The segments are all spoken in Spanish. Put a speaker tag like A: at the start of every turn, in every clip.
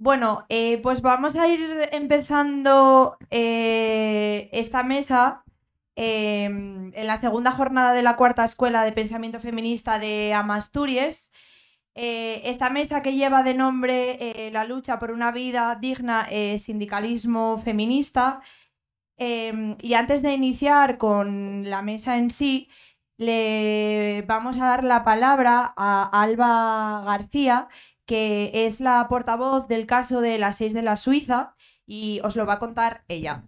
A: Bueno, eh, pues vamos a ir empezando eh, esta mesa em, en la segunda jornada de la cuarta escuela de pensamiento feminista de Amasturies. Eh, esta mesa que lleva de nombre La lucha por una vida digna, sindicalismo feminista. Em, y antes de iniciar con la mesa en sí, le vamos a dar la palabra a Alba García, que es la portavoz del caso de las seis de la Suiza y os lo va a contar ella.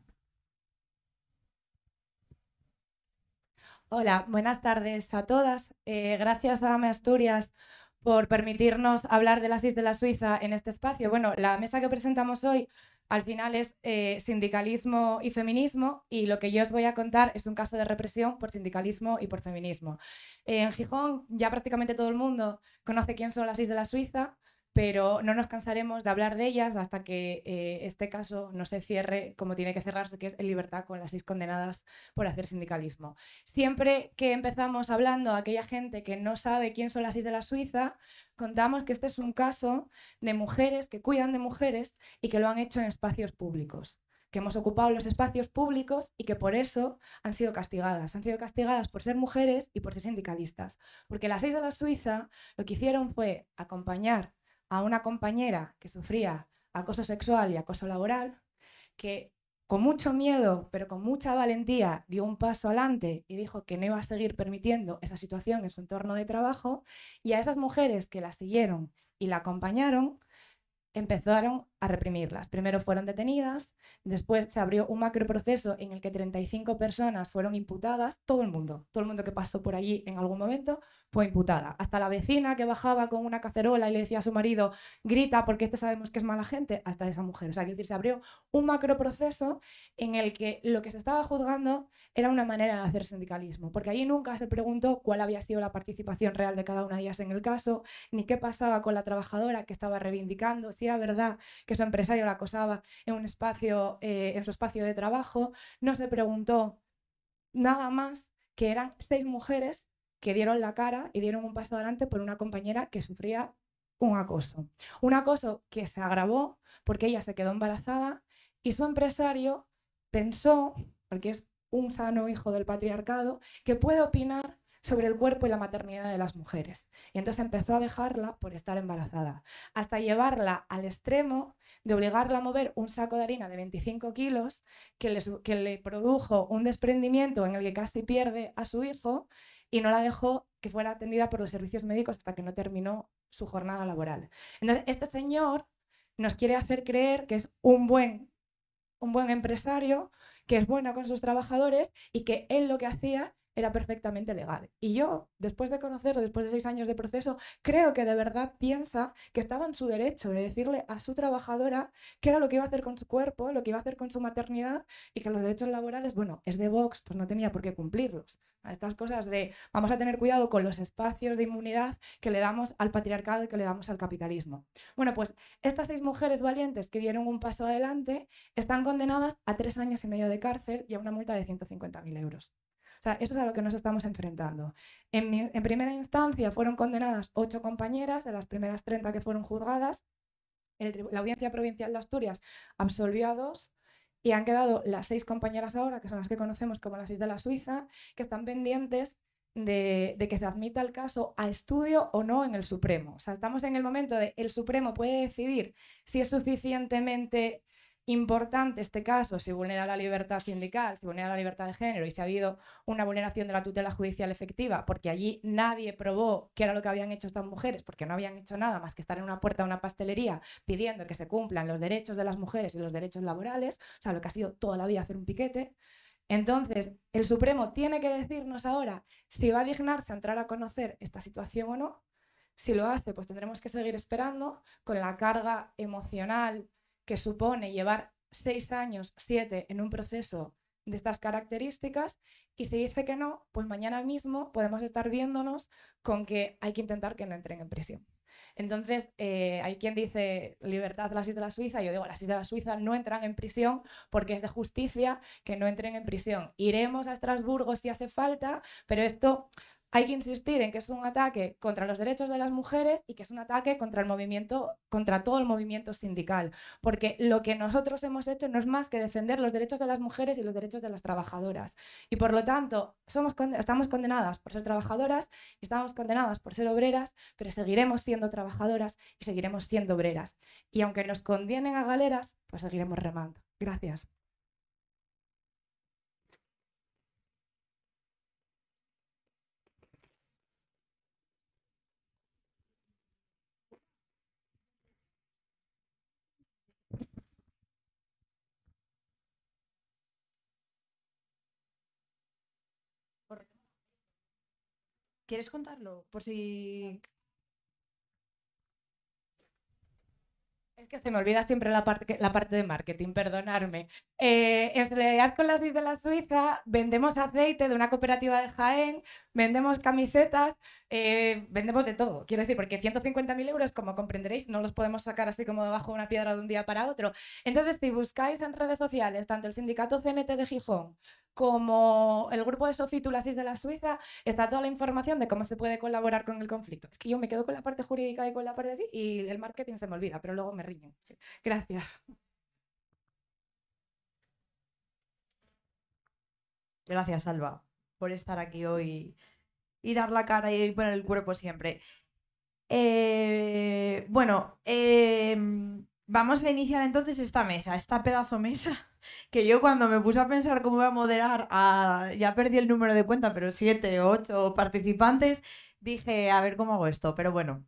B: Hola, buenas tardes a todas. Eh, gracias a Ame Asturias por permitirnos hablar de las seis de la Suiza en este espacio. Bueno, la mesa que presentamos hoy al final es eh, sindicalismo y feminismo y lo que yo os voy a contar es un caso de represión por sindicalismo y por feminismo. en Gijón ya prácticamente todo el mundo conoce quién son las seis de la Suiza, pero no nos cansaremos de hablar de ellas hasta que eh, este caso no se cierre como tiene que cerrarse, que es en libertad con las seis condenadas por hacer sindicalismo. Siempre que empezamos hablando a aquella gente que no sabe quién son las seis de la Suiza, contamos que este es un caso de mujeres que cuidan de mujeres y que lo han hecho en espacios públicos que hemos ocupado los espacios públicos y que por eso han sido castigadas. Han sido castigadas por ser mujeres y por ser sindicalistas. Porque las seis de la Suiza lo que hicieron fue acompañar a una compañera que sufría acoso sexual y acoso laboral, que con mucho miedo, pero con mucha valentía, dio un paso adelante y dijo que no iba a seguir permitiendo esa situación en su entorno de trabajo, y a esas mujeres que la siguieron y la acompañaron, empezaron a reprimirlas. Primero fueron detenidas, después se abrió un macro proceso en el que 35 personas fueron imputadas, todo el mundo, todo el mundo que pasó por allí en algún momento fue imputada. Hasta la vecina que bajaba con una cacerola y le decía a su marido, grita porque este sabemos que es mala gente, hasta esa mujer. O sea, que se abrió un macro proceso en el que lo que se estaba juzgando era una manera de hacer sindicalismo, porque allí nunca se preguntó cuál había sido la participación real de cada una de ellas en el caso, ni qué pasaba con la trabajadora que estaba reivindicando, si era verdad que su empresario la acosaba en, un espacio, eh, en su espacio de trabajo. No se preguntó nada más que eran seis mujeres que dieron la cara y dieron un paso adelante por una compañera que sufría un acoso. Un acoso que se agravó porque ella se quedó embarazada y su empresario pensó, porque es un sano hijo del patriarcado, que puede opinar sobre el cuerpo y la maternidad de las mujeres. Y entonces empezó a dejarla por estar embarazada, hasta llevarla al extremo de obligarla a mover un saco de harina de 25 kilos que le, produjo un desprendimiento en el que casi pierde a su hijo y no la dejó que fuera atendida por los servicios médicos hasta que no terminó su jornada laboral. Entonces, este señor nos quiere hacer creer que es un buen, un buen empresario, que es buena con sus trabajadores y que él lo que hacía era perfectamente legal. Y yo, después de conocerlo, después de seis años de proceso, creo que de verdad piensa que estaba en su derecho de decirle a su trabajadora qué era lo que iba a hacer con su cuerpo, lo que iba a hacer con su maternidad y que los derechos laborales, bueno, es de Vox, pues no tenía por qué cumplirlos. Estas cosas de vamos a tener cuidado con los espacios de inmunidad que le damos al patriarcado y que le damos al capitalismo. Bueno, pues estas seis mujeres valientes que dieron un paso adelante están condenadas a tres años y medio de cárcel y a una multa de 150.000 euros. O sea, eso es a lo que nos estamos enfrentando. En, primera instancia fueron condenadas ocho compañeras de las primeras 30 que fueron juzgadas. la Audiencia Provincial de Asturias absolvió a dos y han quedado las seis compañeras ahora, que son las que conocemos como las seis de la Suiza, que están pendientes de, de, que se admita el caso a estudio o no en el Supremo. O sea, estamos en el momento de el Supremo puede decidir si es suficientemente importante este caso, si vulnera la libertad sindical, si vulnera la libertad de género y si ha habido una vulneración de la tutela judicial efectiva, porque allí nadie probó qué era lo que habían hecho estas mujeres, porque no habían hecho nada más que estar en una puerta de una pastelería pidiendo que se cumplan los derechos de las mujeres y los derechos laborales, o sea, lo que ha sido toda la vida hacer un piquete. Entonces, el Supremo tiene que decirnos ahora si va a dignarse a entrar a conocer esta situación o no. Si lo hace, pues tendremos que seguir esperando con la carga emocional que supone llevar seis años, siete en un proceso de estas características y si dice que no, pues mañana mismo podemos estar viéndonos con que hay que intentar que no entren en prisión. Entonces, eh, hay quien dice libertad de las Islas de la Suiza, yo digo, las Islas de la Suiza no entran en prisión porque es de justicia que no entren en prisión. Iremos a Estrasburgo si hace falta, pero esto hay que insistir en que es un ataque contra los derechos de las mujeres y que es un ataque contra el movimiento, contra todo el movimiento sindical, porque lo que nosotros hemos hecho no es más que defender los derechos de las mujeres y los derechos de las trabajadoras. Y por lo tanto, somos estamos condenadas por ser trabajadoras y estamos condenadas por ser obreras, pero seguiremos siendo trabajadoras y seguiremos siendo obreras. Y aunque nos condenen a galeras, pues seguiremos remando. Gracias.
A: ¿Quieres contarlo? Por
B: si. Es que se me olvida siempre la parte, la parte de marketing, perdonarme. Eh, en realidad con las islas de la Suiza vendemos aceite de una cooperativa de Jaén, vendemos camisetas, eh, vendemos de todo. Quiero decir, porque 150.000 euros, como comprenderéis, no los podemos sacar así como debajo de una piedra de un día para otro. Entonces, si buscáis en redes sociales, tanto el sindicato CNT de Gijón como el grupo de Sofitulasis de la Suiza, está toda la información de cómo se puede colaborar con el conflicto. Es que yo me quedo con la parte jurídica y con la parte así y el marketing se me olvida, pero luego me riñen. Gracias.
A: Gracias, Alba, por estar aquí hoy y dar la cara y poner el cuerpo siempre. Eh, bueno, em, Vamos a iniciar entonces esta mesa, esta pedazo mesa, que yo cuando me puse a pensar cómo voy a moderar a, ya perdí el número de cuenta, pero siete ocho participantes, dije, a ver cómo hago esto, pero bueno.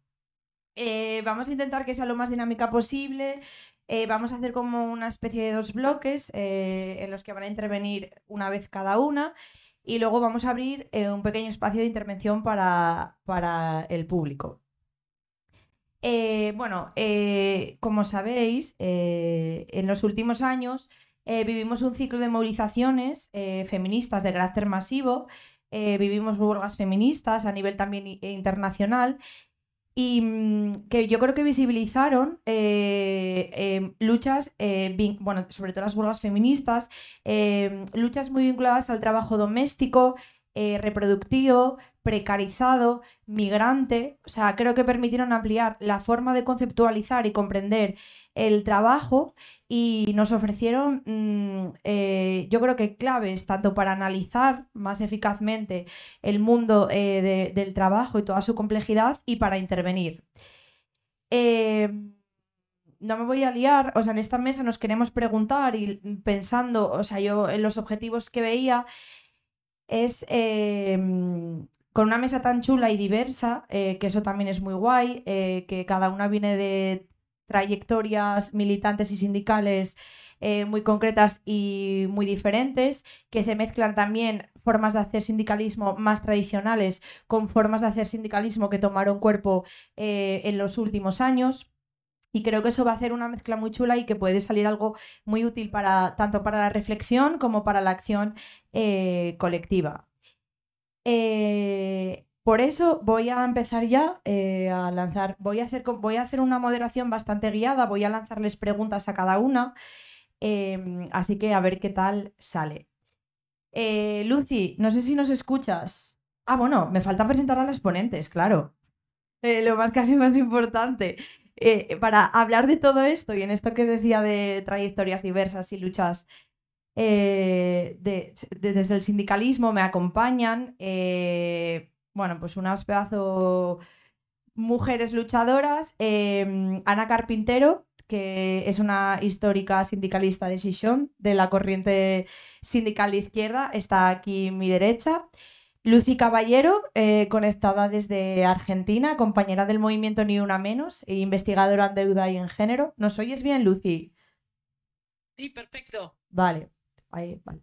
A: Eh, vamos a intentar que sea lo más dinámica posible. Eh, vamos a hacer como una especie de dos bloques eh, en los que van a intervenir una vez cada una y luego vamos a abrir un pequeño espacio de intervención para, para el público. Eh, bueno, eh, como sabéis, eh, en los últimos años vivimos un ciclo de movilizaciones feministas de carácter masivo, vivimos huelgas feministas a nivel también internacional y mm, que yo creo que visibilizaron em, luchas, bueno, sobre todo las huelgas feministas, em, luchas muy vinculadas al trabajo doméstico, eh, reproductivo, precarizado, migrante. O sea, creo que permitieron ampliar la forma de conceptualizar y comprender el trabajo y nos ofrecieron, mm, eh, yo creo que claves tanto para analizar más eficazmente el mundo eh, del trabajo y toda su complejidad y para intervenir. no me voy a liar, o sea, en esta mesa nos queremos preguntar y pensando, o sea, yo en los objetivos que veía, es em, con una mesa tan chula y diversa, eh, que eso también es muy guay, eh, que cada una viene de trayectorias militantes y sindicales eh, muy concretas y muy diferentes, que se mezclan también formas de hacer sindicalismo más tradicionales con formas de hacer sindicalismo que tomaron cuerpo en los últimos años. Y creo que eso va a hacer una mezcla muy chula y que puede salir algo muy útil para, tanto para la reflexión como para la acción eh, colectiva. Eh, por eso voy a empezar ya eh, a lanzar, voy a, hacer, voy a hacer una moderación bastante guiada, voy a lanzarles preguntas a cada una, em, así que a ver qué tal sale. Lucy, no sé si nos escuchas. Ah, bueno, me falta presentar a los ponentes, claro. lo más casi más importante. Eh, eh, para hablar de todo esto y en esto que decía de trayectorias diversas y luchas eh, desde el sindicalismo me acompañan, bueno, pues unas pedazo mujeres luchadoras, em, Ana Carpintero, que es una histórica sindicalista de Sichón, de la corriente sindical izquierda, está aquí a mi derecha. Lucy Caballero, eh, conectada desde Argentina, compañera del movimiento Ni Una Menos, e investigadora en deuda y en género. ¿Nos oyes bien, Lucy? Sí, perfecto. Vale, ahí, vale.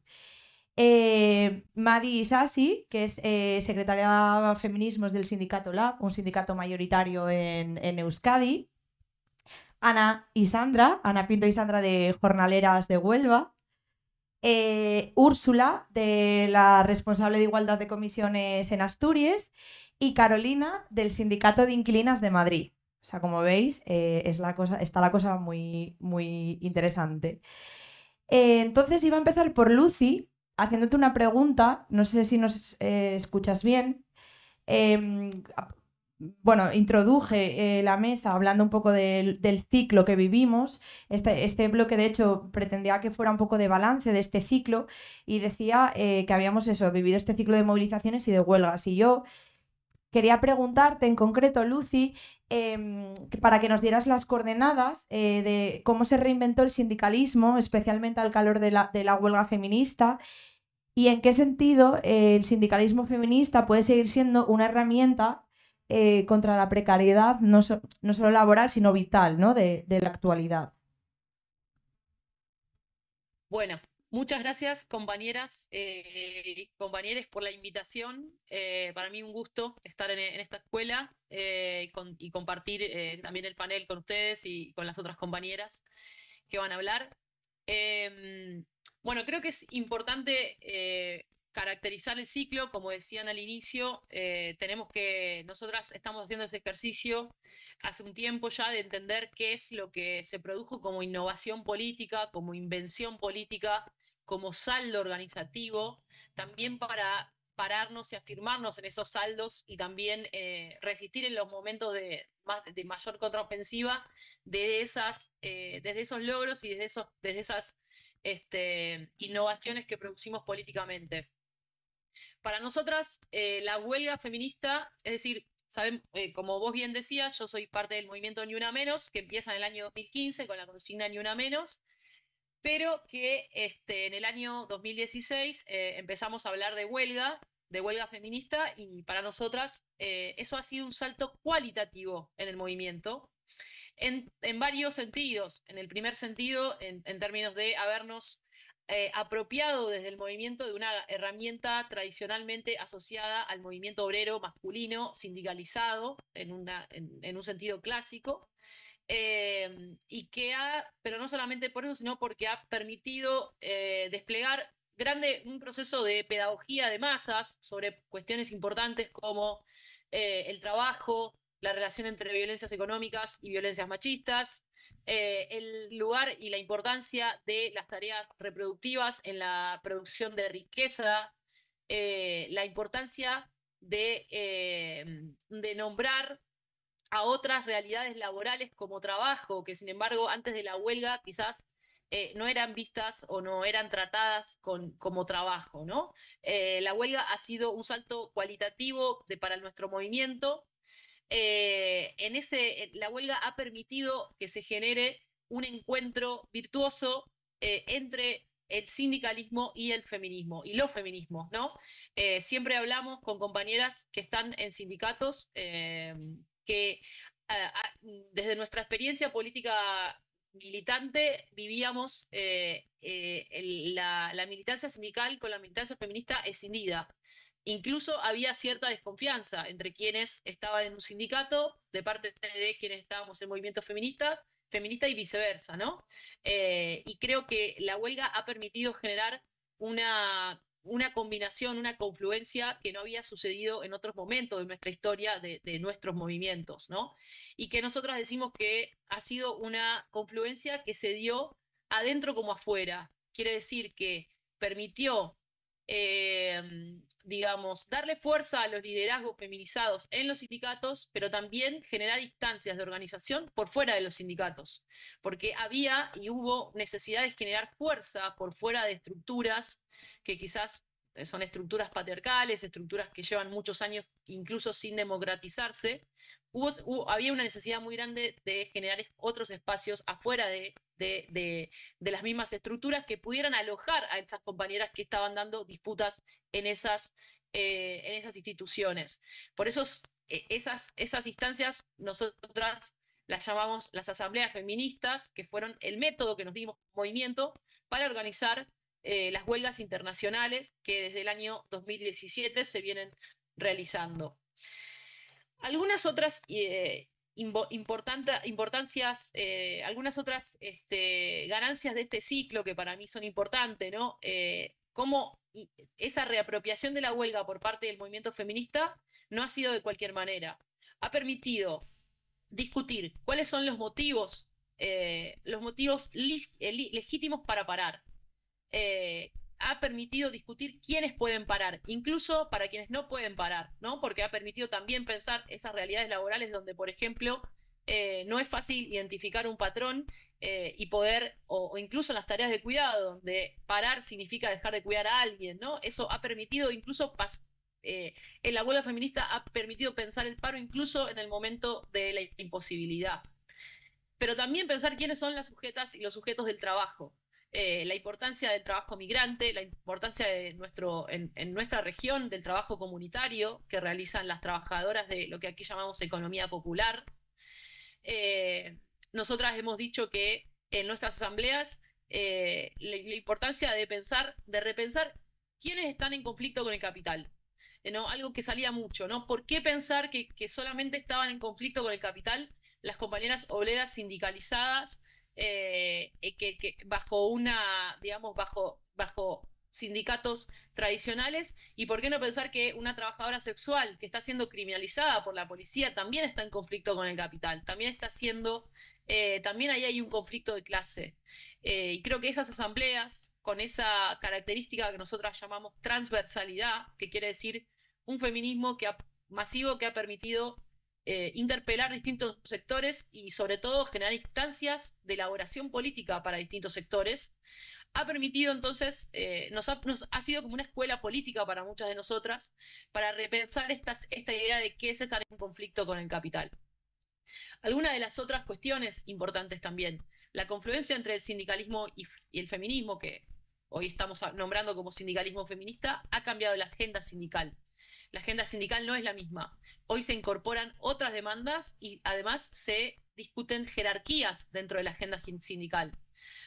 A: Eh, Madi Isasi, que es eh, secretaria de Feminismos del Sindicato LAB, un sindicato mayoritario en, en Euskadi. Ana y Sandra, Ana Pinto y Sandra de Jornaleras de Huelva. Eh, Úrsula, de la responsable de igualdad de comisiones en Asturias, y Carolina, del Sindicato de Inquilinas de Madrid. O sea, como veis, eh, está la cosa muy, muy interesante. Eh, entonces iba a empezar por Lucy, haciéndote una pregunta. No sé si nos escuchas bien. Em, bueno, introduje eh, la mesa hablando un poco del, ciclo que vivimos. Este, este, bloque, de hecho, pretendía que fuera un poco de balance de este ciclo y decía eh, que habíamos eso, vivido este ciclo de movilizaciones y de huelgas. Y yo quería preguntarte en concreto, Lucy, em, para que nos dieras las coordenadas eh, de cómo se reinventó el sindicalismo, especialmente al calor de la huelga feminista. ¿Y en qué sentido el sindicalismo feminista puede seguir siendo una herramienta eh, contra la precariedad, no, solo laboral, sino vital, ¿no? De, la actualidad.
C: Bueno, muchas gracias compañeras y eh, compañeros por la invitación. Eh, para mí un gusto estar en, esta escuela y, y, compartir también el panel con ustedes y con las otras compañeras que van a hablar. Em, bueno, creo que es importante caracterizar el ciclo, como decían al inicio, eh, tenemos que, nosotras estamos haciendo ese ejercicio hace un tiempo ya de entender qué es lo que se produjo como innovación política, como invención política, como saldo organizativo, también para pararnos y afirmarnos en esos saldos y también eh, resistir en los momentos de, más, de mayor contraofensiva de esas, eh, desde esos logros y desde, esos, desde esas este, innovaciones que producimos políticamente. Para nosotras, eh, la huelga feminista, es decir, saben, eh, como vos bien decías, yo soy parte del movimiento Ni Una Menos, que empieza en el año 2015 con la consigna Ni Una Menos, pero que este, en el año 2016 eh, empezamos a hablar de huelga, de huelga feminista, y para nosotras eso ha sido un salto cualitativo en el movimiento, en, varios sentidos. En el primer sentido, en, términos de habernos eh, apropiado desde el movimiento de una herramienta tradicionalmente asociada al movimiento obrero masculino, sindicalizado, en, un sentido clásico. Eh, y que ha, pero no solamente por eso, sino porque ha permitido eh, desplegar grande, un proceso de pedagogía de masas sobre cuestiones importantes como el trabajo, la relación entre violencias económicas y violencias machistas, eh, el lugar y la importancia de las tareas reproductivas en la producción de riqueza, eh, la importancia eh, de, nombrar a otras realidades laborales como trabajo, que sin embargo antes de la huelga quizás no eran vistas o no eran tratadas como trabajo, la huelga ha sido un salto cualitativo para nuestro movimiento eh, en ese, eh, la huelga ha permitido que se genere un encuentro virtuoso eh, entre el sindicalismo y el feminismo, y los feminismos, ¿no? siempre hablamos con compañeras que están en sindicatos, que ah, ah, desde nuestra experiencia política militante vivíamos la, la, militancia sindical con la militancia feminista escindida. Incluso había cierta desconfianza entre quienes estaban en un sindicato de parte de quienes estábamos en movimientos feministas, feminista y viceversa, ¿no? Eh, y creo que la huelga ha permitido generar una, una combinación, una confluencia que no había sucedido en otros momentos de nuestra historia, de, nuestros movimientos, ¿no? Y que nosotros decimos que ha sido una confluencia que se dio adentro como afuera. Quiere decir que permitió eh, digamos, darle fuerza a los liderazgos feminizados en los sindicatos, pero también generar instancias de organización por fuera de los sindicatos, porque había y hubo necesidad de generar fuerza por fuera de estructuras que quizás eh, son estructuras patriarcales, estructuras que llevan muchos años incluso sin democratizarse, había una necesidad muy grande de generar otros espacios afuera de de, las mismas estructuras que pudieran alojar a esas compañeras que estaban dando disputas en esas, eh, en esas instituciones. Por eso eh, esas, esas instancias nosotras las llamamos las asambleas feministas, que fueron el método que nos dimos movimiento para organizar eh, las huelgas internacionales que desde el año 2017 se vienen realizando. Algunas otras importancias, eh, algunas otras este, ganancias de este ciclo que para mí son importantes, ¿no? Eh, Como esa reapropiación de la huelga por parte del movimiento feminista no ha sido de cualquier manera. Ha permitido discutir cuáles son los motivos, eh, los motivos legítimos para parar ha permitido discutir quiénes pueden parar, incluso para quienes no pueden parar, ¿no? Porque ha permitido también pensar esas realidades laborales donde, por ejemplo, eh, no es fácil identificar un patrón eh, y poder, o, incluso en las tareas de cuidado, donde parar significa dejar de cuidar a alguien, ¿no? Eso ha permitido incluso eh, el abuelo feminista ha permitido pensar el paro incluso en el momento de la imposibilidad. Pero también pensar quiénes son las sujetas y los sujetos del trabajo, eh, la importancia del trabajo migrante, la importancia de nuestro, en, nuestra región del trabajo comunitario que realizan las trabajadoras de lo que aquí llamamos economía popular. Eh, nosotras hemos dicho que en nuestras asambleas eh, la, importancia de pensar, de repensar quiénes están en conflicto con el capital. Algo que salía mucho, ¿no? ¿Por qué pensar que, que solamente estaban en conflicto con el capital las compañeras obreras sindicalizadas eh, que, bajo una, digamos, bajo, bajo sindicatos tradicionales y por qué no pensar que una trabajadora sexual que está siendo criminalizada por la policía también está en conflicto con el capital, también está siendo, eh, también ahí hay un conflicto de clase. Eh, y creo que esas asambleas, con esa característica que nosotras llamamos transversalidad, que quiere decir un feminismo que masivo que ha permitido eh, interpelar distintos sectores y sobre todo generar instancias de elaboración política para distintos sectores, ha permitido entonces, eh, nos, ha, sido como una escuela política para muchas de nosotras, para repensar esta idea de qué es estar en conflicto con el capital. Algunas de las otras cuestiones importantes también, la confluencia entre el sindicalismo y el feminismo, que hoy estamos nombrando como sindicalismo feminista, ha cambiado la agenda sindical la agenda sindical no es la misma. Hoy se incorporan otras demandas y además se discuten jerarquías dentro de la agenda sindical.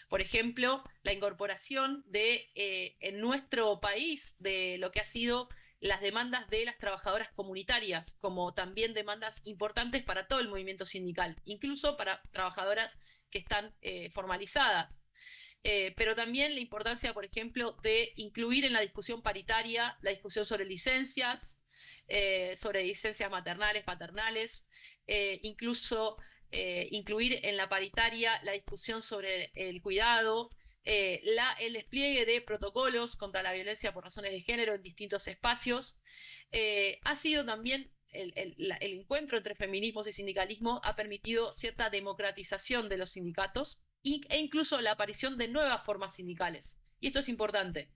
C: Por ejemplo, la incorporación de, eh, en nuestro país, de lo que ha sido las demandas de las trabajadoras comunitarias, como también demandas importantes para todo el movimiento sindical, incluso para trabajadoras que están eh, formalizadas. Eh, pero también la importancia, por ejemplo, de incluir en la discusión paritaria la discusión sobre licencias, eh, sobre licencias maternales, paternales, eh, incluso eh, incluir en la paritaria la discusión sobre el cuidado, la, el despliegue de protocolos contra la violencia por razones de género en distintos espacios. ha sido también el, encuentro entre feminismos y sindicalismo ha permitido cierta democratización de los sindicatos e incluso la aparición de nuevas formas sindicales. Y esto es importante.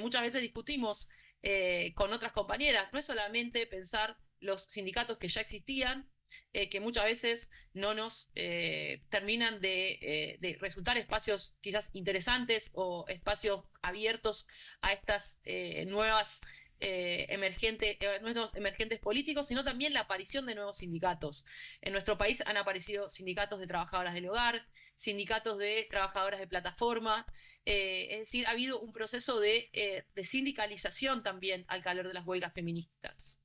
C: muchas veces discutimos eh, con otras compañeras. No es solamente pensar los sindicatos que ya existían, eh, que muchas veces no nos eh, terminan de, resultar espacios quizás interesantes o espacios abiertos a estas nuevas emergentes, nuevos emergentes políticos, sino también la aparición de nuevos sindicatos. En nuestro país han aparecido sindicatos de trabajadoras del hogar, sindicatos de trabajadoras de plataforma. Eh, es decir, ha habido un proceso eh, de, sindicalización también al calor de las huelgas feministas.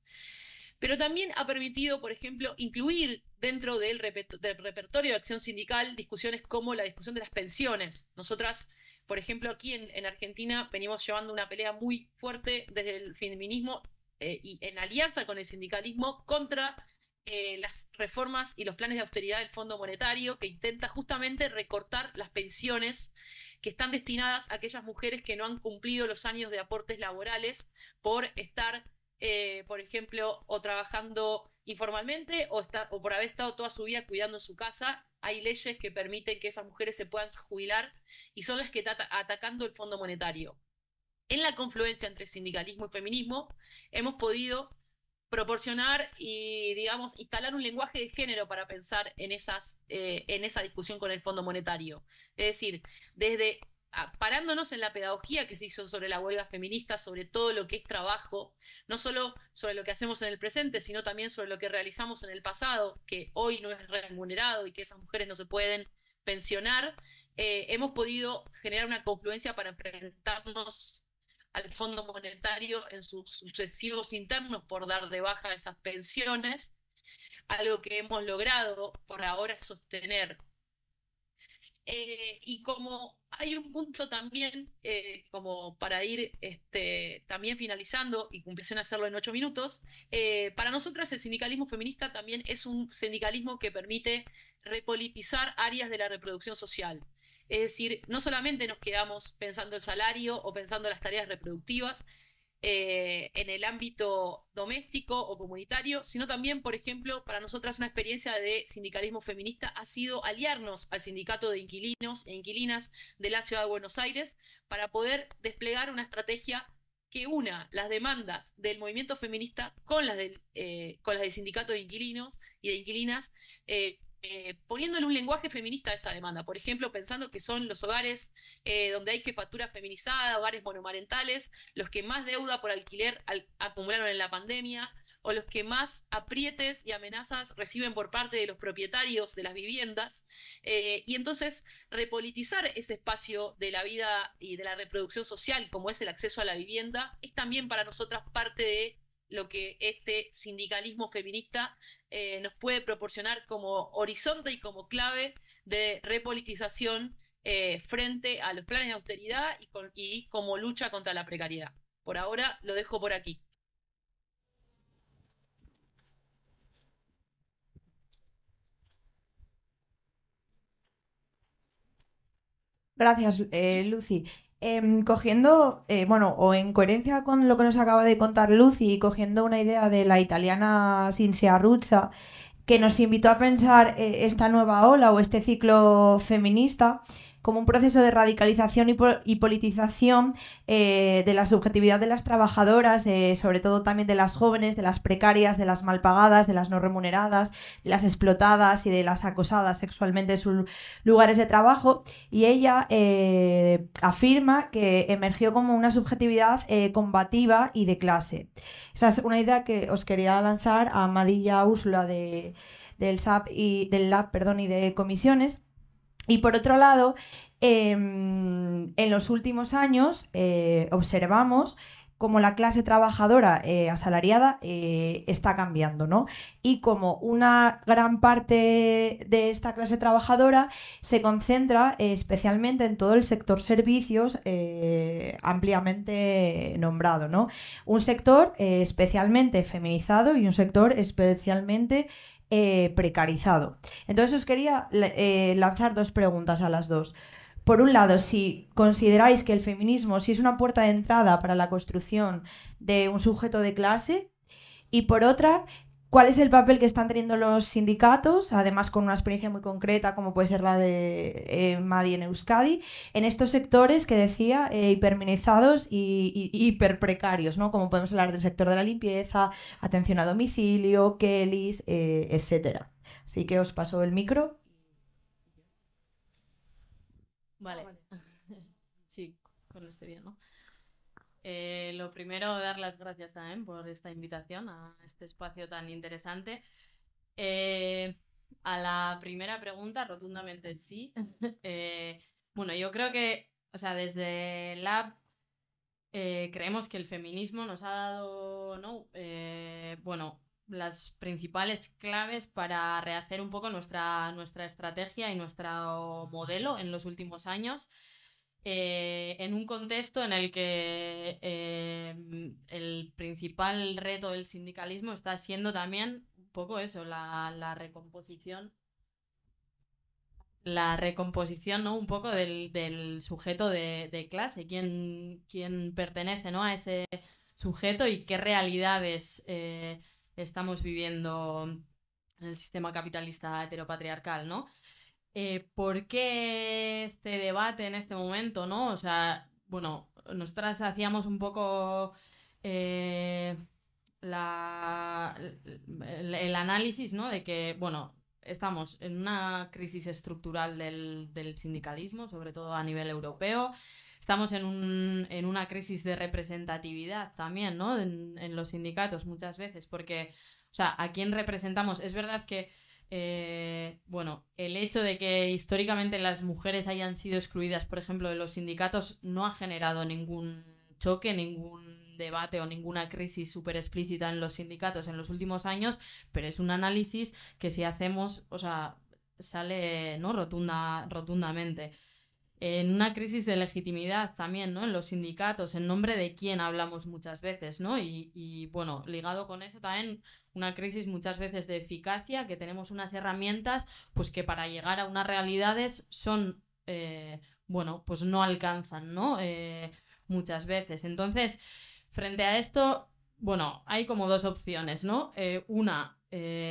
C: Pero también ha permitido, por ejemplo, incluir dentro del, repertorio de acción sindical discusiones como la discusión de las pensiones. Nosotras por ejemplo, aquí en, Argentina venimos llevando una pelea muy fuerte desde el feminismo eh, y en alianza con el sindicalismo contra eh, las reformas y los planes de austeridad del Fondo Monetario, que intenta justamente recortar las pensiones que están destinadas a aquellas mujeres que no han cumplido los años de aportes laborales por estar, eh, por ejemplo, o trabajando informalmente o, o por haber estado toda su vida cuidando su casa. Hay leyes que permiten que esas mujeres se puedan jubilar y son las que está atacando el Fondo Monetario. En la confluencia entre sindicalismo y feminismo hemos podido proporcionar y, digamos, instalar un lenguaje de género para pensar en, esas, eh, en esa discusión con el Fondo Monetario. Es decir, desde ah, parándonos en la pedagogía que se hizo sobre la huelga feminista, sobre todo lo que es trabajo, no solo sobre lo que hacemos en el presente, sino también sobre lo que realizamos en el pasado, que hoy no es remunerado y que esas mujeres no se pueden pensionar, eh, hemos podido generar una confluencia para enfrentarnos al Fondo Monetario en sus sucesivos internos por dar de baja esas pensiones, algo que hemos logrado por ahora sostener.
D: Eh, y
C: como hay un punto también, eh, como para ir este, también finalizando, y en hacerlo en ocho minutos, eh, para nosotras el sindicalismo feminista también es un sindicalismo que permite repolitizar áreas de la reproducción social. Es decir, no solamente nos quedamos pensando el salario o pensando las tareas reproductivas eh, en el ámbito doméstico o comunitario, sino también, por ejemplo, para nosotras una experiencia de sindicalismo feminista ha sido aliarnos al sindicato de inquilinos e inquilinas de la ciudad de Buenos Aires para poder desplegar una estrategia que una las demandas del movimiento feminista con las del, eh, con sindicato de inquilinos y de inquilinas, eh, eh, poniéndole un lenguaje feminista a esa demanda. Por ejemplo, pensando que son los hogares eh, donde hay jefatura feminizada, hogares monomarentales, los que más deuda por alquiler acumularon en la pandemia, o los que más aprietes y amenazas reciben por parte de los propietarios de las viviendas, eh, y entonces repolitizar ese espacio de la vida y de la reproducción social, como es el acceso a la vivienda, es también para nosotras parte de lo que este sindicalismo feminista eh, nos puede proporcionar como horizonte y como clave de repolitización eh, frente a los planes de austeridad y, como lucha contra la precariedad. Por ahora lo dejo por aquí.
A: Gracias, eh, Lucy. Em, cogiendo, eh, bueno, o en coherencia con lo que nos acaba de contar Lucy, cogiendo una idea de la italiana Cinzia Ruzza, que nos invitó a pensar eh, esta nueva ola o este ciclo feminista, como un proceso de radicalización y, politización eh, de la subjetividad de las trabajadoras, sobre todo también de las jóvenes, de las precarias, de las mal pagadas, de las no remuneradas, de las explotadas y de las acosadas sexualmente en sus lugares de trabajo. Y ella eh, afirma que emergió como una subjetividad eh, combativa y de clase. Esa es una idea que os quería lanzar a Madilla Úrsula del SAP y del LAB, perdón, y de comisiones y por otro lado, em, en los últimos años eh, observamos como la clase trabajadora eh, asalariada eh, está cambiando, ¿no? Y como una gran parte de esta clase trabajadora se concentra especialmente en todo el sector servicios ampliamente nombrado, ¿no? Un sector especialmente feminizado y un sector especialmente eh, precarizado. Entonces os quería eh, lanzar dos preguntas a las dos. Por un lado, si consideráis que el feminismo si es una puerta de entrada para la construcción de un sujeto de clase, y por otra, cuál es el papel que están teniendo los sindicatos, además con una experiencia muy concreta como puede ser la de eh, Madi en Euskadi, en estos sectores que decía eh, hiperminizados y, hiperprecarios, ¿no? como podemos hablar del sector de la limpieza, atención a domicilio, Kellys, eh, etcétera. Así que os paso el micro.
D: Vale. Sí, con este bien, ¿no? Eh, lo primero, dar las gracias también por esta invitación a este espacio tan interesante. Eh, a la primera pregunta, rotundamente sí. Eh, bueno, yo creo que, o sea, desde Lab creemos que el feminismo nos ha dado, ¿no? bueno, las principales claves para rehacer un poco nuestra, nuestra estrategia y nuestro modelo en los últimos años. Eh, en un contexto en el que eh, el principal reto del sindicalismo está siendo también un poco eso, la, recomposición la recomposición, ¿no? Un poco del, sujeto de, clase, quién, pertenece, ¿no? A ese sujeto y qué realidades eh, estamos viviendo en el sistema capitalista heteropatriarcal, ¿no? Eh, por qué este debate en este momento, ¿no? O sea, bueno, nosotras hacíamos un poco eh, el, análisis, De que, bueno, estamos en una crisis estructural del, sindicalismo, sobre todo a nivel europeo. Estamos en, una crisis de representatividad también, ¿no? En, los sindicatos muchas veces, porque, o sea, ¿a quién representamos? Es verdad que eh, bueno, el hecho de que históricamente las mujeres hayan sido excluidas, por ejemplo, de los sindicatos, no ha generado ningún choque, ningún debate o ninguna crisis súper explícita en los sindicatos en los últimos años, pero es un análisis que si hacemos, o sea, sale ¿no? Rotunda, rotundamente en una crisis de legitimidad también, ¿no? En los sindicatos, en nombre de quién hablamos muchas veces, ¿no? Y, y, bueno, ligado con eso también una crisis muchas veces de eficacia, que tenemos unas herramientas pues que para llegar a unas realidades son, eh, bueno, pues no alcanzan, ¿no? Eh, muchas veces. Entonces, frente a esto, bueno, hay como dos opciones, ¿no? Eh, una,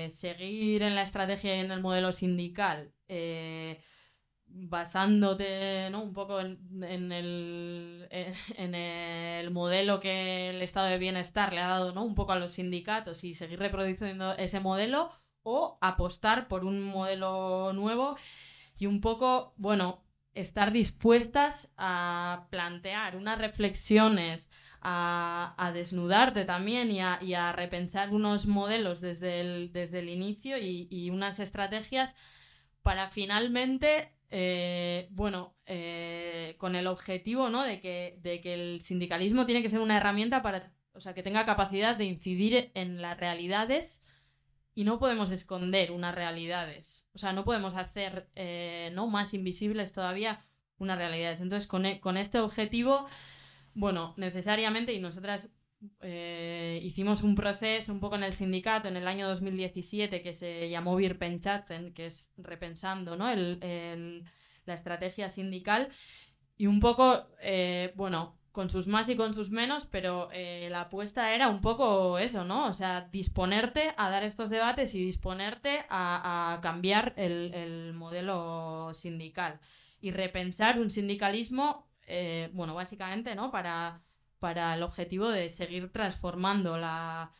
D: seguir en la estrategia y en el modelo sindical basándote un poco en, en, el, modelo que el estado de bienestar le ha dado ¿no? un poco a los sindicatos y seguir reproduciendo ese modelo o apostar por un modelo nuevo y un poco, bueno, estar dispuestas a plantear unas reflexiones, a, desnudarte también y a, repensar unos modelos desde el, desde el inicio y, y unas estrategias para finalmente eh, bueno, eh, con el objetivo ¿no? de, que, de que el sindicalismo tiene que ser una herramienta para, o sea, que tenga capacidad de incidir en las realidades y no podemos esconder unas realidades. O sea, no podemos hacer eh, ¿no? más invisibles todavía unas realidades. Entonces, con, e, con este objetivo, bueno, necesariamente, y nosotras eh, hicimos un proceso un poco en el sindicato en el año 2017 que se llamó Virpenchatzen, que es repensando ¿no? el, la estrategia sindical. Y un poco, eh, bueno, con sus más y con sus menos, pero eh, la apuesta era un poco eso, ¿no? O sea, disponerte a dar estos debates y disponerte a, cambiar el, el, modelo sindical y repensar un sindicalismo, bueno, básicamente, ¿no? Para para el objetivo de seguir transformando la,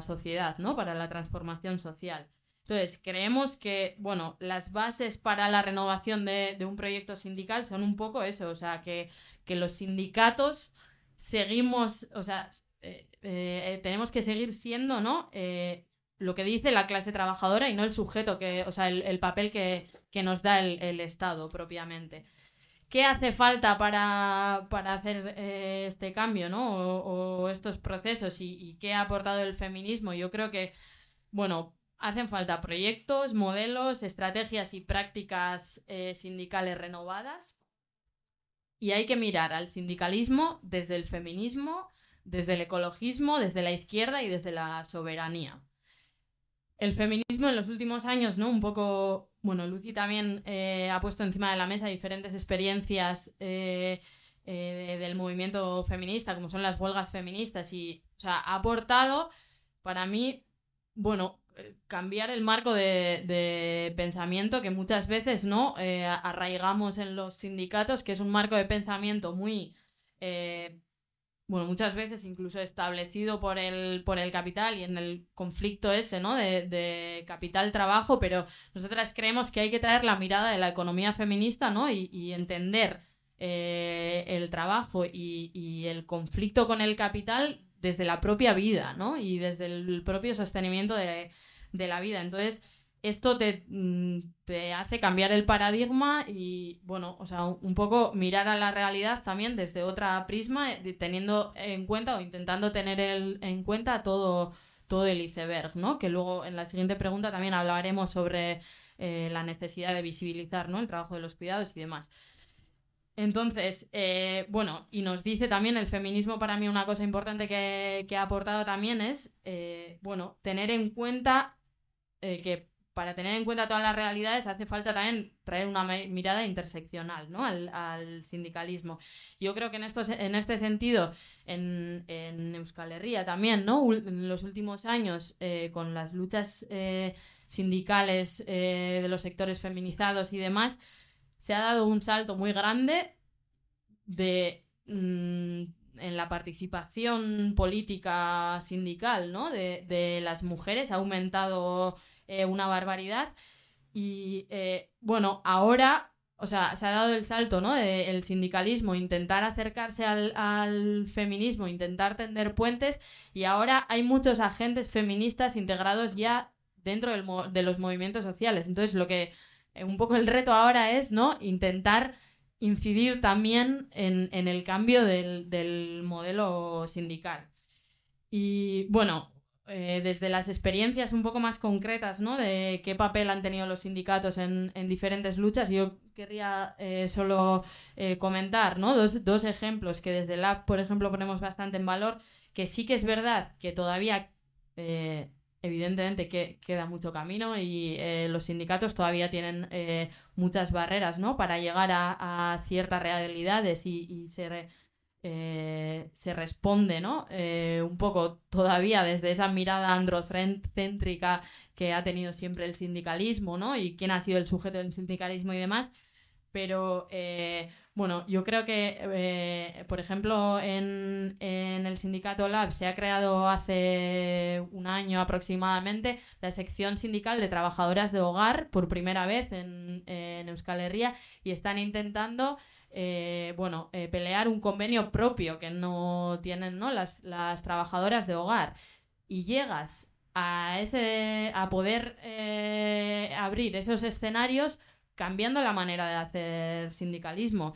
D: sociedad, Para la transformación social. Entonces, creemos que, bueno, las bases para la renovación de, un proyecto sindical son un poco eso, o sea, que, los sindicatos seguimos, o sea, eh, eh, eh, tenemos que seguir siendo, ¿no? lo que dice la clase trabajadora y no el sujeto, que, o sea, el, papel que, nos da el Estado propiamente qué hace falta para, hacer eh, este cambio, O, estos procesos y, qué ha aportado el feminismo. Yo creo que, bueno, hacen falta proyectos, modelos, estrategias y prácticas eh, sindicales renovadas. Y hay que mirar al sindicalismo desde el feminismo, desde el ecologismo, desde la izquierda y desde la soberanía. El feminismo en los últimos años, ¿no? Un poco bueno, Lucy también eh, ha puesto encima de la mesa diferentes experiencias eh, eh, del movimiento feminista, como son las huelgas feministas, y o sea, ha aportado para mí, bueno, cambiar el marco de, pensamiento que muchas veces no arraigamos en los sindicatos, que es un marco de pensamiento muy bueno, muchas veces incluso establecido por el, por el capital y en el conflicto ese, ¿no? De, capital-trabajo, pero nosotras creemos que hay que traer la mirada de la economía feminista, ¿no? Y, entender eh, el trabajo y, el conflicto con el capital desde la propia vida, ¿no? Y desde el propio sostenimiento de, de la vida. Entonces, esto mm, te, hace cambiar el paradigma y, bueno, o sea, un poco mirar a la realidad también desde otra prisma, eh, teniendo en cuenta o intentando tener en cuenta todo, todo el iceberg, ¿no? Que luego en la siguiente pregunta también hablaremos sobre eh, la necesidad de visibilizar ¿no? el trabajo de los cuidados y demás. Entonces, eh, bueno, y nos dice también el feminismo para mí una cosa importante que, ha aportado también es, bueno, tener en cuenta que para tener en cuenta todas las realidades hace falta también traer una mirada interseccional ¿no? al, sindicalismo. Yo creo que en, en este sentido, en, Euskal Herria también, ¿no? en los últimos años, eh, con las luchas eh, sindicales eh, de los sectores feminizados y demás, se ha dado un salto muy grande de, mm, en la participación política sindical ¿no? de las mujeres. Ha aumentado eh, una barbaridad. Y eh, bueno, ahora, o sea, se ha dado el salto, ¿no? Del sindicalismo, intentar acercarse al, feminismo, intentar tender puentes, y ahora hay muchos agentes feministas integrados ya dentro del, de los movimientos sociales. Entonces, lo que eh, un poco el reto ahora es, ¿no? Intentar incidir también en, en el cambio del, del modelo sindical. Y bueno, eh, desde las experiencias un poco más concretas, De qué papel han tenido los sindicatos en, diferentes luchas. Yo querría eh, solo eh, comentar, Dos, ejemplos que desde la, por ejemplo, ponemos bastante en valor, que sí que es verdad que todavía, evidentemente, que queda mucho camino y los sindicatos todavía tienen muchas barreras, Para llegar a, ciertas realidades y, y ser eh, se responde, ¿no? Eh, un poco todavía desde esa mirada androcéntrica que ha tenido siempre el sindicalismo, ¿no? Y quién ha sido el sujeto del sindicalismo y demás. Pero eh, bueno, yo creo que, por ejemplo, en, el sindicato Lab se ha creado hace un año aproximadamente la sección sindical de trabajadoras de hogar por primera vez en Euskal Herria y están intentando eh, bueno, eh, pelear un convenio propio que no tienen ¿no? Las, las, trabajadoras de hogar y llegas a, ese, a poder eh, abrir esos escenarios cambiando la manera de hacer sindicalismo,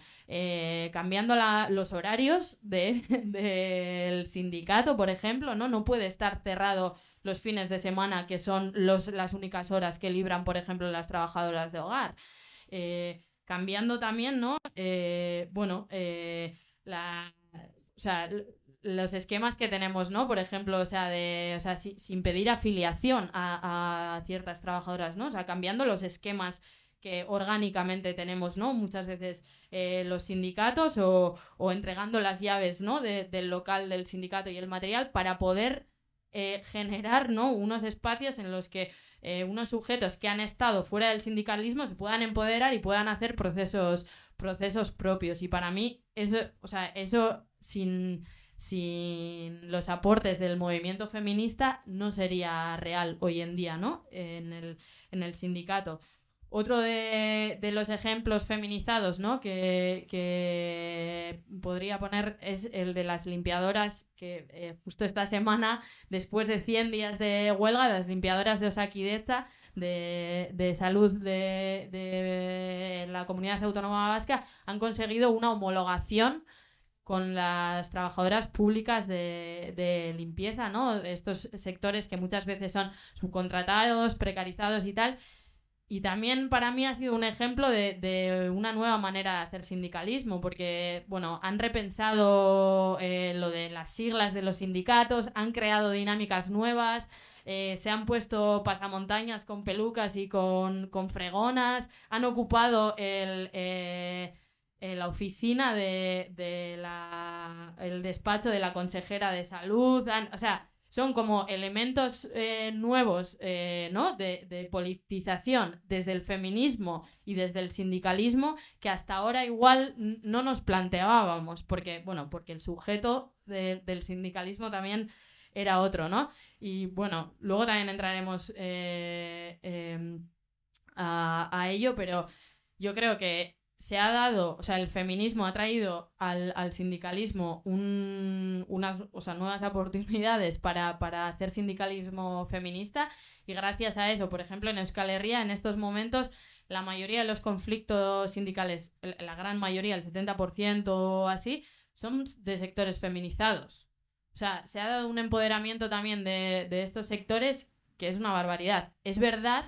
D: cambiando los horarios del de, sindicato, por ejemplo, ¿no? No puede estar cerrado los fines de semana, que son las únicas horas que libran, por ejemplo, las trabajadoras de hogar cambiando también, ¿no? Eh, bueno, eh, los esquemas que tenemos, ¿no? Por ejemplo, o sea, de, o sea sin pedir afiliación a, ciertas trabajadoras, ¿no? O sea, cambiando los esquemas que orgánicamente tenemos, ¿no? Muchas veces eh, los sindicatos o, entregando las llaves, ¿no? del local del sindicato y el material para poder generar, ¿no? Unos espacios en los que eh, unos sujetos que han estado fuera del sindicalismo se puedan empoderar y puedan hacer procesos, procesos propios. Y para mí, eso, o sea, eso sin, los aportes del movimiento feminista no sería real hoy en día, ¿no? en el sindicato. Otro de, los ejemplos feminizados que, podría poner es el de las limpiadoras, que eh, justo esta semana, después de 100 días de huelga, las limpiadoras de Osakideza, de, salud de, la comunidad autónoma vasca, han conseguido una homologación con las trabajadoras públicas de, de, limpieza, ¿no? Estos sectores que muchas veces son subcontratados, precarizados y tal, y también para mí ha sido un ejemplo de, una nueva manera de hacer sindicalismo, porque bueno, han repensado eh, lo de las siglas de los sindicatos, han creado dinámicas nuevas, eh, se han puesto pasamontañas con pelucas y con, fregonas, han ocupado el, eh, la oficina de, el despacho de la consejera de salud, o sea, son como elementos eh, nuevos eh, ¿no? de, politización desde el feminismo y desde el sindicalismo que hasta ahora igual no nos planteábamos, porque, bueno, porque el sujeto del sindicalismo también era otro, ¿no? Y bueno, luego también entraremos eh, em, a ello, pero yo creo que se ha dado, o sea, el feminismo ha traído al, sindicalismo unas nuevas oportunidades para, hacer sindicalismo feminista y gracias a eso, por ejemplo, en Euskal Herria en estos momentos la mayoría de los conflictos sindicales, la gran mayoría, el 70% o así, son de sectores feminizados. O sea, se ha dado un empoderamiento también de, de estos sectores que es una barbaridad. Es verdad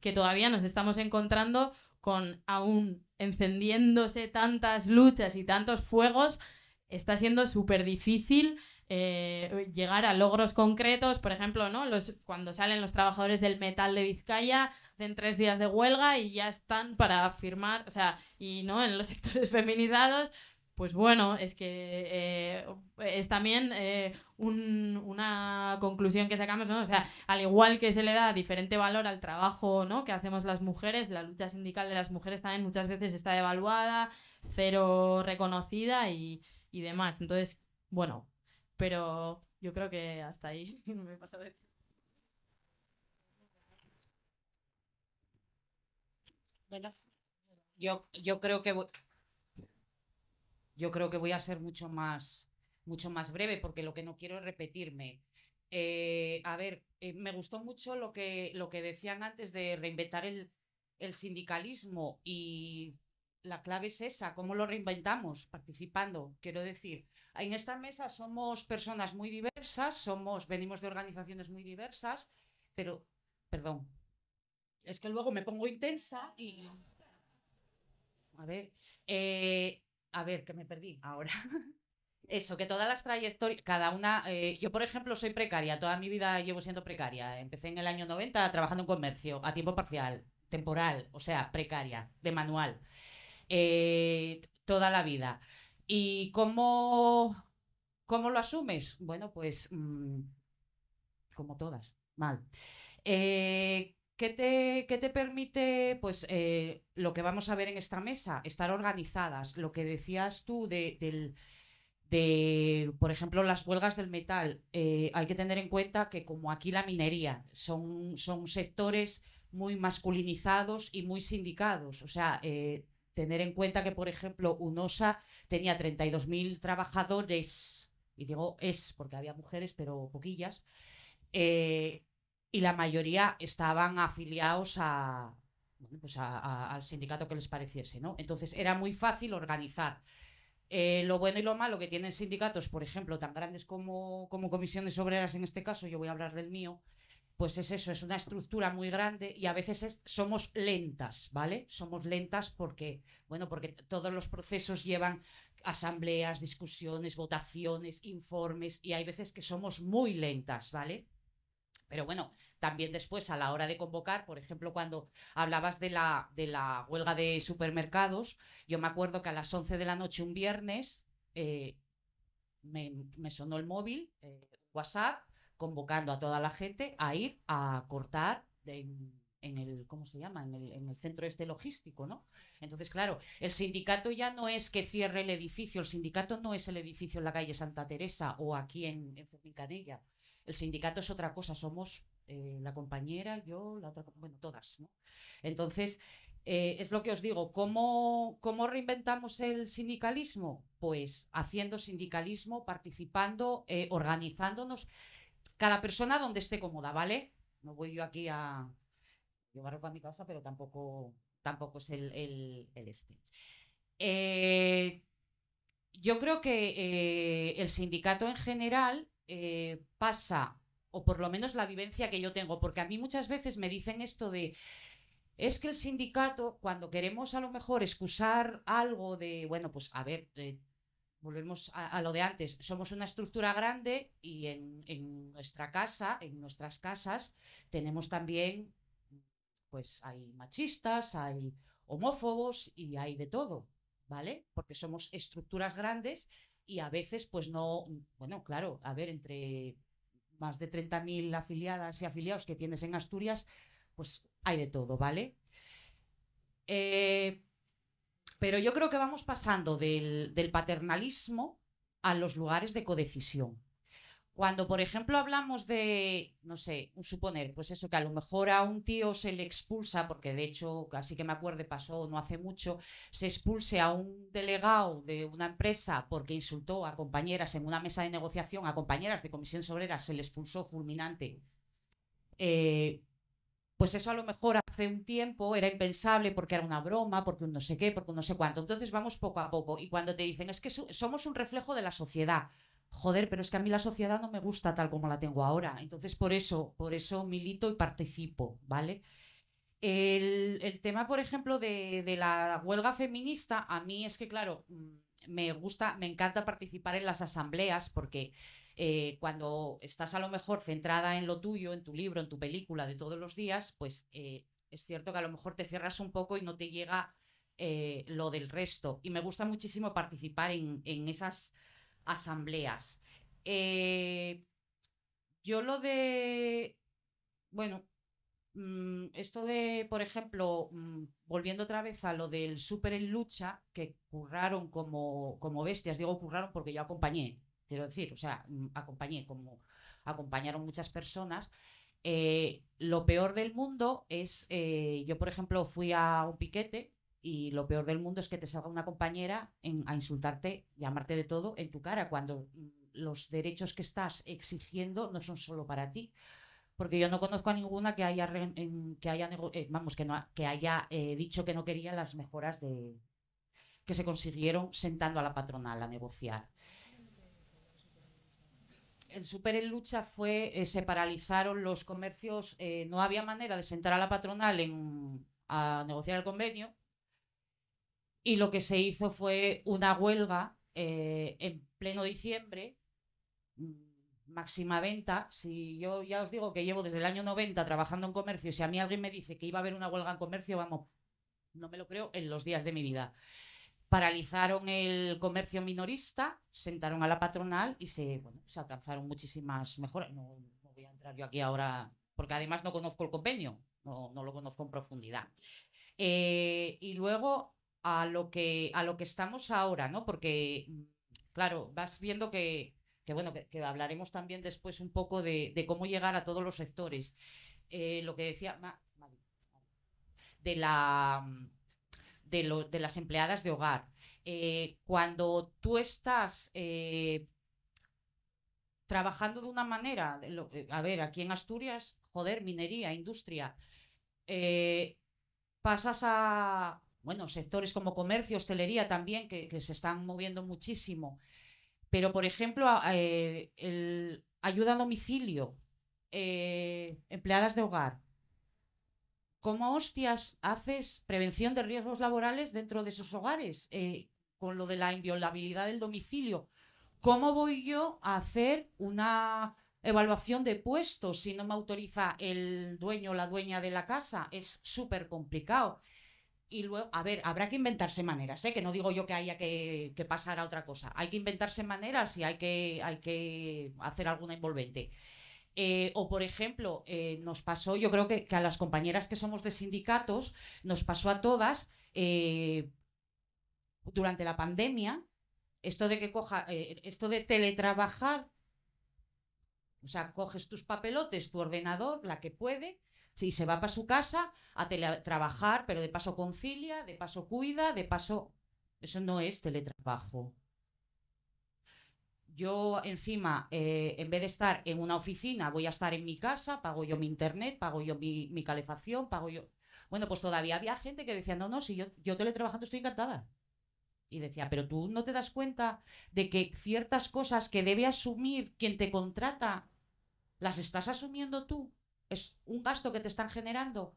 D: que todavía nos estamos encontrando con aún encendiéndose tantas luchas y tantos fuegos, está siendo súper difícil eh, llegar a logros concretos, por ejemplo, ¿no? Los, cuando salen los trabajadores del metal de Vizcaya, hacen tres días de huelga y ya están para firmar, o sea, y no en los sectores feminizados, pues bueno, es que eh, es también eh, una conclusión que sacamos, ¿no? O sea, al igual que se le da diferente valor al trabajo ¿no? que hacemos las mujeres, la lucha sindical de las mujeres también muchas veces está devaluada, cero reconocida y, demás. Entonces, bueno, pero yo creo que hasta ahí no me he pasado de yo, yo creo que
E: yo creo que voy a ser mucho más, mucho más breve porque lo que no quiero es repetirme. Eh, a ver, eh, me gustó mucho lo que, lo que decían antes de reinventar el, sindicalismo y la clave es esa, ¿cómo lo reinventamos? Participando, quiero decir. En esta mesa somos personas muy diversas, somos, venimos de organizaciones muy diversas, pero, perdón, es que luego me pongo intensa y... A ver, eh, a ver, que me perdí ahora. Eso, que todas las trayectorias, cada una, eh, yo por ejemplo soy precaria, toda mi vida llevo siendo precaria. Empecé en el año 90 trabajando en comercio, a tiempo parcial, temporal, o sea, precaria, de manual, eh, toda la vida. ¿Y cómo, cómo lo asumes? Bueno, pues mm, como todas, mal. Eh, ¿Qué te, te permite, pues, eh, lo que vamos a ver en esta mesa? Estar organizadas. Lo que decías tú de, del, de, por ejemplo, las huelgas del metal. Eh, hay que tener en cuenta que como aquí la minería son, son sectores muy masculinizados y muy sindicados. O sea, eh, tener en cuenta que, por ejemplo, UNOSA tenía 32.000 trabajadores, y digo es porque había mujeres, pero poquillas y la mayoría estaban afiliados pues a, al sindicato que les pareciese, ¿no? Entonces era muy fácil organizar. Eh, lo bueno y lo malo que tienen sindicatos, por ejemplo, tan grandes como, como comisiones obreras en este caso, yo voy a hablar del mío, pues es eso, es una estructura muy grande y a veces somos lentas, ¿vale? Somos lentas porque, bueno, porque todos los procesos llevan asambleas, discusiones, votaciones, informes y hay veces que somos muy lentas, ¿vale? Pero bueno, también después a la hora de convocar, por ejemplo, cuando hablabas de la, de la huelga de supermercados, yo me acuerdo que a las 11 de la noche un viernes eh, me, sonó el móvil, eh, WhatsApp, convocando a toda la gente a ir a cortar en, el, ¿cómo se llama? En el, en el, centro este logístico, ¿no? Entonces, claro, el sindicato ya no es que cierre el edificio, el sindicato no es el edificio en la calle Santa Teresa o aquí en, en el sindicato es otra cosa, somos eh, la compañera, yo, la otra, bueno, todas, Entonces, eh, es lo que os digo, ¿cómo, reinventamos el sindicalismo? Pues haciendo sindicalismo, participando, eh, organizándonos, cada persona donde esté cómoda, ¿vale? No voy yo aquí a llevarlo para mi casa, pero tampoco, tampoco es el, este. yo creo que el sindicato en general eh, pasa, o por lo menos la vivencia que yo tengo, porque a mí muchas veces me dicen esto de, es que el sindicato, cuando queremos a lo mejor excusar algo de, bueno, pues a ver, eh, volvemos a, lo de antes, somos una estructura grande y en, en nuestra casa, en nuestras casas, tenemos también, pues hay machistas, hay homófobos y hay de todo, ¿vale? Porque somos estructuras grandes y a veces, pues no, bueno, claro, a ver, entre más de 30.000 afiliadas y afiliados que tienes en Asturias, pues hay de todo, ¿vale? Eh, pero yo creo que vamos pasando del, del paternalismo a los lugares de codecisión. Cuando, por ejemplo, hablamos de, no sé, un suponer, pues eso, que a lo mejor a un tío se le expulsa, porque de hecho, así que me acuerde, pasó no hace mucho, se expulse a un delegado de una empresa porque insultó a compañeras en una mesa de negociación, a compañeras de comisión obrera, se le expulsó fulminante. Eh, pues eso a lo mejor hace un tiempo era impensable porque era una broma, porque no sé qué, porque no sé cuánto. Entonces vamos poco a poco. Y cuando te dicen, es que somos un reflejo de la sociedad, joder, pero es que a mí la sociedad no me gusta tal como la tengo ahora. Entonces, por eso, por eso milito y participo, ¿vale? El, tema, por ejemplo, de, la huelga feminista, a mí es que, claro, mm, me gusta, me encanta participar en las asambleas porque eh, cuando estás a lo mejor centrada en lo tuyo, en tu libro, en tu película de todos los días, pues eh, es cierto que a lo mejor te cierras un poco y no te llega eh, lo del resto. Y me gusta muchísimo participar en, en esas asambleas. Eh, yo lo de, bueno, mm, esto de, por ejemplo, mm, volviendo otra vez a lo del súper en lucha, que curraron como, como bestias, digo curraron porque yo acompañé, quiero decir, o sea, mm, acompañé como acompañaron muchas personas. Eh, lo peor del mundo es, eh, yo por ejemplo fui a un piquete y lo peor del mundo es que te salga una compañera a insultarte, llamarte de todo en tu cara, cuando mm, los derechos que estás exigiendo no son solo para ti. Porque yo no conozco a ninguna que haya, que haya, eh, vamos, que haya eh, dicho que no quería las mejoras de, que se consiguieron sentando a la patronal a negociar. El super en lucha fue, eh, se paralizaron los comercios, no había manera de sentar a la patronal a negociar el convenio y lo que se hizo fue una huelga eh, en pleno diciembre, mm, máxima venta. Si yo ya os digo que llevo desde el año 90 trabajando en comercio, si a mí alguien me dice que iba a haber una huelga en comercio, vamos, no me lo creo en los días de mi vida. Paralizaron el comercio minorista, sentaron a la patronal y se, se alcanzaron muchísimas mejoras. No, voy a entrar yo aquí ahora, porque además no conozco el convenio, no, lo conozco en profundidad. Eh, y luego a lo que, a lo que estamos ahora, ¿no? Porque, mm, claro, vas viendo que, bueno, que, hablaremos también después un poco de, cómo llegar a todos los sectores. Eh, lo que decía de la mm, de, las empleadas de hogar. Eh, cuando tú estás eh, trabajando de una manera, a ver, aquí en Asturias, joder, minería, industria, pasas a, bueno, sectores como comercio, hostelería también, que, se están moviendo muchísimo. Pero, por ejemplo, eh, el ayuda a domicilio, eh, empleadas de hogar. ¿Cómo hostias haces prevención de riesgos laborales dentro de esos hogares? Eh, con lo de la inviolabilidad del domicilio. ¿Cómo voy yo a hacer una evaluación de puestos si no me autoriza el dueño o la dueña de la casa? Es súper complicado. Y luego, a ver, habrá que inventarse maneras, ¿eh? que no digo yo que haya que, pasar a otra cosa. Hay que inventarse maneras y hay que, hay que hacer alguna envolvente. Eh, o, por ejemplo, eh, nos pasó, yo creo que, a las compañeras que somos de sindicatos, nos pasó a todas durante la pandemia, esto de que coja, esto de teletrabajar, o sea, coges tus papelotes, tu ordenador, la que puede, si se va para su casa a teletrabajar, pero de paso concilia, de paso cuida, de paso... Eso no es teletrabajo. Yo encima, eh, en vez de estar en una oficina, voy a estar en mi casa, pago yo mi internet, pago yo mi, calefacción, pago yo... Bueno, pues todavía había gente que decía, no, no, si yo, yo teletrabajando estoy encantada. Y decía, pero tú no te das cuenta de que ciertas cosas que debe asumir quien te contrata, las estás asumiendo tú. Es un gasto que te están generando.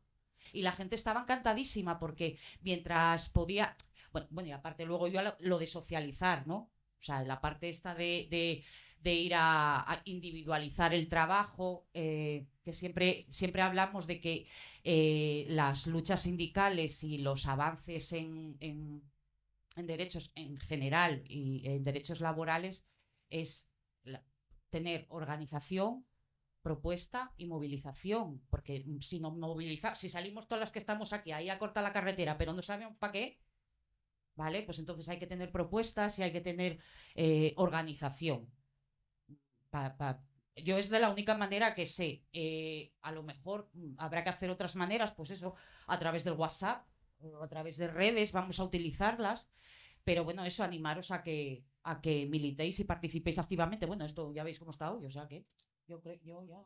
E: Y la gente estaba encantadísima porque mientras podía. Bueno, bueno y aparte luego yo lo, de socializar, ¿no? O sea, la parte esta de, ir a, individualizar el trabajo, eh, que siempre, siempre hablamos de que eh, las luchas sindicales y los avances en, derechos en general y en derechos laborales es tener organización, propuesta y movilización, porque mm, si no movilizar, si salimos todas las que estamos aquí ahí acorta la carretera, pero no sabemos para qué, ¿vale? Pues entonces hay que tener propuestas y hay que tener eh, organización. Yo es de la única manera que sé. Eh, a lo mejor mm, habrá que hacer otras maneras, pues eso, a través del WhatsApp, a través de redes, vamos a utilizarlas. Pero bueno, eso, animaros a que, a que militéis y participéis activamente. Bueno, esto ya veis cómo está hoy, o sea que. Yo creo, yo ya.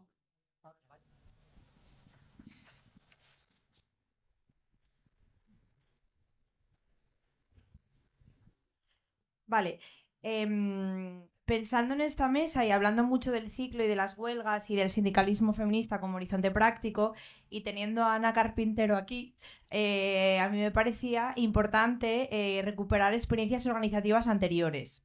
A: Vale, em, pensando en esta mesa y hablando mucho del ciclo y de las huelgas y del sindicalismo feminista como horizonte práctico, y teniendo a Ana Carpintero aquí, eh, a mí me parecía importante eh, recuperar experiencias organizativas anteriores.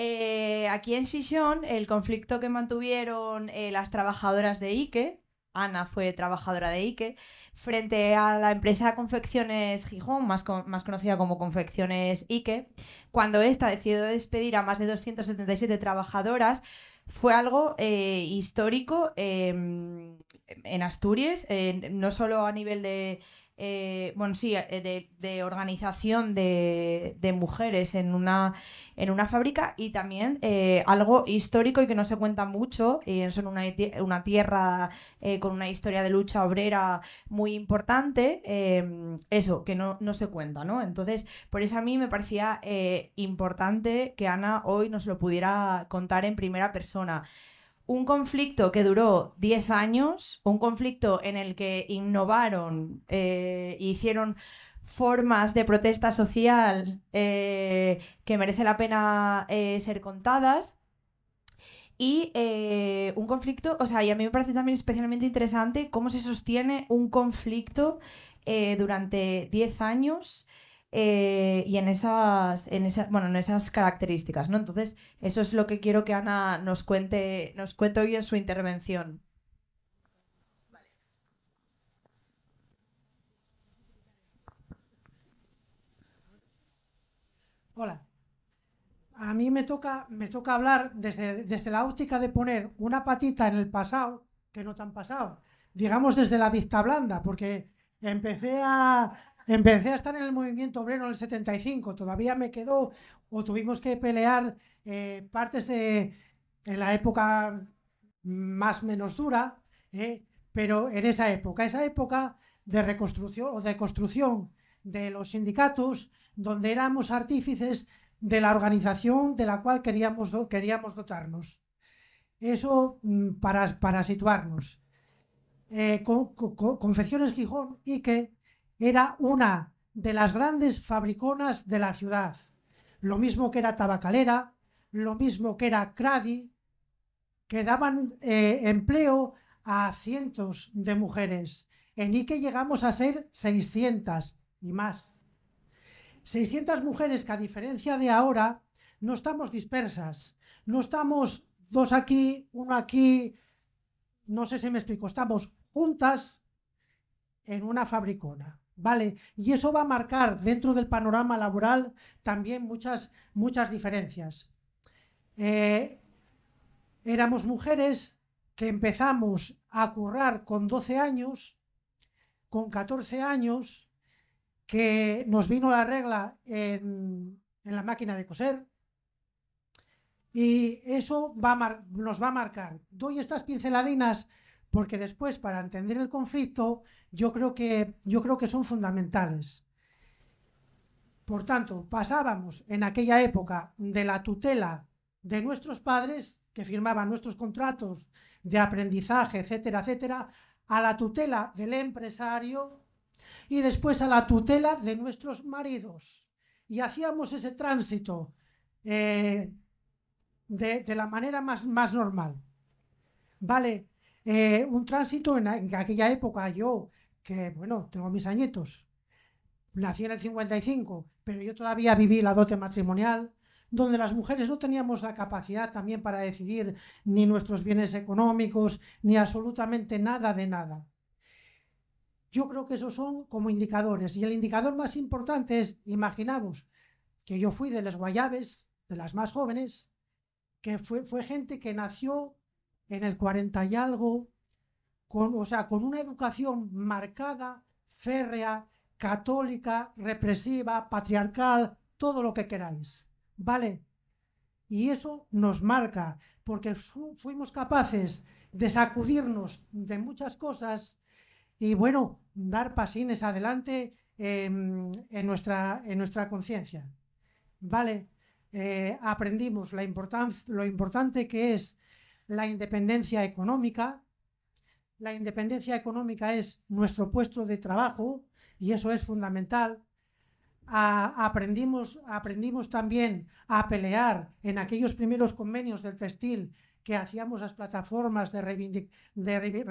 A: Eh, aquí en sisión el conflicto que mantuvieron eh, las trabajadoras de Ike, Ana fue trabajadora de Ike, frente a la empresa Confecciones Gijón, más, conocida como Confecciones Ike, cuando esta decidió despedir a más de 277 trabajadoras, fue algo eh, histórico em, en Asturias, no solo a nivel de eh, bueno, sí, eh, de, organización de, mujeres en una, en una fábrica y también eh, algo histórico y que no se cuenta mucho, y son una, tierra con una historia de lucha obrera muy importante, eso, que no, no, se cuenta, ¿no? Entonces, por eso a mí me parecía importante que Ana hoy nos lo pudiera contar en primera persona un conflicto que duró 10 años, un conflicto en el que innovaron e hicieron formas de protesta social eh, que merece la pena eh, ser contadas. Y un conflicto, o sea, y a mí me parece también especialmente interesante cómo se sostiene un conflicto durante 10 años eh, y en esas, bueno, en esas características, ¿no? Entonces, eso es lo que quiero que Ana nos cuente, nos cuente hoy en su intervención.
F: Hola. A mí me toca, me toca hablar desde, desde la óptica de poner una patita en el pasado, que no tan pasado, digamos desde la vista blanda, porque empecé a, Empecé a estar en el movimiento obrero en el 75, todavía me quedó o tuvimos que pelear eh, partes de la época más menos dura, eh, pero en esa época, esa época de reconstrucción o de construcción de los sindicatos, donde éramos artífices de la organización de la cual queríamos, queríamos dotarnos. Eso mm, para, para situarnos. Eh, Confecciones Gijón y que era una de las grandes fabriconas de la ciudad, lo mismo que era tabacalera, lo mismo que era Cradi, que daban eh, empleo a cientos de mujeres. En Ike llegamos a ser 600 y más. 600 mujeres que a diferencia de ahora no estamos dispersas, no estamos dos aquí, uno aquí, no sé si me explico, estamos juntas en una fabricona. Y eso va a marcar dentro del panorama laboral también muchas, muchas diferencias. Eh, éramos mujeres que empezamos a currar con 12 años, con 14 años, que nos vino la regla en, la máquina de coser. Y eso nos va a marcar. Doy estas pinceladinas porque después para entender el conflicto yo creo que, yo creo que son fundamentales. Por tanto, pasábamos en aquella época de la tutela de nuestros padres, que firmaban nuestros contratos de aprendizaje, etcétera, etcétera, a la tutela del empresario y después a la tutela de nuestros maridos. Y hacíamos ese tránsito eh, de, la manera más, más normal. Vale, eh, un tránsito en, aquella época, yo, que bueno, tengo mis añitos, nací en el 55, pero yo todavía viví la dote matrimonial, donde las mujeres no teníamos la capacidad también para decidir ni nuestros bienes económicos, ni absolutamente nada de nada. Yo creo que esos son como indicadores. Y el indicador más importante es, imaginamos, que yo fui de las Guayabes, de las más jóvenes, que fue, fue gente que nació en el 40 y algo, con, o sea, con una educación marcada, férrea, católica, represiva, patriarcal, todo lo que queráis. ¿Vale? Y eso nos marca, porque fuimos capaces de sacudirnos de muchas cosas y, bueno, dar pasines adelante en nuestra, en nuestra conciencia. ¿Vale? Eh, aprendimos la lo importante que es la independencia económica. La independencia económica es nuestro puesto de trabajo y eso es fundamental. aprendimos, aprendimos también a pelear en aquellos primeros convenios del textil que hacíamos las plataformas de,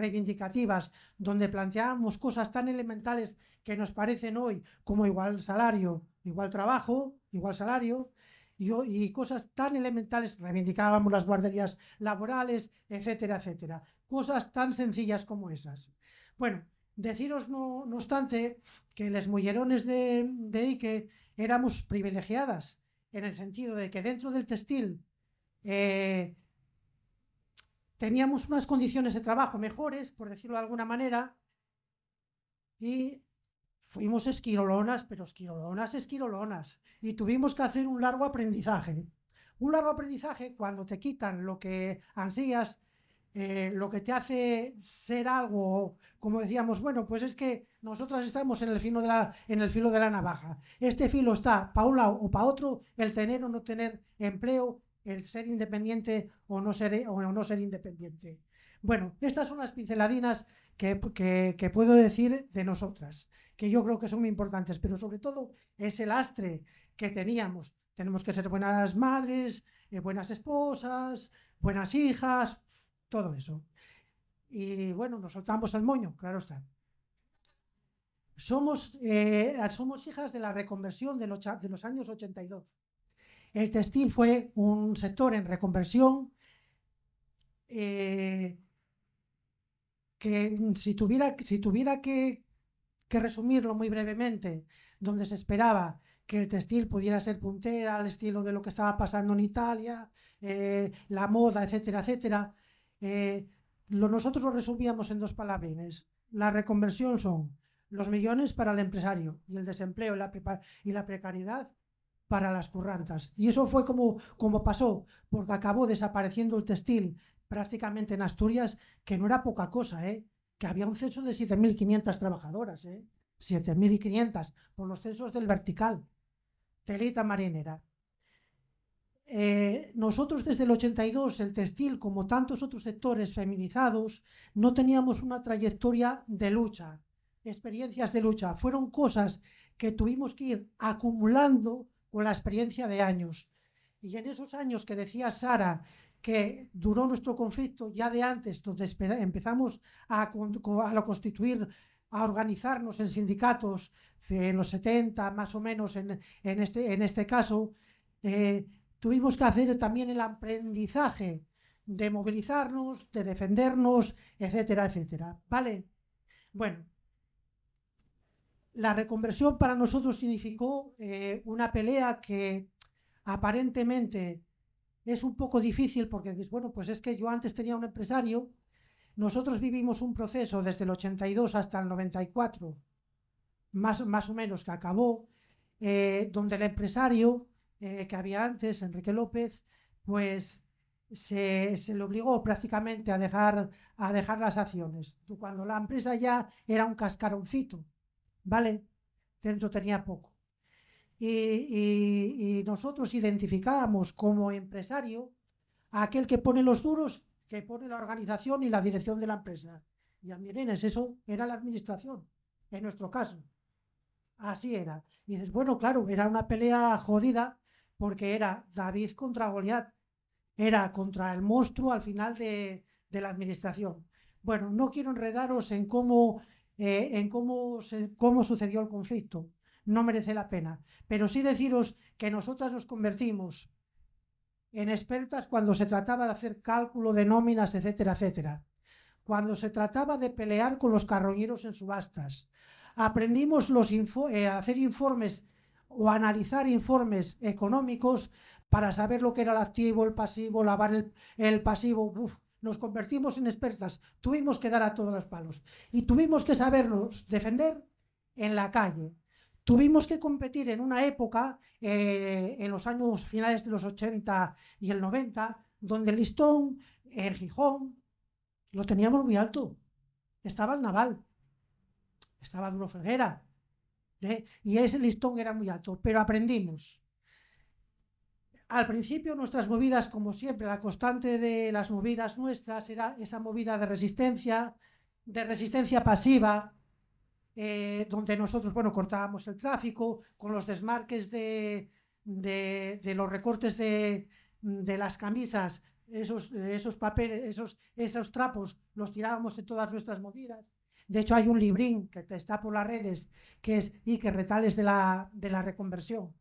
F: reivindicativas, donde planteábamos cosas tan elementales que nos parecen hoy como igual salario, igual trabajo, igual salario, y, cosas tan elementales, reivindicábamos las guarderías laborales, etcétera, etcétera. Cosas tan sencillas como esas. Bueno, deciros no, obstante que las mullerones de, de Ike éramos privilegiadas en el sentido de que dentro del textil eh, teníamos unas condiciones de trabajo mejores, por decirlo de alguna manera, y fuimos esquirolonas, pero esquirolonas, esquirolonas. Y tuvimos que hacer un largo aprendizaje. Un largo aprendizaje cuando te quitan lo que ansías, eh, lo que te hace ser algo, como decíamos, bueno, pues es que nosotras estamos en el, filo de la, en el filo de la navaja. Este filo está para un lado o para otro, el tener o no tener empleo, el ser independiente o no ser, o no ser independiente. Bueno, estas son las pinceladinas que, puedo decir de nosotras, que yo creo que son muy importantes, pero sobre todo es el lastre que teníamos. Tenemos que ser buenas madres, eh, buenas esposas, buenas hijas, todo eso. Y bueno, nos soltamos al moño, claro está. Somos, eh, somos hijas de la reconversión de los, de los años 82. El textil fue un sector en reconversión. Eh, que mm, si tuviera, si tuviera que, que resumirlo muy brevemente, donde se esperaba que el textil pudiera ser puntera al estilo de lo que estaba pasando en Italia, eh, la moda, etcétera, etcétera. Eh, lo, nosotros lo resumíamos en dos palabras. La reconversión son los millones para el empresario y el desempleo y la, y la precariedad para las currantas. Y eso fue como, como pasó, porque acabó desapareciendo el textil prácticamente en Asturias, que no era poca cosa, ¿eh? que había un censo de 7.500 trabajadoras, ¿eh? 7.500 por los censos del vertical, telita marinera. Eh, nosotros desde el 82, el textil, como tantos otros sectores feminizados, no teníamos una trayectoria de lucha, experiencias de lucha. Fueron cosas que tuvimos que ir acumulando con la experiencia de años. Y en esos años que decía Sara, que duró nuestro conflicto ya de antes, donde empezamos a, a constituir a organizarnos en sindicatos eh, en los 70 más o menos en, este, en este caso, eh, tuvimos que hacer también el aprendizaje de movilizarnos, de defendernos, etcétera, etcétera. ¿Vale? Bueno, la reconversión para nosotros significó eh, una pelea que aparentemente es un poco difícil porque dices, bueno, pues es que yo antes tenía un empresario, nosotros vivimos un proceso desde el 82 hasta el 94, más, más o menos que acabó, eh, donde el empresario eh, que había antes, Enrique López, pues se, le obligó prácticamente a dejar, a dejar las acciones. Cuando la empresa ya era un cascaroncito, ¿vale? Dentro tenía poco y, nosotros identificábamos como empresario a aquel que pone los duros, que pone la organización y la dirección de la empresa. Y a Mirenes, eso era la administración, en nuestro caso. Así era. Y dices, bueno, claro, era una pelea jodida porque era David contra Goliat, era contra el monstruo al final de, la administración. Bueno, no quiero enredaros en cómo, eh, en cómo, se, cómo sucedió el conflicto, no merece la pena. Pero sí deciros que nosotras nos convertimos en expertas cuando se trataba de hacer cálculo de nóminas, etcétera, etcétera. Cuando se trataba de pelear con los carroñeros en subastas. Aprendimos a eh, hacer informes o analizar informes económicos para saber lo que era el activo, el pasivo, lavar el, pasivo. nos convertimos en expertas. Tuvimos que dar a todos los palos. Y tuvimos que sabernos defender en la calle. Tuvimos que competir en una época, eh, en los años finales de los 80 y el 90, donde el listón, el Gijón, lo teníamos muy alto. Estaba el Naval, estaba Duro Ferguera, ¿eh? y ese listón era muy alto, pero aprendimos. Al principio nuestras movidas, como siempre, la constante de las movidas nuestras era esa movida de resistencia, de resistencia pasiva, eh, donde nosotros, bueno, cortábamos el tráfico con los desmarques de, los recortes de, las camisas, esos, papeles, esos, trapos, los tirábamos de todas nuestras movidas. De hecho, hay un librín que está por las redes, que es y que retales de la, reconversión.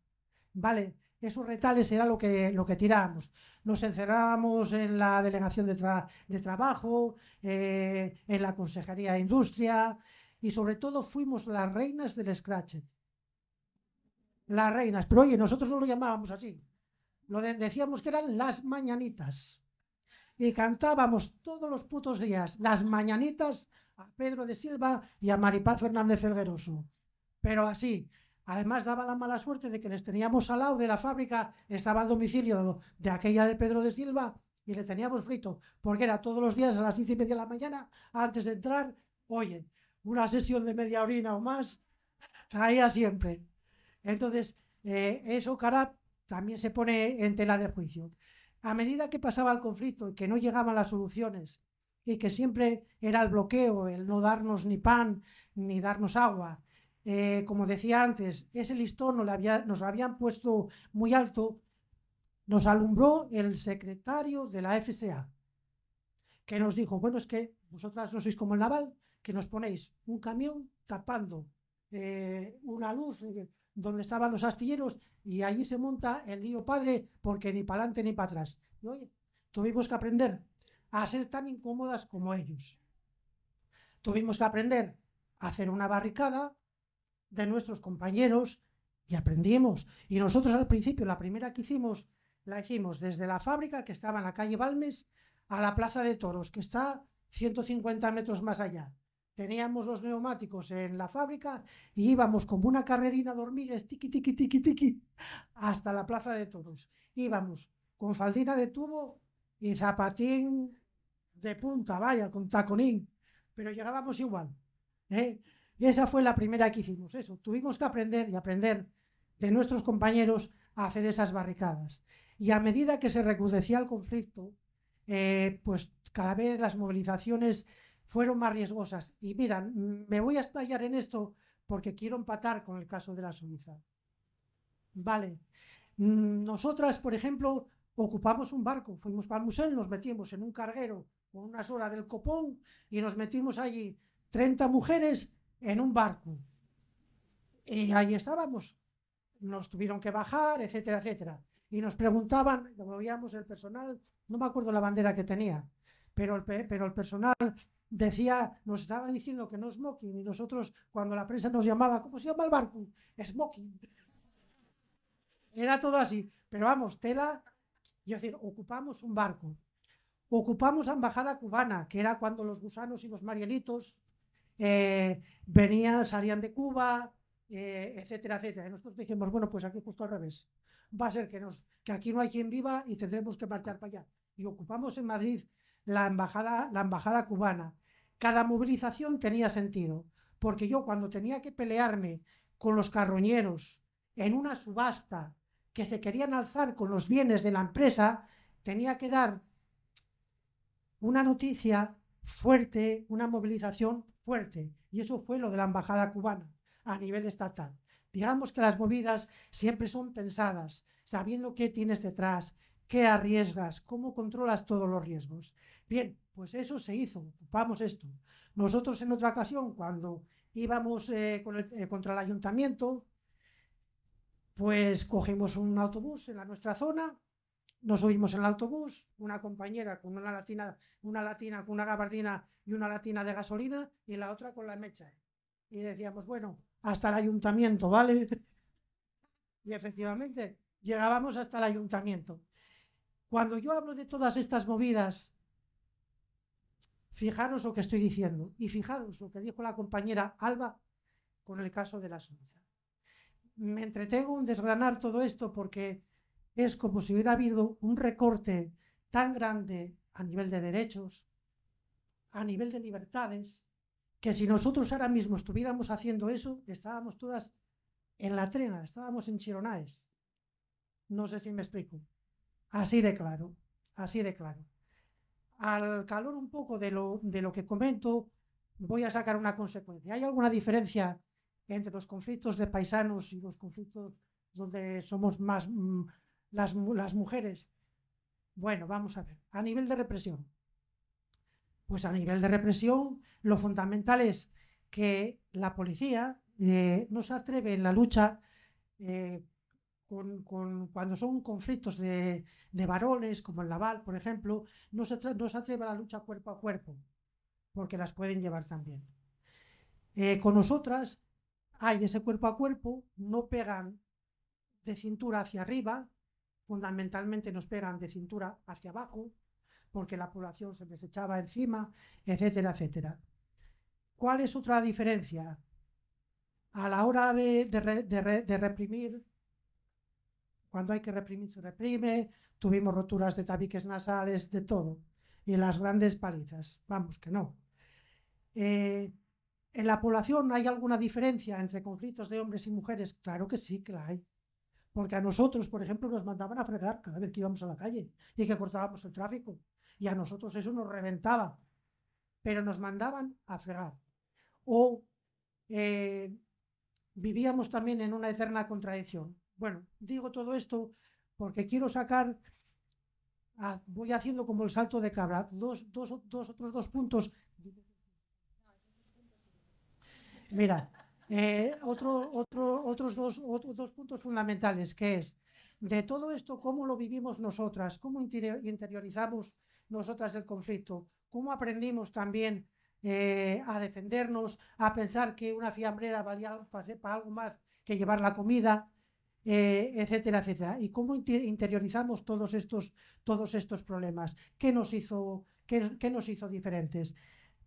F: ¿Vale? Esos retales era lo que, lo que tirábamos. Nos encerrábamos en la delegación de, trabajo, eh, en la consejería de industria, y sobre todo fuimos las reinas del scratch. Las reinas, pero oye, nosotros no lo llamábamos así. Lo decíamos que eran las mañanitas. Y cantábamos todos los putos días las mañanitas a Pedro de Silva y a Maripaz Fernández Felgueroso. Pero así, Además, daba la mala suerte de que les teníamos al lado de la fábrica, estaba al domicilio de aquella de Pedro de Silva y le teníamos frito, porque era todos los días a las 10 y media de la mañana, antes de entrar, oye, una sesión de media orina o más, caía siempre. Entonces, eh, eso cara, también se pone en tela de juicio. A medida que pasaba el conflicto y que no llegaban las soluciones y que siempre era el bloqueo, el no darnos ni pan ni darnos agua, eh, como decía antes, ese listón nos nos lo habían puesto muy alto, nos alumbró el secretario de la FSA, que nos dijo, bueno, es que vosotras no sois como el naval, que nos ponéis un camión tapando eh, una luz donde estaban los astilleros y allí se monta el río padre porque ni para adelante ni para atrás. Y oye, tuvimos que aprender a ser tan incómodas como ellos. Tuvimos que aprender a hacer una barricada de nuestros compañeros y aprendimos. Y nosotros al principio, la primera que hicimos, la hicimos desde la fábrica que estaba en la calle Balmes a la Plaza de Toros, que está 150 metros más allá teníamos los neumáticos en la fábrica y íbamos como una carrerina de hormigas, tiqui, tiqui, tiqui, tiqui, hasta la plaza de toros. Íbamos con faldina de tubo y zapatín de punta, vaya, con taconín, pero llegábamos igual. ¿eh? Y esa fue la primera que hicimos, eso. Tuvimos que aprender y aprender de nuestros compañeros a hacer esas barricadas. Y a medida que se recrudecía el conflicto, eh, pues cada vez las movilizaciones fueron más riesgosas. Y mira, me voy a explayar en esto porque quiero empatar con el caso de la Suiza. Vale. Mm, nosotras, por ejemplo, ocupamos un barco, fuimos para el museo, nos metimos en un carguero con una horas del copón y nos metimos allí 30 mujeres en un barco. Y ahí estábamos. Nos tuvieron que bajar, etcétera, etcétera. Y nos preguntaban, como veíamos el personal, no me acuerdo la bandera que tenía, pero el, pero el personal decía, nos estaban diciendo que no es smoking y nosotros cuando la prensa nos llamaba, ¿cómo se llama el barco? Smoking. Era todo así. Pero vamos, tela, quiero decir, ocupamos un barco. Ocupamos la embajada cubana, que era cuando los gusanos y los marielitos eh, venían, salían de Cuba, eh, etcétera, etcétera. Y nosotros dijimos, bueno, pues aquí justo al revés. Va a ser que, nos, que aquí no hay quien viva y tendremos que marchar para allá. Y ocupamos en Madrid la embajada, la embajada cubana. Cada movilización tenía sentido, porque yo cuando tenía que pelearme con los carroñeros en una subasta que se querían alzar con los bienes de la empresa, tenía que dar una noticia fuerte, una movilización fuerte. Y eso fue lo de la embajada cubana a nivel estatal. Digamos que las movidas siempre son pensadas, sabiendo qué tienes detrás, qué arriesgas, cómo controlas todos los riesgos. Bien, pues eso se hizo, ocupamos esto. Nosotros en otra ocasión, cuando íbamos eh, eh, contra el ayuntamiento, pues cogimos un autobús en nuestra zona, nos subimos en el autobús, una compañera con una latina, una latina con una gabardina y una latina de gasolina y la otra con la mecha. Y decíamos, bueno, hasta el ayuntamiento, ¿vale? Y efectivamente, llegábamos hasta el ayuntamiento. Cuando yo hablo de todas estas movidas, fijaros lo que estoy diciendo y fijaros lo que dijo la compañera Alba con el caso de la Asunción. Me entretengo en desgranar todo esto porque es como si hubiera habido un recorte tan grande a nivel de derechos, a nivel de libertades, que si nosotros ahora mismo estuviéramos haciendo eso, estábamos todas en la trena, estábamos en Chironaes. No sé si me explico. Así de claro, así de claro. Al calor un poco de lo, que comento, voy a sacar una consecuencia. ¿Hay alguna diferencia entre los conflictos de paisanos y los conflictos donde somos más mm, las, las mujeres? Bueno, vamos a ver. A nivel de represión. Pues a nivel de represión, lo fundamental es que la policía eh, no se atreve en la lucha eh, con, cuando son conflictos de, de, varones, como el Laval, por ejemplo, no se, no atreve a la lucha cuerpo a cuerpo, porque las pueden llevar también. Eh, con nosotras hay ese cuerpo a cuerpo, no pegan de cintura hacia arriba, fundamentalmente nos pegan de cintura hacia abajo, porque la población se les echaba encima, etcétera, etcétera. ¿Cuál es otra diferencia? A la hora de reprimir cuando hay que reprimir, se reprime. Tuvimos roturas de tabiques nasales, de todo. Y las grandes palizas. Vamos, que no. Eh, ¿En la población hay alguna diferencia entre conflictos de hombres y mujeres? Claro que sí, que la hay. Porque a nosotros, por ejemplo, nos mandaban a fregar cada vez que íbamos a la calle y que cortábamos el tráfico. Y a nosotros eso nos reventaba. Pero nos mandaban a fregar. O eh, vivíamos también en una eterna contradicción. Bueno, digo todo esto porque quiero sacar, voy haciendo como el salto de cabra, dos, otros dos puntos. Mira, eh, otro, otro, otros dos, puntos fundamentales, que es de todo esto, cómo lo vivimos nosotras, cómo interiorizamos nosotras el conflicto, cómo aprendimos también eh, a defendernos, a pensar que una fiambrera valía para algo más que llevar la comida, eh, etcétera, etcétera. ¿Y cómo interiorizamos todos estos, todos estos problemas? ¿Qué nos hizo, nos hizo diferentes?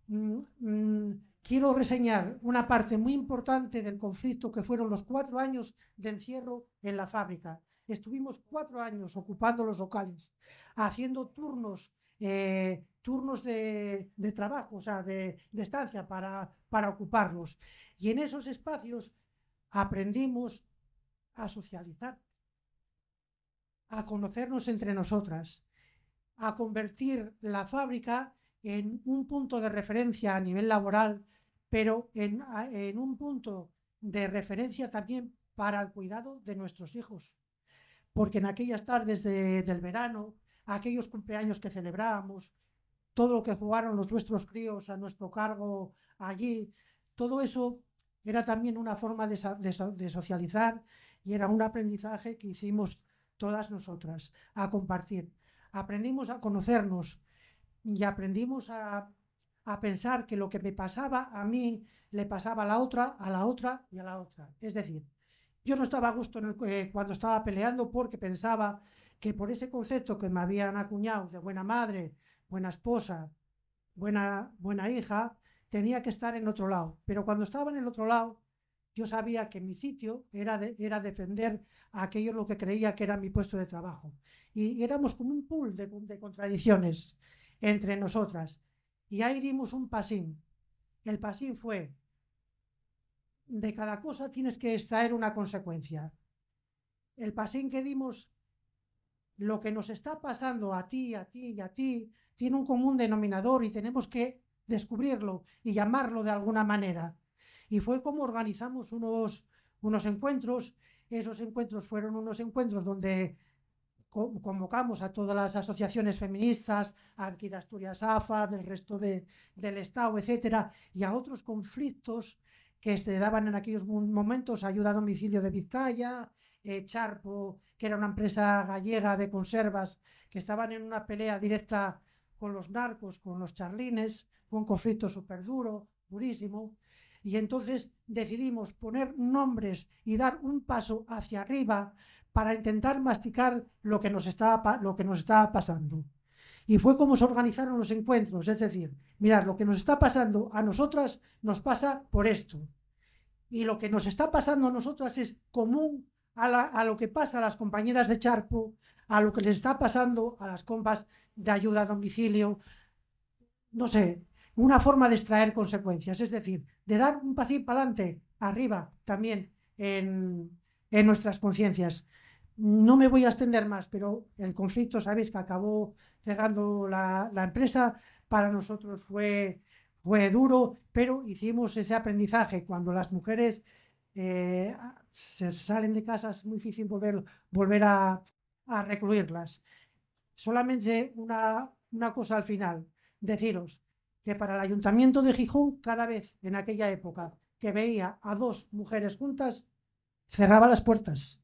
F: Mm, mm, quiero reseñar una parte muy importante del conflicto que fueron los cuatro años de encierro en la fábrica. Estuvimos cuatro años ocupando los locales, haciendo turnos, eh, turnos de, trabajo, o sea, de, estancia para, para ocuparlos Y en esos espacios aprendimos a socializar, a conocernos entre nosotras, a convertir la fábrica en un punto de referencia a nivel laboral, pero en, un punto de referencia también para el cuidado de nuestros hijos. Porque en aquellas tardes del verano, aquellos cumpleaños que celebrábamos, todo lo que jugaron los nuestros críos a nuestro cargo allí, todo eso era también una forma de socializar y era un aprendizaje que hicimos todas nosotras, a compartir. Aprendimos a conocernos y aprendimos a, pensar que lo que me pasaba a mí le pasaba a la otra, a la otra y a la otra. Es decir, yo no estaba a gusto eh, cuando estaba peleando porque pensaba que por ese concepto que me habían acuñado de buena madre, buena esposa, buena, buena hija, tenía que estar en otro lado. Pero cuando estaba en el otro lado, yo sabía que mi sitio era, era defender aquello lo que creía que era mi puesto de trabajo. Y, éramos como un pool de, contradicciones entre nosotras. Y ahí dimos un pasín. El pasín fue, de cada cosa tienes que extraer una consecuencia. El pasín que dimos, lo que nos está pasando a ti, a ti y a ti, tiene un común denominador y tenemos que descubrirlo y llamarlo de alguna manera. Y fue como organizamos unos, unos encuentros. Esos encuentros fueron unos encuentros donde convocamos a todas las asociaciones feministas, a Asturias AFA, del resto del Estado, etcétera, y a otros conflictos que se daban en aquellos momentos, ayuda a domicilio de Vizcaya, eh, Charpo, que era una empresa gallega de conservas, que estaban en una pelea directa con los narcos, con los charlines, fue un conflicto súper duro, durísimo, y entonces decidimos poner nombres y dar un paso hacia arriba para intentar masticar lo que nos estaba, lo que nos pasando. Y fue como se organizaron los encuentros, es decir, mirar, lo que nos está pasando a nosotras nos pasa por esto. Y lo que nos está pasando a nosotras es común a lo que pasa a las compañeras de Charpo, a lo que les está pasando a las compas de ayuda a domicilio, no sé, una forma de extraer consecuencias. Es decir, de dar un pasito para adelante, arriba también en, en nuestras conciencias. No me voy a extender más, pero el conflicto, sabéis que acabó cerrando la, empresa, para nosotros fue, fue duro, pero hicimos ese aprendizaje. Cuando las mujeres eh, se salen de casa es muy difícil volver, volver a, recluirlas. Solamente una cosa al final, deciros, para el ayuntamiento de Gijón, cada vez en aquella época que veía a dos mujeres juntas, cerraba las puertas.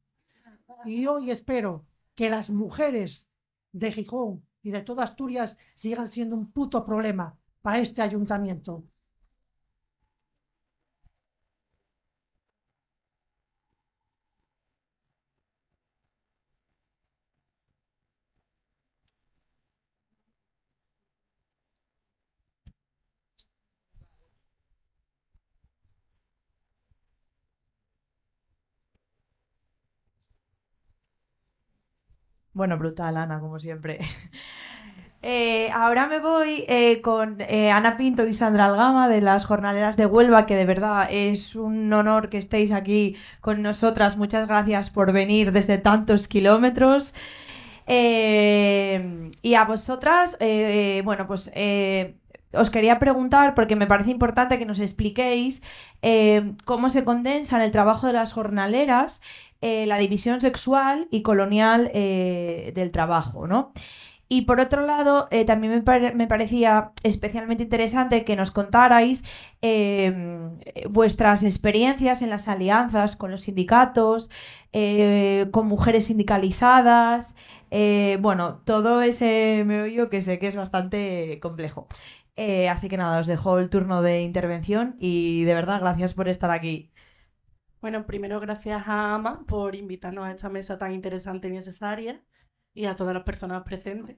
F: Y hoy espero que las mujeres de Gijón y de toda Asturias sigan siendo un puto problema para este ayuntamiento. Bueno,
A: brutal, Ana, como siempre. Eh, ahora me voy eh, con eh, Ana Pinto y Sandra Algama de las Jornaleras de Huelva, que de verdad es un honor que estéis aquí con nosotras. Muchas gracias por venir desde tantos kilómetros. y a vosotras, bueno, pues os quería preguntar, porque me parece importante que nos expliquéis cómo se condensa el trabajo de las jornaleras eh, la división sexual y colonial eh, del trabajo, Y por otro lado, eh, también me, parecía especialmente interesante que nos contarais em, vuestras experiencias en las alianzas con los sindicatos, con mujeres sindicalizadas, bueno, todo ese meollo que sé que es bastante complejo. así que nada, os dejo el turno de intervención y de verdad gracias por estar aquí.
G: Bueno, primero gracias a AMA por invitarnos a esta mesa tan interesante y necesaria y a todas las personas presentes.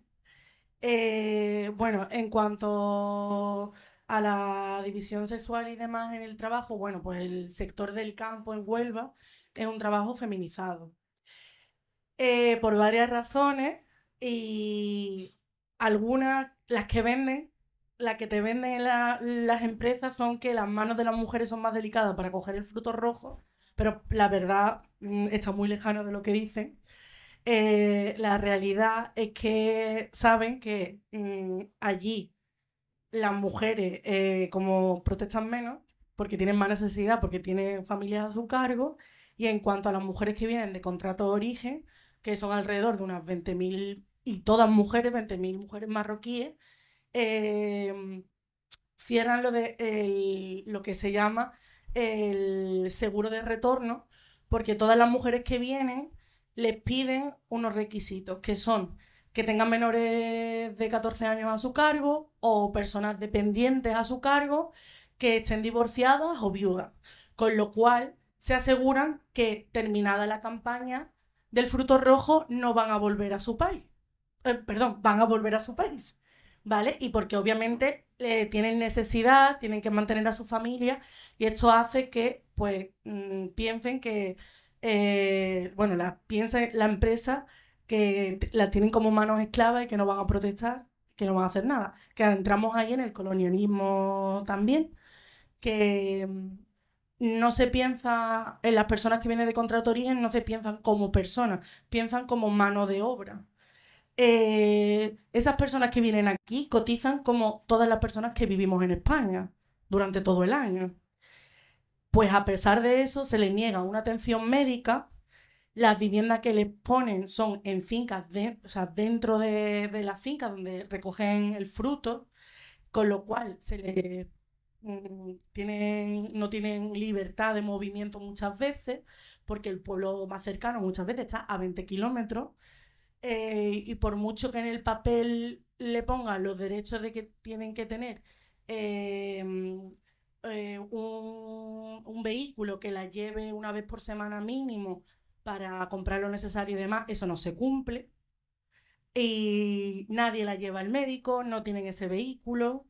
G: Eh, bueno, en cuanto a la división sexual y demás en el trabajo, bueno, pues el sector del campo en Huelva es un trabajo feminizado. Eh, por varias razones y algunas, las que venden, las que te venden las empresas son que las manos de las mujeres son más delicadas para coger el fruto rojo pero la verdad mm, está muy lejano de lo que dicen. Eh, la realidad es que saben que mm, allí las mujeres eh, como protestan menos porque tienen más necesidad, porque tienen familias a su cargo, y en cuanto a las mujeres que vienen de contrato de origen, que son alrededor de unas 20.000, y todas mujeres, 20.000 mujeres marroquíes, eh, cierran lo, de lo que se llama el seguro de retorno, porque todas las mujeres que vienen les piden unos requisitos, que son que tengan menores de 14 años a su cargo o personas dependientes a su cargo, que estén divorciadas o viudas, con lo cual se aseguran que terminada la campaña del fruto rojo no van a volver a su país. Eh, perdón, van a volver a su país, ¿vale? Y porque obviamente eh, tienen necesidad, tienen que mantener a su familia y esto hace que pues mm, piensen que, eh, bueno, la, piensa la empresa que las tienen como manos esclavas y que no van a protestar, que no van a hacer nada. Que entramos ahí en el colonialismo también, que mm, no se piensa en las personas que vienen de contrato origen, no se piensan como personas, piensan como mano de obra. Eh, esas personas que vienen aquí cotizan como todas las personas que vivimos en España durante todo el año. Pues a pesar de eso, se les niega una atención médica. Las viviendas que les ponen son en fincas, o sea, dentro de, las fincas donde recogen el fruto, con lo cual se les mm, no tienen libertad de movimiento muchas veces, porque el pueblo más cercano muchas veces está a 20 kilómetros eh, y por mucho que en el papel le pongan los derechos de que tienen que tener em, eh, un, un, vehículo que la lleve una vez por semana mínimo para comprar lo necesario y demás, eso no se cumple. Y nadie la lleva al médico, no tienen ese vehículo,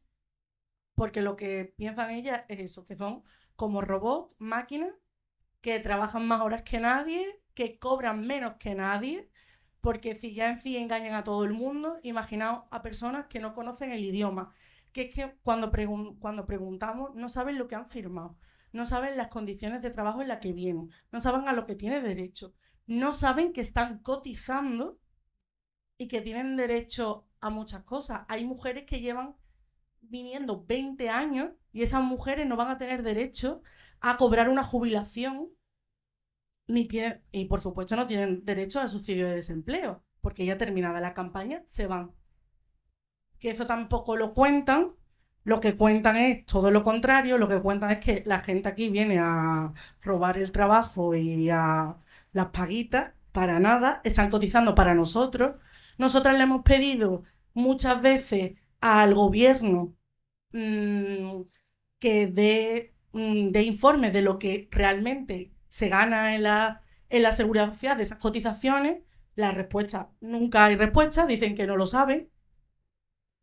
G: porque lo que piensan ellas es eso, que son como robots, máquinas, que trabajan más horas que nadie, que cobran menos que nadie, porque si ya en fin engañan a todo el mundo, imaginaos a personas que no conocen el idioma, que es que cuando, cuando preguntamos no saben lo que han firmado, no saben las condiciones de trabajo en las que vienen, no saben a lo que tienen derecho, no saben que están cotizando y que tienen derecho a muchas cosas. Hay mujeres que llevan viniendo 20 años y esas mujeres no van a tener derecho a cobrar una jubilación y por supuesto no tienen derecho a subsidio de desempleo, porque ya terminada la campaña se van. Que eso tampoco lo cuentan, lo que cuentan es todo lo contrario, lo que cuentan es que la gente aquí viene a robar el trabajo y a las paguitas, para nada, están cotizando para nosotros. Nosotras le hemos pedido muchas veces al gobierno mm, que dé mm, de, informes de lo que realmente se gana en la, en la seguridad de esas cotizaciones, la respuesta, nunca hay respuesta, dicen que no lo saben.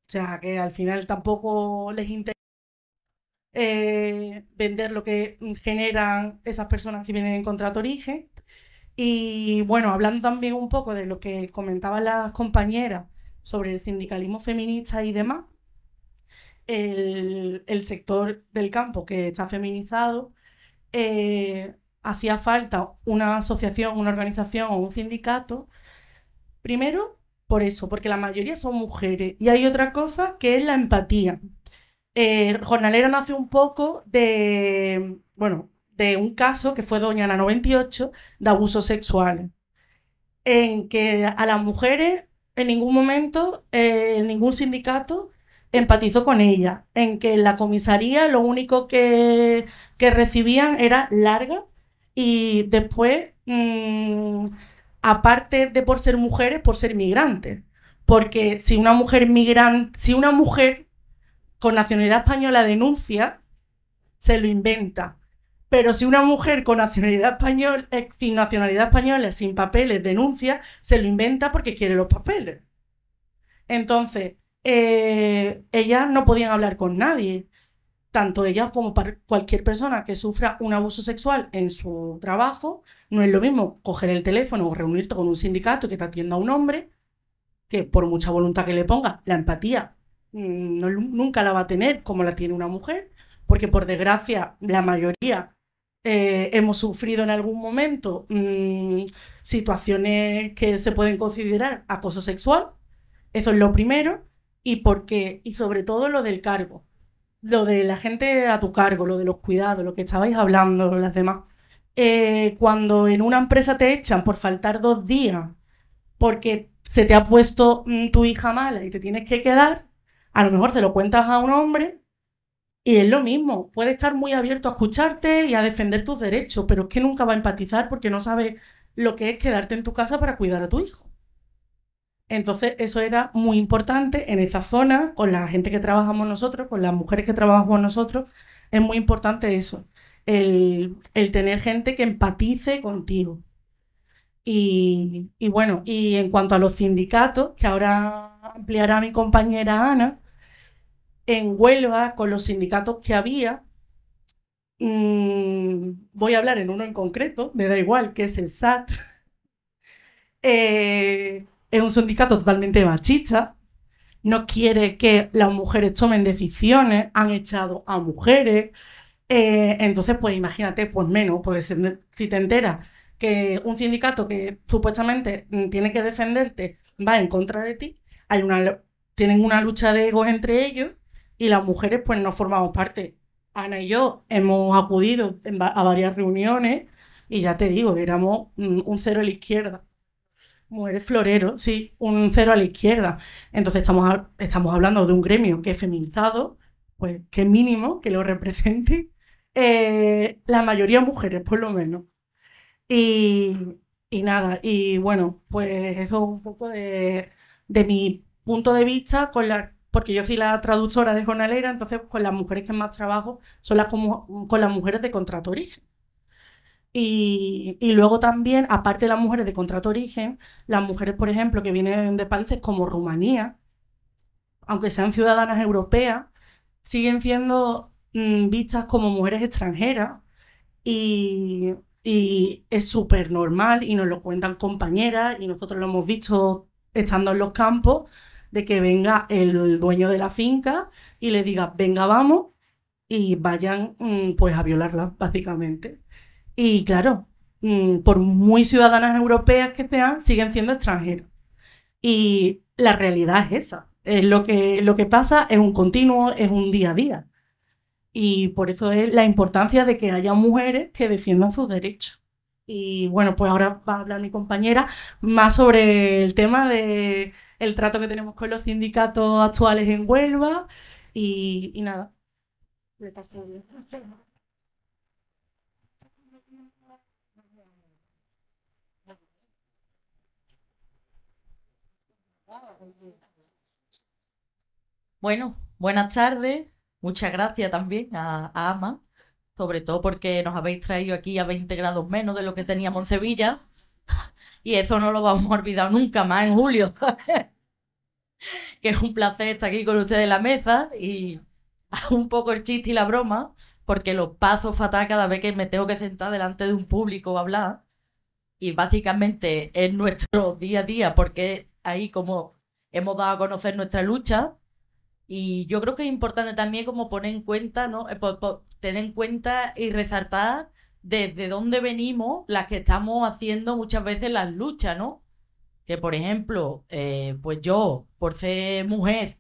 G: O sea, que al final tampoco les interesa eh, vender lo que generan esas personas que vienen en contrato origen. Y bueno, hablando también un poco de lo que comentaban las compañeras sobre el sindicalismo feminista y demás, el, el sector del campo que está feminizado eh, hacía falta una asociación, una organización o un sindicato, primero por eso, porque la mayoría son mujeres. Y hay otra cosa que es la empatía. Eh, jornalero nace un poco de, bueno, de un caso que fue Doña la 98 de abusos sexuales, en que a las mujeres en ningún momento, en eh, ningún sindicato empatizó con ella, en que en la comisaría lo único que, que recibían era larga y después, mm, aparte de por ser mujeres, por ser migrantes. Porque si una mujer migrante, si una mujer con nacionalidad española denuncia, se lo inventa. Pero si una mujer con nacionalidad española, eh, sin nacionalidad española, sin papeles, denuncia, se lo inventa porque quiere los papeles. Entonces, eh, ellas no podían hablar con nadie tanto ella como para cualquier persona que sufra un abuso sexual en su trabajo, no es lo mismo coger el teléfono o reunirte con un sindicato que te atienda a un hombre, que por mucha voluntad que le ponga, la empatía mm, nunca la va a tener como la tiene una mujer, porque por desgracia la mayoría eh, hemos sufrido en algún momento mm, situaciones que se pueden considerar acoso sexual, eso es lo primero, y, y sobre todo lo del cargo lo de la gente a tu cargo, lo de los cuidados, lo que estabais hablando, las demás. Eh, cuando en una empresa te echan por faltar dos días porque se te ha puesto mm, tu hija mala y te tienes que quedar, a lo mejor se lo cuentas a un hombre y es lo mismo. Puede estar muy abierto a escucharte y a defender tus derechos, pero es que nunca va a empatizar porque no sabe lo que es quedarte en tu casa para cuidar a tu hijo. Entonces, eso era muy importante en esa zona, con la gente que trabajamos nosotros, con las mujeres que trabajamos nosotros, es muy importante eso, el, tener gente que empatice contigo. Y, bueno, y en cuanto a los sindicatos, que ahora ampliará mi compañera Ana, en Huelva, con los sindicatos que había, mm, voy a hablar en uno en concreto, me da igual, que es el SAT. eh, es un sindicato totalmente machista, no quiere que las mujeres tomen decisiones, han echado a mujeres. Eh, entonces, pues imagínate, pues menos, pues si te enteras que un sindicato que supuestamente tiene que defenderte va en contra de ti, tienen una lucha de egos entre ellos y las mujeres pues no formamos parte. Ana y yo hemos acudido a varias reuniones y ya te digo, éramos mm, un cero a la izquierda mujeres florero, sí, un cero a la izquierda. Entonces estamos, estamos hablando de un gremio que es feminizado, pues que mínimo que lo represente eh, la mayoría mujeres, por lo menos. Y, nada, y bueno, pues eso un poco de, de mi punto de vista con la porque yo soy la traductora de jornalera, entonces con las mujeres que más trabajo son las como, con las mujeres de contrato origen. Y, luego también, aparte de las mujeres de contrato origen, las mujeres, por ejemplo, que vienen de países como Rumanía, aunque sean ciudadanas europeas, siguen siendo mm, vistas como mujeres extranjeras y, y es súper normal y nos lo cuentan compañeras y nosotros lo hemos visto estando en los campos, de que venga el dueño de la finca y le diga, venga, vamos, y vayan mm, pues a violarla, básicamente. Y claro, mm, por muy ciudadanas europeas que sean, siguen siendo extranjeros. Y la realidad es esa. lo, que, lo que pasa es un continuo, es un día a día. Y por eso es la importancia de que haya mujeres que defiendan sus derechos. Y bueno, pues ahora va a hablar mi compañera más sobre el tema del el trato que tenemos con los sindicatos actuales en Huelva y nada.
H: Bueno, buenas tardes. Muchas gracias también a, Ama, sobre todo porque nos habéis traído aquí a 20 grados menos de lo que teníamos en Sevilla. Y eso no lo vamos a olvidar nunca más en julio. que es un placer estar aquí con ustedes en la mesa y un poco el chiste y la broma, porque lo paso fatal cada vez que me tengo que sentar delante de un público a hablar. Y básicamente es nuestro día a día, porque ahí como hemos dado a conocer nuestra lucha. Y yo creo que es importante también como poner en cuenta, ¿no? Eh, tener en cuenta y resaltar desde dónde venimos las que estamos haciendo muchas veces las luchas, ¿no? Que por ejemplo, eh, pues yo, por ser mujer,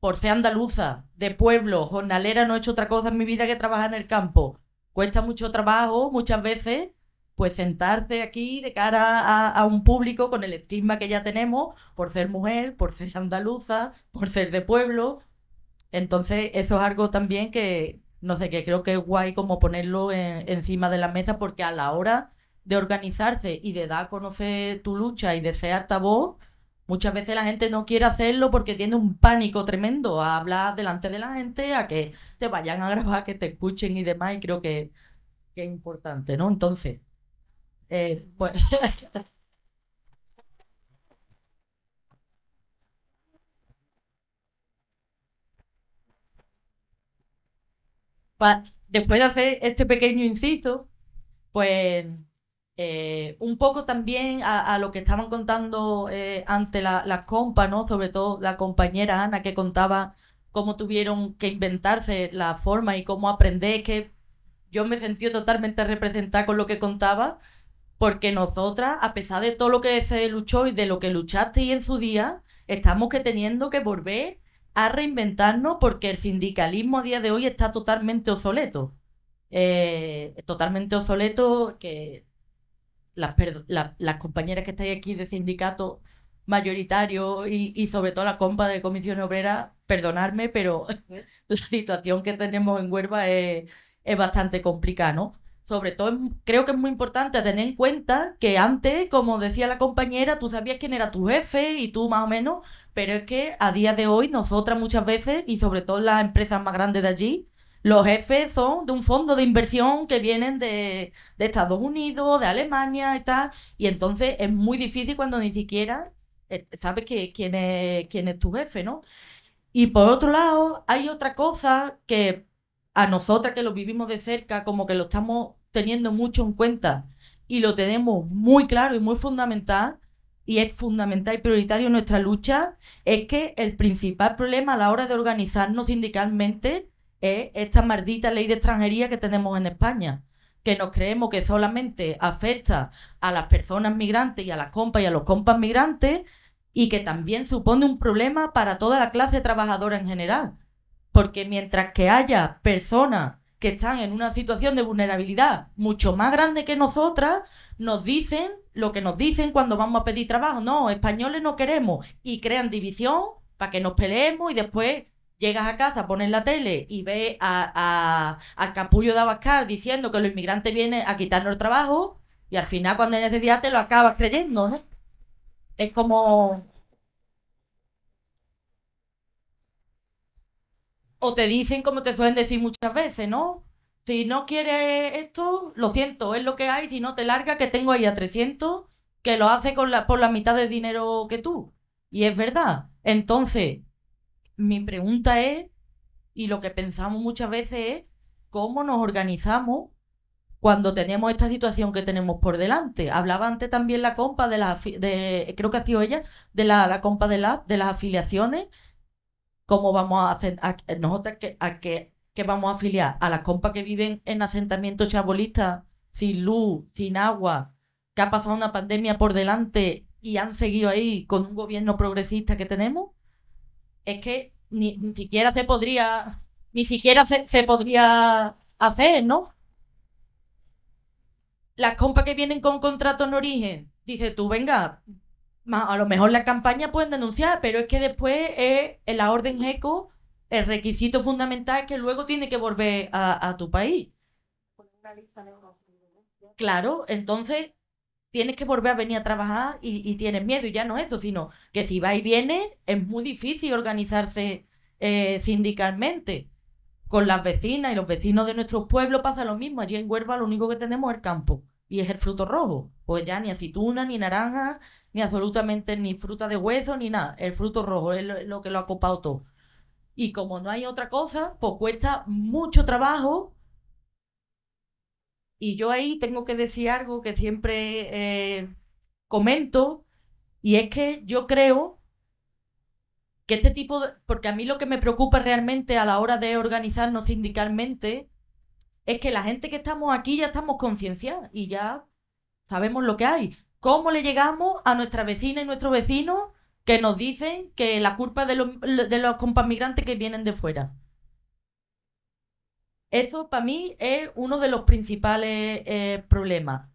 H: por ser andaluza, de pueblo, jornalera, no he hecho otra cosa en mi vida que trabajar en el campo. Cuesta mucho trabajo muchas veces pues sentarte aquí de cara a, un público con el estigma que ya tenemos por ser mujer, por ser andaluza, por ser de pueblo. Entonces, eso es algo también que, no sé, que creo que es guay como ponerlo encima de la mesa porque a la hora de organizarse y de dar a conocer tu lucha y de ser voz muchas veces la gente no quiere hacerlo porque tiene un pánico tremendo a hablar delante de la gente, a que te vayan a grabar, que te escuchen y demás, y creo que, que es importante, ¿no? Entonces, eh, bueno. Pues, después de hacer este pequeño inciso, pues eh, un poco también a, lo que estaban contando eh, ante las la compas, ¿no? Sobre todo la compañera Ana que contaba cómo tuvieron que inventarse la forma y cómo aprender, que yo me sentí totalmente representada con lo que contaba, porque nosotras, a pesar de todo lo que se luchó y de lo que luchasteis en su día, estamos que teniendo que volver a reinventarnos porque el sindicalismo a día de hoy está totalmente obsoleto. Eh, totalmente obsoleto que las, compañeras que estáis aquí de sindicato mayoritario y, sobre todo la compa de Comisión Obrera, perdonadme, pero la situación que tenemos en Huelva es, es bastante complicada, ¿no? sobre todo creo que es muy importante tener en cuenta que antes, como decía la compañera, tú sabías quién era tu jefe y tú más o menos, pero es que a día de hoy nosotras muchas veces, y sobre todo las empresas más grandes de allí, los jefes son de un fondo de inversión que vienen de, Estados Unidos, de Alemania y tal, y entonces es muy difícil cuando ni siquiera eh, sabes quién, es, quién es tu jefe, ¿no? Y por otro lado, hay otra cosa que a nosotras que lo vivimos de cerca, como que lo estamos teniendo mucho en cuenta y lo tenemos muy claro y muy fundamental, y es fundamental y prioritario nuestra lucha, es que el principal problema a la hora de organizarnos sindicalmente es esta maldita ley de extranjería que tenemos en España, que nos creemos que solamente afecta a las personas migrantes y a las compas y a los compas migrantes, y que también supone un problema para toda la clase trabajadora en general. Porque mientras que haya personas que están en una situación de vulnerabilidad mucho más grande que nosotras, nos dicen lo que nos dicen cuando vamos a pedir trabajo. No, españoles no queremos. Y crean división para que nos peleemos y después llegas a casa, pones la tele y ves a, a, a Capullo de Abascal diciendo que los inmigrantes vienen a quitarnos el trabajo y al final cuando hay necesidad te lo acabas creyendo. Es como... o te dicen como te suelen decir muchas veces, ¿no? Si no quieres esto, lo siento, es lo que hay, si no te larga, que tengo ahí a 300, que lo hace con la, por la mitad de dinero que tú. Y es verdad. Entonces, mi pregunta es, y lo que pensamos muchas veces es, ¿cómo nos organizamos cuando tenemos esta situación que tenemos por delante? Hablaba antes también la compa de la de, creo que ha sido ella, de la, la compa de, la, de las afiliaciones, cómo vamos a hacer, nosotras que, a que, que, vamos a afiliar a las compas que viven en asentamientos chabolistas, sin luz, sin agua, que ha pasado una pandemia por delante y han seguido ahí con un gobierno progresista que tenemos, es que ni, siquiera se podría, ni siquiera se, podría hacer, ¿no? Las compas que vienen con contrato en origen, dice tú, venga, a lo mejor la campaña pueden denunciar, pero es que después eh, en la orden ECO el requisito fundamental que luego tiene que volver a, tu país. Claro, entonces tienes que volver a venir a trabajar y, tienes miedo, y ya no eso, sino que si va y viene es muy difícil organizarse eh, sindicalmente. Con las vecinas y los vecinos de nuestros pueblos pasa lo mismo. Allí en Huelva lo único que tenemos es el campo y es el fruto rojo. Pues ya ni aceituna, ni naranja, ni absolutamente ni fruta de hueso, ni nada. El fruto rojo es lo, que lo ha copado todo. Y como no hay otra cosa, pues cuesta mucho trabajo. Y yo ahí tengo que decir algo que siempre eh, comento, y es que yo creo que este tipo de... Porque a mí lo que me preocupa realmente a la hora de organizarnos sindicalmente es que la gente que estamos aquí ya estamos concienciadas y ya sabemos lo que hay. ¿Cómo le llegamos a nuestra vecina y nuestros vecinos que nos dicen que la culpa de los, de los compas migrantes que vienen de fuera? Eso para mí es uno de los principales eh, problemas.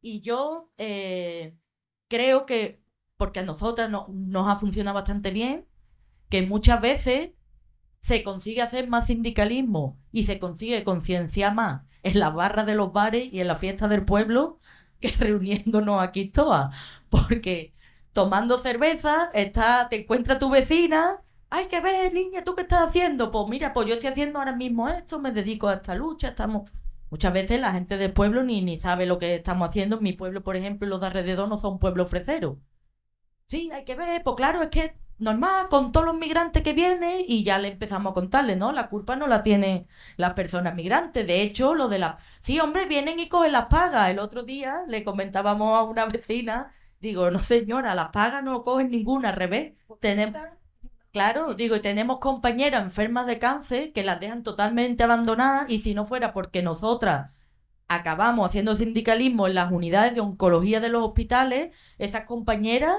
H: Y yo eh, creo que, porque a nosotras nos ha funcionado bastante bien, que muchas veces se consigue hacer más sindicalismo y se consigue conciencia más en las barras de los bares y en la fiesta del pueblo que reuniéndonos aquí todas. Porque tomando cerveza, está, te encuentra tu vecina. hay que ver, niña, ¿tú qué estás haciendo? Pues mira, pues yo estoy haciendo ahora mismo esto, me dedico a esta lucha, estamos... Muchas veces la gente del pueblo ni, sabe lo que estamos haciendo. en Mi pueblo, por ejemplo, los de alrededor no son pueblo freseros. Sí, hay que ver, pues claro, es que normal con todos los migrantes que vienen y ya le empezamos a contarle, ¿no? La culpa no la tienen las personas migrantes. De hecho, lo de las... Sí, hombre, vienen y cogen las pagas. El otro día le comentábamos a una vecina, digo, no señora, las pagas no cogen ninguna, al revés. Tenemos... Claro, digo, y tenemos compañeras enfermas de cáncer que las dejan totalmente abandonadas y si no fuera porque nosotras acabamos haciendo sindicalismo en las unidades de oncología de los hospitales, esas compañeras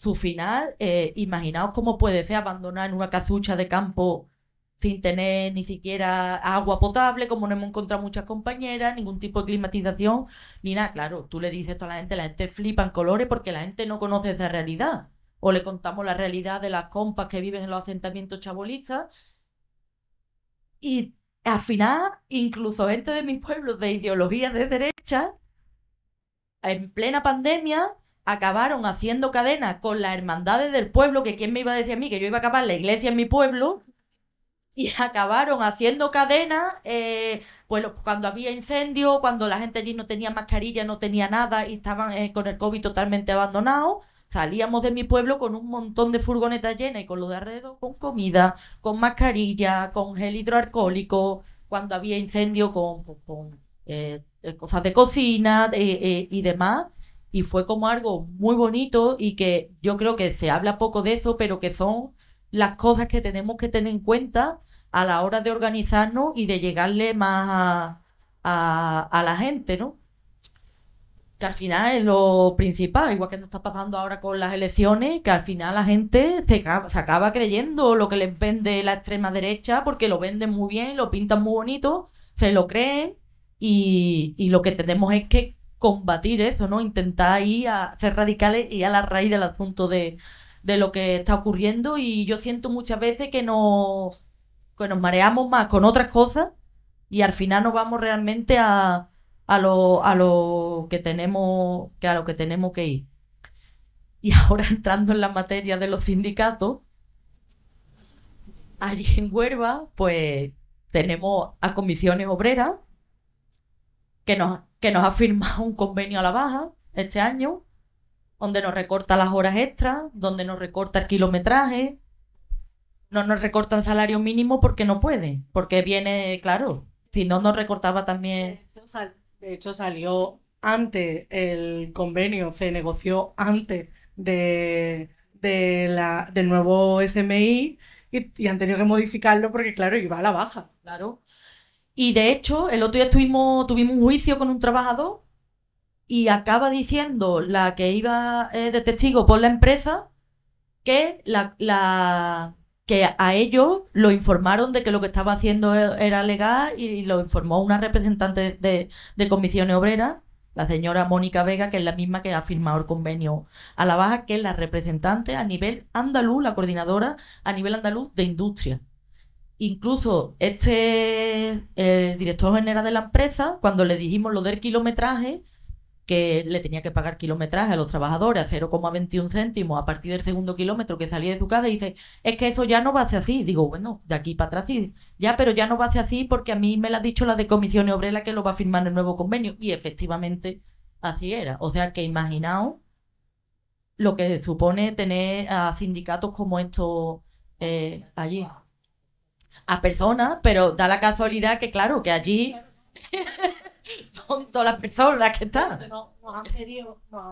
H: su final, eh, imaginaos cómo puede ser abandonar en una casucha de campo sin tener ni siquiera agua potable, como no hemos encontrado muchas compañeras, ningún tipo de climatización, ni nada. Claro, tú le dices esto a la gente, la gente flipa en colores porque la gente no conoce esa realidad. O le contamos la realidad de las compas que viven en los asentamientos chabolistas. Y al final, incluso gente de mis pueblos de ideología de derecha, en plena pandemia, acabaron haciendo cadena con las hermandades del pueblo, que quién me iba a decir a mí que yo iba a acabar la iglesia en mi pueblo, y acabaron haciendo cadena, eh, cuando había incendio, cuando la gente allí no tenía mascarilla, no tenía nada y estaban eh, con el COVID totalmente abandonado, salíamos de mi pueblo con un montón de furgonetas llenas y con lo de alrededor, con comida, con mascarilla, con gel hidroalcohólico, cuando había incendio con, eh, cosas de cocina y demás y fue como algo muy bonito y que yo creo que se habla poco de eso, pero que son las cosas que tenemos que tener en cuenta a la hora de organizarnos y de llegarle más a, a, la gente, ¿no? Que al final es lo principal, igual que nos está pasando ahora con las elecciones, que al final la gente se acaba, se acaba creyendo lo que les vende la extrema derecha, porque lo venden muy bien, lo pintan muy bonito, se lo creen, y lo que tenemos es que combatir eso, ¿no? Intentar ir a ser radicales y a la raíz del asunto de, lo que está ocurriendo y yo siento muchas veces que nos, nos mareamos más con otras cosas y al final nos vamos realmente a, a, lo, a, lo, que tenemos, que a lo que tenemos que ir. Y ahora entrando en la materia de los sindicatos, allí en Huerva, pues tenemos a comisiones obreras que nos que nos ha firmado un convenio a la baja este año, donde nos recorta las horas extras, donde nos recorta el kilometraje, no nos recorta el salario mínimo porque no puede, porque viene, claro, si no nos recortaba también...
G: De hecho salió antes, el convenio se negoció antes de, del nuevo SMI y, y, han tenido que modificarlo porque, claro, iba a la baja. Claro. Y de hecho, el otro día tuvimos un
H: juicio con un trabajador y acaba diciendo la que iba eh, de testigo por la empresa que a ellos lo informaron de que lo que estaba haciendo e, era legal y lo informó una representante de, de comisiones obreras, la señora Mónica Vega, que es la misma que ha firmado el convenio a la baja, que es la representante a nivel andaluz, la coordinadora a nivel andaluz de industria incluso este, director general de la empresa, cuando le dijimos lo del kilometraje, que le tenía que pagar kilometraje a los trabajadores a 0,21 céntimos a partir del segundo kilómetro que salía de su casa, dice, es que eso ya no va a ser así. Digo, bueno, de aquí para atrás sí, ya, pero ya no va a ser así porque a mí me lo ha dicho la de comisiones obrera que lo va a firmar el nuevo convenio. Y efectivamente así era. O sea que imaginaos lo que supone tener a sindicatos como estos eh, allí a personas, pero da la casualidad que, claro, que allí
G: son todas las personas que están. nos han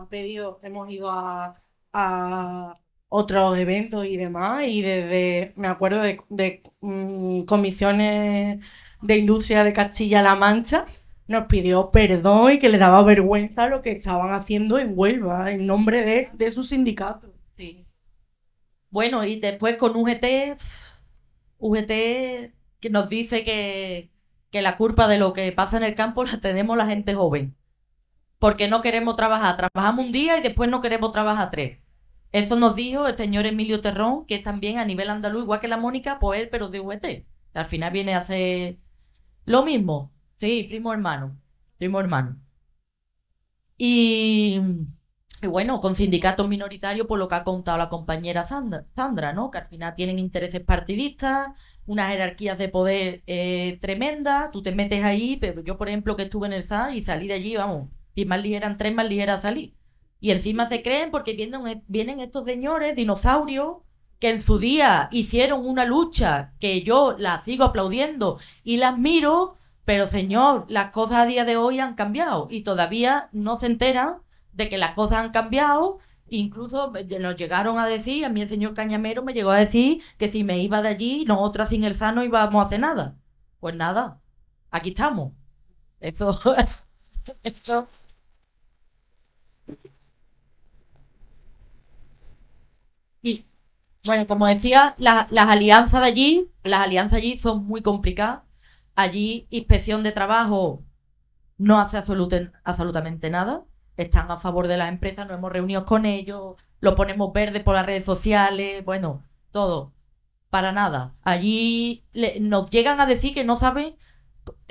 G: pedido, hemos ido a, a otros eventos y demás, y desde, me acuerdo de, mm, comisiones de industria de Castilla-La Mancha, nos pidió perdón y que le daba vergüenza lo que estaban haciendo en Huelva, en nombre de, de su sindicato.
H: Sí. Bueno, y después con UGT UGT que nos dice que, la culpa de lo que pasa en el campo la tenemos la gente joven. Porque no queremos trabajar. Trabajamos un día y después no queremos trabajar tres. Eso nos dijo el señor Emilio Terrón, que es también a nivel andaluz, igual que la Mónica, pues pero de UGT. Al final viene a hacer lo mismo. Sí, primo hermano. Primo hermano. Y y bueno, con sindicatos minoritarios, por pues lo que ha contado la compañera Sandra, ¿no? Que al final tienen intereses partidistas, unas jerarquías de poder eh, tremendas. Tú te metes ahí, pero yo, por ejemplo, que estuve en el SAD y salí de allí, vamos, y más ligeran tres, más ligera salí. Y encima se creen porque vienen, eh, vienen estos señores, dinosaurios, que en su día hicieron una lucha que yo la sigo aplaudiendo y las miro, pero señor, las cosas a día de hoy han cambiado y todavía no se enteran de que las cosas han cambiado. Incluso nos llegaron a decir, a mí el señor Cañamero me llegó a decir que si me iba de allí, nosotras sin el sano íbamos a hacer nada. Pues nada, aquí estamos. Eso, Y bueno, como decía, las alianzas de allí, las alianzas allí son muy complicadas. Allí inspección de trabajo no hace absolutamente nada están a favor de las empresas, nos hemos reunido con ellos, lo ponemos verde por las redes sociales, bueno, todo. Para nada. Allí nos llegan a decir que no saben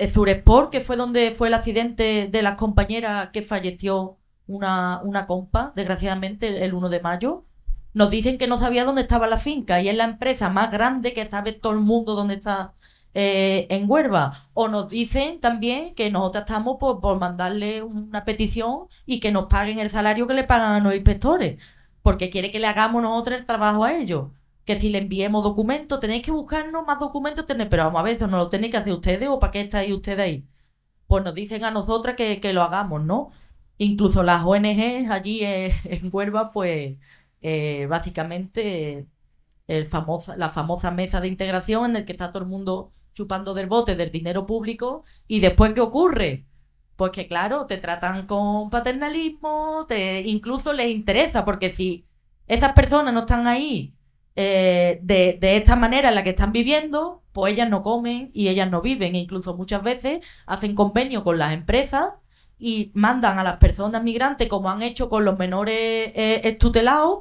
H: Zuresport, que fue donde fue el accidente de las compañeras que falleció una, una compa, desgraciadamente, el 1 de mayo. Nos dicen que no sabía dónde estaba la finca y es la empresa más grande que sabe todo el mundo dónde está eh, en Huerva, O nos dicen también que nosotros estamos por, mandarle una petición y que nos paguen el salario que le pagan a los inspectores, porque quiere que le hagamos nosotros el trabajo a ellos que si le enviemos documentos, tenéis que buscarnos más documentos, tenéis, pero vamos a ver, eso no lo tenéis que hacer ustedes o para qué estáis ustedes ahí. Pues nos dicen a nosotras que, lo hagamos, ¿no? Incluso las ONG allí eh, en Huerva pues eh, básicamente el la famosa mesa de integración en el que está todo el mundo chupando del bote del dinero público y después ¿qué ocurre? Pues que claro, te tratan con paternalismo, te, incluso les interesa, porque si esas personas no están ahí eh, de, esta manera en la que están viviendo, pues ellas no comen y ellas no viven. E incluso muchas veces hacen convenio con las empresas y mandan a las personas migrantes, como han hecho con los menores eh, tutelados,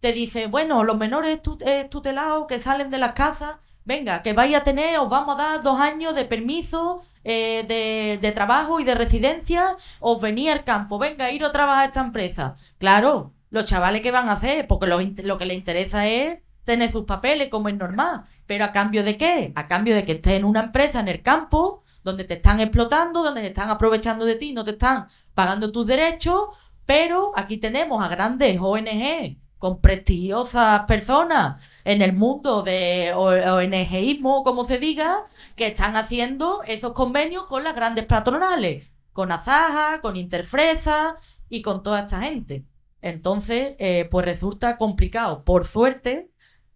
H: te dicen, bueno, los menores eh, tutelados que salen de las casas venga, que vais a tener, os vamos a dar dos años de permiso, eh, de, trabajo y de residencia, os venir al campo, venga, ir a trabajar a esta empresa. Claro, los chavales que van a hacer, porque lo, lo que les interesa es tener sus papeles, como es normal. Pero a cambio de qué? A cambio de que estés en una empresa en el campo, donde te están explotando, donde te están aprovechando de ti, no te están pagando tus derechos, pero aquí tenemos a grandes ONG con prestigiosas personas en el mundo de ONGismo, como se diga, que están haciendo esos convenios con las grandes patronales, con Azaja, con Interfresa y con toda esta gente. Entonces, eh, pues resulta complicado. Por suerte,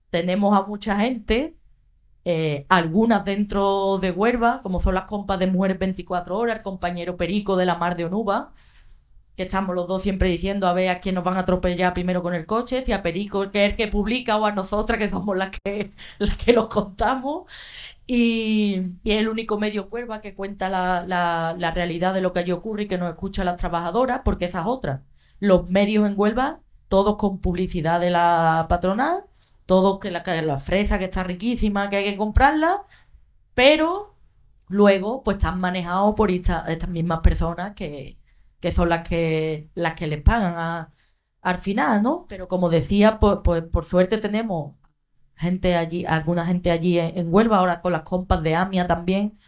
H: tenemos a mucha gente, eh, algunas dentro de Huelva, como son las compas de Mujeres 24 Horas, el compañero Perico de la Mar de Onuba, que estamos los dos siempre diciendo a ver a quién nos van a atropellar primero con el coche, si a Perico, que es el que publica, o a nosotras, que somos las que, las que los contamos. Y, es el único medio cuerva que cuenta la, realidad de lo que allí ocurre y que nos escucha a las trabajadoras, porque esas otras. Los medios en Huelva, todos con publicidad de la patronal, todos que la, la fresa que está riquísima, que hay que comprarla, pero luego pues están manejados por estas mismas personas que, que son las que, las que les pagan al final, ¿no? Pero como decía, pues, pues, por suerte tenemos gente allí, alguna gente allí en, Huelva, ahora con las compas de AMIA también,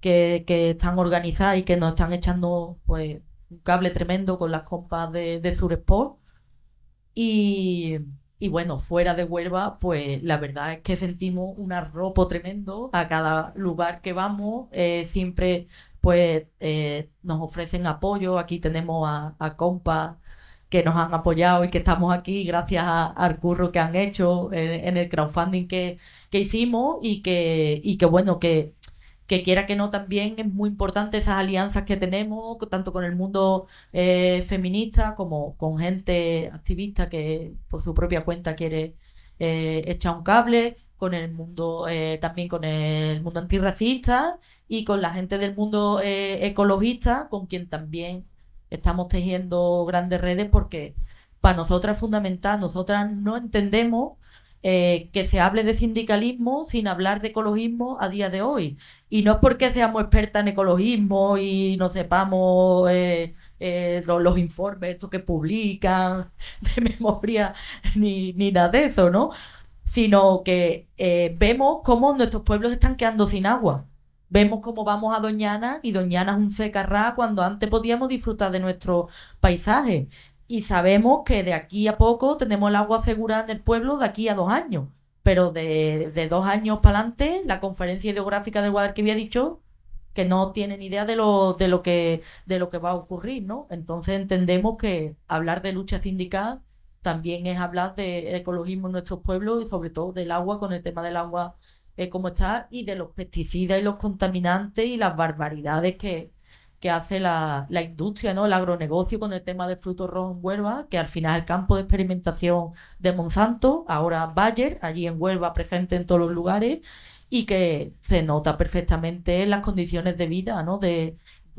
H: que, están organizadas y que nos están echando pues un cable tremendo con las compas de, de Suresport. Y, bueno, fuera de Huelva, pues la verdad es que sentimos un arropo tremendo a cada lugar que vamos. Eh, siempre pues eh, nos ofrecen apoyo. Aquí tenemos a, a Compa que nos han apoyado y que estamos aquí gracias al curro que han hecho eh, en, el crowdfunding que, que, hicimos y que, y que bueno, que, que quiera que no también es muy importante esas alianzas que tenemos, tanto con el mundo eh, feminista como con gente activista que por su propia cuenta quiere echar un cable, con el mundo, eh, también con el mundo antirracista y con la gente del mundo eh, ecologista, con quien también estamos tejiendo grandes redes porque para nosotras es fundamental, nosotras no entendemos eh, que se hable de sindicalismo sin hablar de ecologismo a día de hoy. Y no es porque seamos expertas en ecologismo y no sepamos los, informes estos que publican de memoria ni nada de eso, ¿no? sino que eh, vemos cómo nuestros pueblos están quedando sin agua. Vemos cómo vamos a Doñana y Doñana es un secarrá cuando antes podíamos disfrutar de nuestro paisaje. Y sabemos que de aquí a poco tenemos el agua segura en el pueblo de aquí a dos años. Pero de, de dos años para adelante, la conferencia ideográfica de Guadalquivir ha dicho que no tienen idea de lo, de lo que de lo que va a ocurrir, ¿no? Entonces entendemos que hablar de lucha sindical también es hablar de ecologismo en nuestros pueblos y sobre todo del agua, con el tema del agua eh, como está, y de los pesticidas y los contaminantes y las barbaridades que, que hace la, industria, ¿no? El agronegocio con el tema del fruto rojo en Huelva, que al final es el campo de experimentación de Monsanto, ahora Bayer, allí en Huelva presente en todos los lugares, y que se nota perfectamente las condiciones de vida, ¿no? De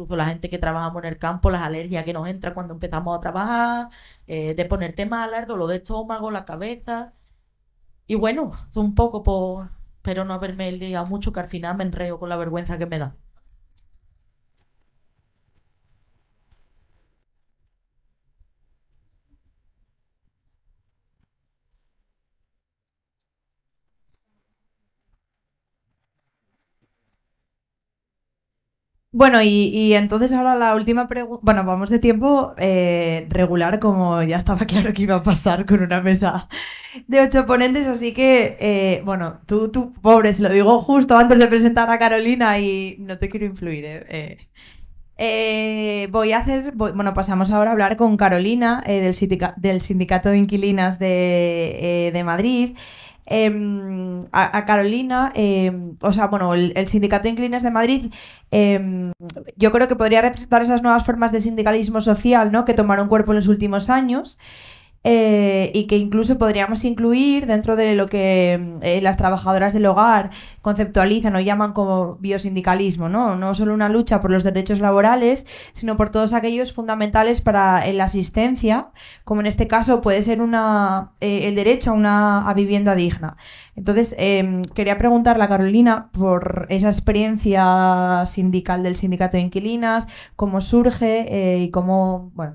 H: la gente que trabajamos en el campo, las alergias que nos entra cuando empezamos a trabajar, eh, de ponerte mal, el lo de estómago, la cabeza. Y bueno, un poco por, pero no haberme liado mucho, que al final me enreo con la vergüenza que me da.
A: Bueno, y, entonces ahora la última pregunta. Bueno, vamos de tiempo eh, regular, como ya estaba claro que iba a pasar con una mesa de ocho ponentes, así que, eh, bueno, tú, tú, pobre, se lo digo justo antes de presentar a Carolina y no te quiero influir. Eh, voy a hacer, bueno, pasamos ahora a hablar con Carolina del, del Sindicato de Inquilinas de, de Madrid. Em, a, Carolina, em, o sea, bueno, el, Sindicato Inclines de Madrid, em, yo creo que podría representar esas nuevas formas de sindicalismo social ¿no? que tomaron cuerpo en los últimos años. Eh, y que incluso podríamos incluir dentro de lo que mm, eh, las trabajadoras del hogar conceptualizan o llaman como biosindicalismo, ¿no? No solo una lucha por los derechos laborales, sino por todos aquellos fundamentales para la asistencia, como en este caso puede ser una, eh, el derecho a una vivienda digna. Entonces, em, quería preguntarle a Carolina por esa experiencia sindical del sindicato de inquilinas, cómo surge y cómo, pues,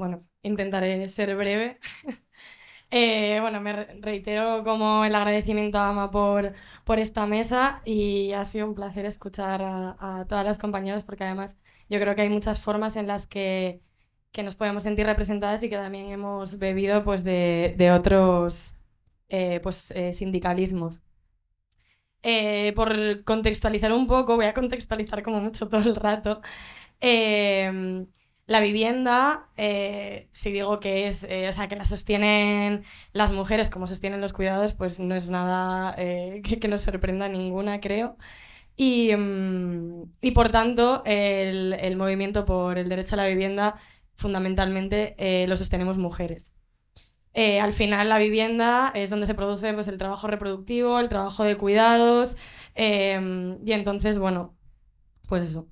I: bueno, intentaré ser breve. Eh, bueno, me reitero como el agradecimiento a Ama por, por esta mesa y ha sido un placer escuchar a, todas las compañeras porque además yo creo que hay muchas formas en las que, que nos podemos sentir representadas y que también hemos bebido pues, de, de otros eh, pues, eh, sindicalismos. por contextualizar un poco, voy a contextualizar como mucho todo el rato. Em, la vivienda, eh, si digo que es, eh, o sea, que la sostienen las mujeres como sostienen los cuidados, pues no es nada eh, que, nos sorprenda ninguna, creo. Y, mm, por tanto, el, movimiento por el derecho a la vivienda fundamentalmente lo sostenemos mujeres. al final la vivienda es donde se produce pues, el trabajo reproductivo, el trabajo de cuidados y entonces, bueno, pues eso.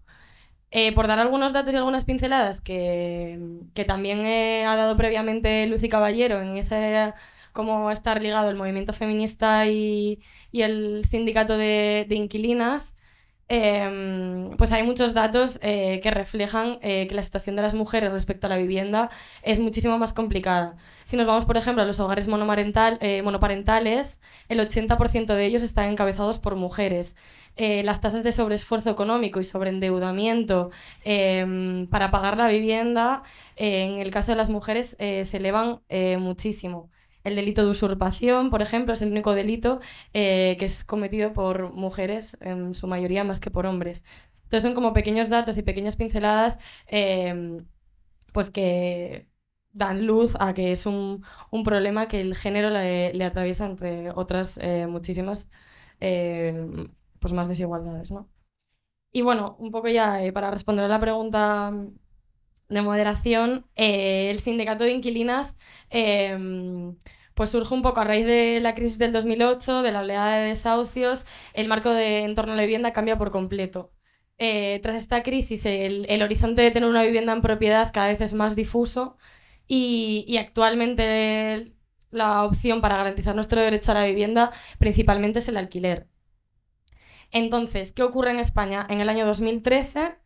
I: Eh, por dar algunos datos y algunas pinceladas que, también eh, ha dado previamente Lucy Caballero en ese cómo estar ligado el movimiento feminista y, el sindicato de inquilinas, Em, pues hay muchos datos eh, que reflejan eh, que la situación de las mujeres respecto a la vivienda es muchísimo más complicada. Si nos vamos, por ejemplo, a los hogares eh, monoparentales, el 80% de ellos están encabezados por mujeres. las tasas de sobreesfuerzo económico y sobreendeudamiento em, para pagar la vivienda, en el caso de las mujeres, se elevan muchísimo. El delito de usurpación, por ejemplo, es el único delito eh, que es cometido por mujeres, en su mayoría más que por hombres. Entonces son como pequeños datos y pequeñas pinceladas em, pues que dan luz a que es un, problema que el género le, atraviesa entre otras eh, muchísimas em, pues más desigualdades. ¿no? Y bueno, un poco ya eh, para responder a la pregunta de moderación, el sindicato de inquilinas em, pues surge un poco a raíz de la crisis del 2008, de la oleada de desahucios, el marco de entorno a la vivienda cambia por completo. Eh, tras esta crisis, el, horizonte de tener una vivienda en propiedad cada vez es más difuso y, actualmente la opción para garantizar nuestro derecho a la vivienda principalmente es el alquiler. Entonces, ¿qué ocurre en España? En el año 2013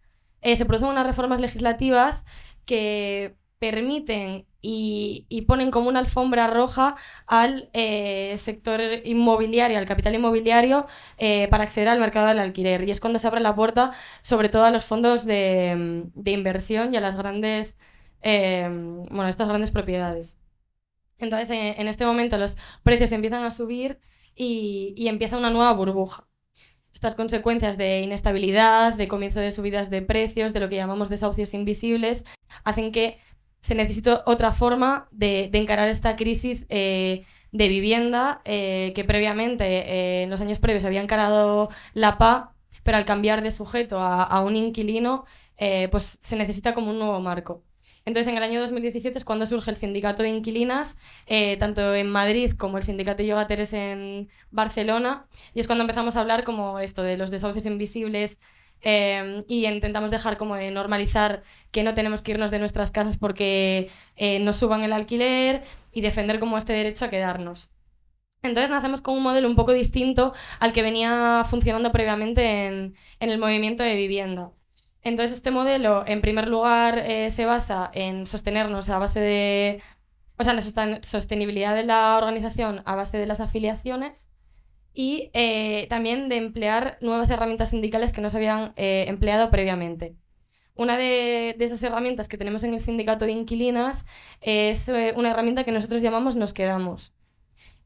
I: eh, se producen unas reformas legislativas que permiten y, ponen como una alfombra roja al eh, sector inmobiliario, al capital inmobiliario, eh, para acceder al mercado del alquiler. Y es cuando se abre la puerta, sobre todo a los fondos de, inversión y a las grandes, em, bueno, estas grandes propiedades. Entonces, en, este momento los precios empiezan a subir y, y empieza una nueva burbuja estas consecuencias de inestabilidad, de comienzo de subidas de precios, de lo que llamamos desahucios invisibles, hacen que se necesita otra forma de, encarar esta crisis eh, de vivienda eh, que previamente, eh, en los años previos, había encarado la PA, pero al cambiar de sujeto a, un inquilino, pues se necesita como un nuevo marco. Entonces, en el año 2017 es cuando surge el sindicato de inquilinas, tanto en Madrid como el sindicato teres en Barcelona, y es cuando empezamos a hablar como esto de los desahucios invisibles, Em, y intentamos dejar como de normalizar que no tenemos que irnos de nuestras casas porque eh, nos suban el alquiler y defender como este derecho a quedarnos. Entonces nacemos con un modelo un poco distinto al que venía funcionando previamente en, en el movimiento de vivienda. Entonces este modelo, en primer lugar, eh, se basa en sostenernos a base de... O sea, la sostenibilidad de la organización a base de las afiliaciones y eh, también de emplear nuevas herramientas sindicales que no se habían eh, empleado previamente. Una de, esas herramientas que tenemos en el sindicato de inquilinas es eh, una herramienta que nosotros llamamos nos quedamos.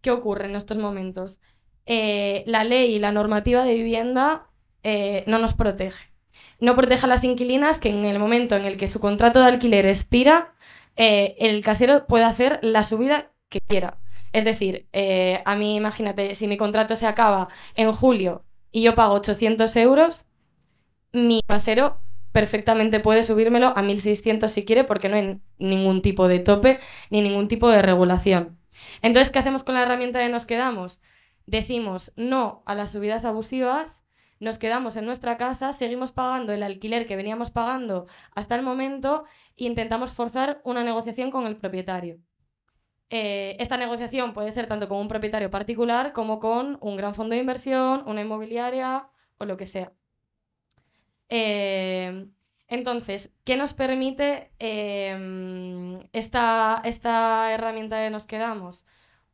I: ¿Qué ocurre en estos momentos? la ley y la normativa de vivienda no nos protege. No protege a las inquilinas que en el momento en el que su contrato de alquiler expira, el casero puede hacer la subida que quiera es decir, eh, a mí imagínate, si mi contrato se acaba en julio y yo pago 800 euros, mi pasero perfectamente puede subírmelo a 1600 si quiere porque no hay ningún tipo de tope ni ningún tipo de regulación. Entonces, ¿qué hacemos con la herramienta de nos quedamos? Decimos no a las subidas abusivas, nos quedamos en nuestra casa, seguimos pagando el alquiler que veníamos pagando hasta el momento e intentamos forzar una negociación con el propietario. Eh, esta negociación puede ser tanto con un propietario particular como con un gran fondo de inversión, una inmobiliaria o lo que sea. Eh, entonces, ¿qué nos permite em, esta, herramienta de nos quedamos?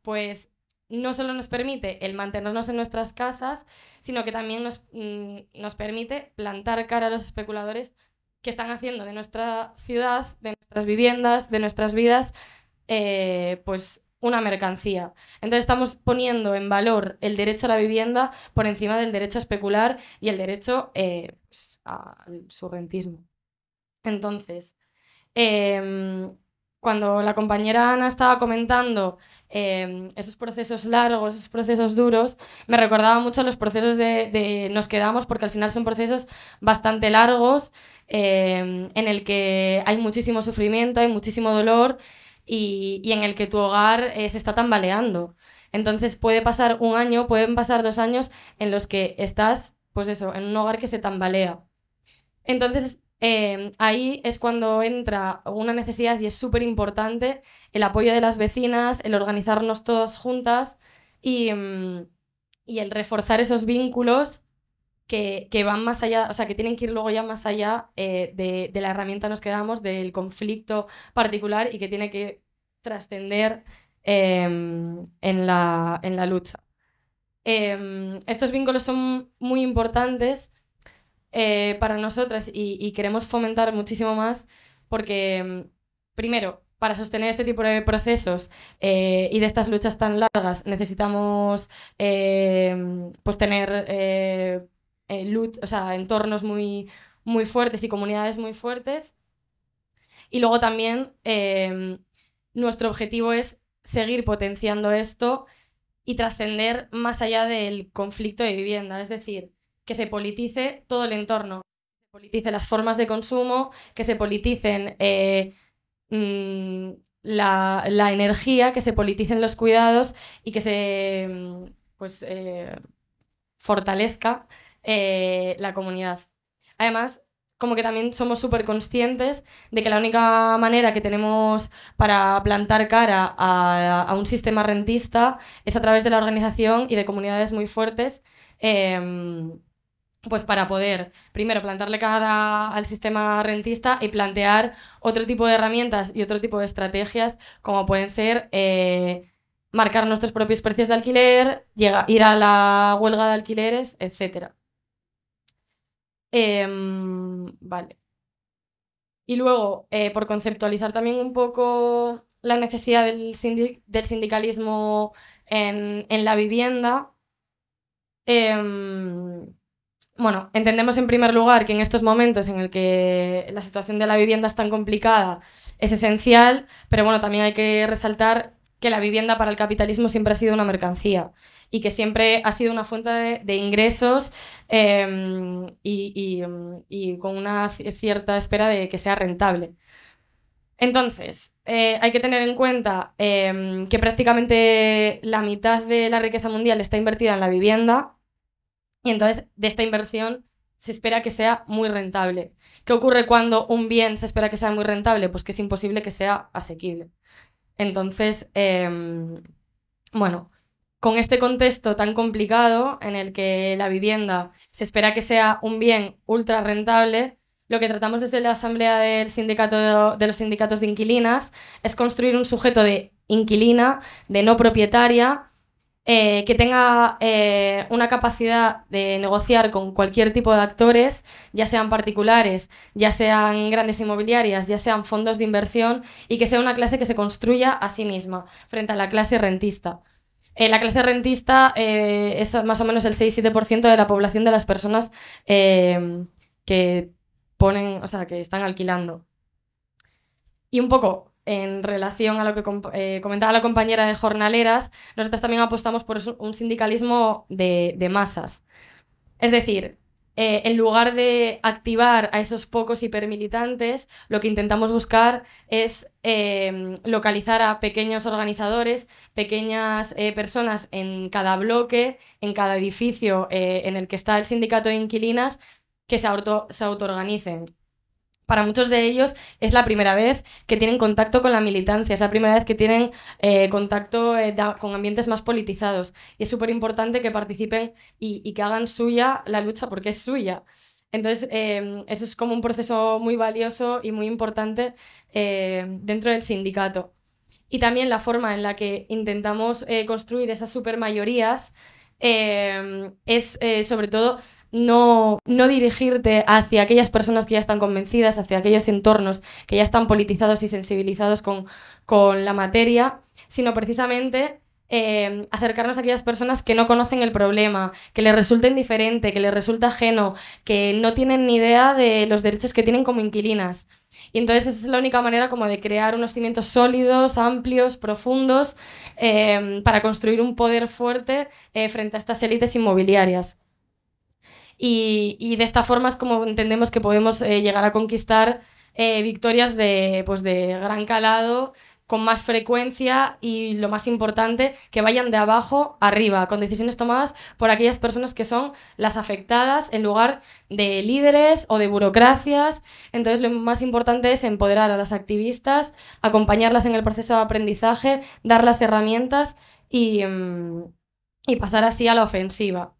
I: Pues no solo nos permite el mantenernos en nuestras casas, sino que también nos, mm, nos permite plantar cara a los especuladores que están haciendo de nuestra ciudad, de nuestras viviendas, de nuestras vidas, eh, pues una mercancía. Entonces estamos poniendo en valor el derecho a la vivienda por encima del derecho a especular y el derecho eh, pues, al subrentismo Entonces, em, cuando la compañera Ana estaba comentando em, esos procesos largos, esos procesos duros, me recordaba mucho los procesos de, nos quedamos, porque al final son procesos bastante largos, em, en el que hay muchísimo sufrimiento, hay muchísimo dolor, y, en el que tu hogar eh, se está tambaleando. Entonces puede pasar un año, pueden pasar dos años en los que estás, pues eso, en un hogar que se tambalea. Entonces em, ahí es cuando entra una necesidad y es súper importante el apoyo de las vecinas, el organizarnos todas juntas y mm, el reforzar esos vínculos que, van más allá, o sea, que tienen que ir luego ya más allá eh, de, la herramienta nos quedamos, del conflicto particular y que tiene que trascender em, en, la, en, la, lucha. Em, estos vínculos son muy importantes eh, para nosotras y, queremos fomentar muchísimo más porque, em, primero, para sostener este tipo de procesos eh, y de estas luchas tan largas necesitamos pues tener eh, o sea, entornos muy, fuertes y comunidades muy fuertes. Y luego también em, nuestro objetivo es seguir potenciando esto y trascender más allá del conflicto de vivienda, es decir, que se politice todo el entorno, que se politice las formas de consumo, que se politicen eh, mm, la, energía, que se politicen los cuidados y que se mm, pues, eh, fortalezca eh, la comunidad. Además, como que también somos súper conscientes de que la única manera que tenemos para plantar cara a, un sistema rentista es a través de la organización y de comunidades muy fuertes, em, pues para poder, primero, plantarle cara al sistema rentista y plantear otro tipo de herramientas y otro tipo de estrategias, como pueden ser... Eh, marcar nuestros propios precios de alquiler, ir a la huelga de alquileres, etcétera. Em, vale. Y luego, eh, por conceptualizar también un poco la necesidad del, del sindicalismo en, en, la vivienda, em, bueno, entendemos en primer lugar que en estos momentos en el que la situación de la vivienda es tan complicada es esencial, pero bueno, también hay que resaltar que la vivienda para el capitalismo siempre ha sido una mercancía y que siempre ha sido una fuente de, ingresos em, em, y, con una cierta espera de que sea rentable. Entonces, eh, hay que tener en cuenta em, que prácticamente la mitad de la riqueza mundial está invertida en la vivienda y entonces de esta inversión se espera que sea muy rentable. ¿Qué ocurre cuando un bien se espera que sea muy rentable? Pues que es imposible que sea asequible. Entonces, bueno, con este contexto tan complicado en el que la vivienda se espera que sea un bien ultra rentable, lo que tratamos desde la Asamblea del de los Sindicatos de Inquilinas es construir un sujeto de inquilina, de no propietaria, eh, que tenga eh, una capacidad de negociar con cualquier tipo de actores, ya sean particulares, ya sean grandes inmobiliarias, ya sean fondos de inversión, y que sea una clase que se construya a sí misma frente a la clase rentista. Eh, la clase rentista eh, es más o menos el 6-7% de la población de las personas eh, que ponen, o sea, que están alquilando. Y un poco en relación a lo que comentaba la compañera de jornaleras, nosotros también apostamos por un sindicalismo de masas. Es decir, eh, en lugar de activar a esos pocos hipermilitantes, lo que intentamos buscar es em, localizar a pequeños organizadores, pequeñas eh, personas en cada bloque, en cada edificio eh, en el que está el sindicato de inquilinas, que se, auto, se autoorganicen para muchos de ellos es la primera vez que tienen contacto con la militancia, es la primera vez que tienen eh, contacto eh, con ambientes más politizados. Y es súper importante que participen y, que hagan suya la lucha porque es suya. Entonces, em, eso es como un proceso muy valioso y muy importante em, dentro del sindicato. Y también la forma en la que intentamos eh, construir esas supermayorías Em, es eh, sobre todo no, dirigirte hacia aquellas personas que ya están convencidas, hacia aquellos entornos que ya están politizados y sensibilizados con, la materia, sino precisamente em, acercarnos a aquellas personas que no conocen el problema, que les resulta indiferente, que les resulta ajeno, que no tienen ni idea de los derechos que tienen como inquilinas. Y entonces esa es la única manera como de crear unos cimientos sólidos, amplios, profundos, em, para construir un poder fuerte eh, frente a estas élites inmobiliarias. Y, de esta forma es como entendemos que podemos eh, llegar a conquistar eh, victorias pues, de gran calado con más frecuencia y lo más importante, que vayan de abajo arriba, con decisiones tomadas por aquellas personas que son las afectadas en lugar de líderes o de burocracias. Entonces lo más importante es empoderar a las activistas, acompañarlas en el proceso de aprendizaje, dar las herramientas y, mm, y pasar así a la ofensiva.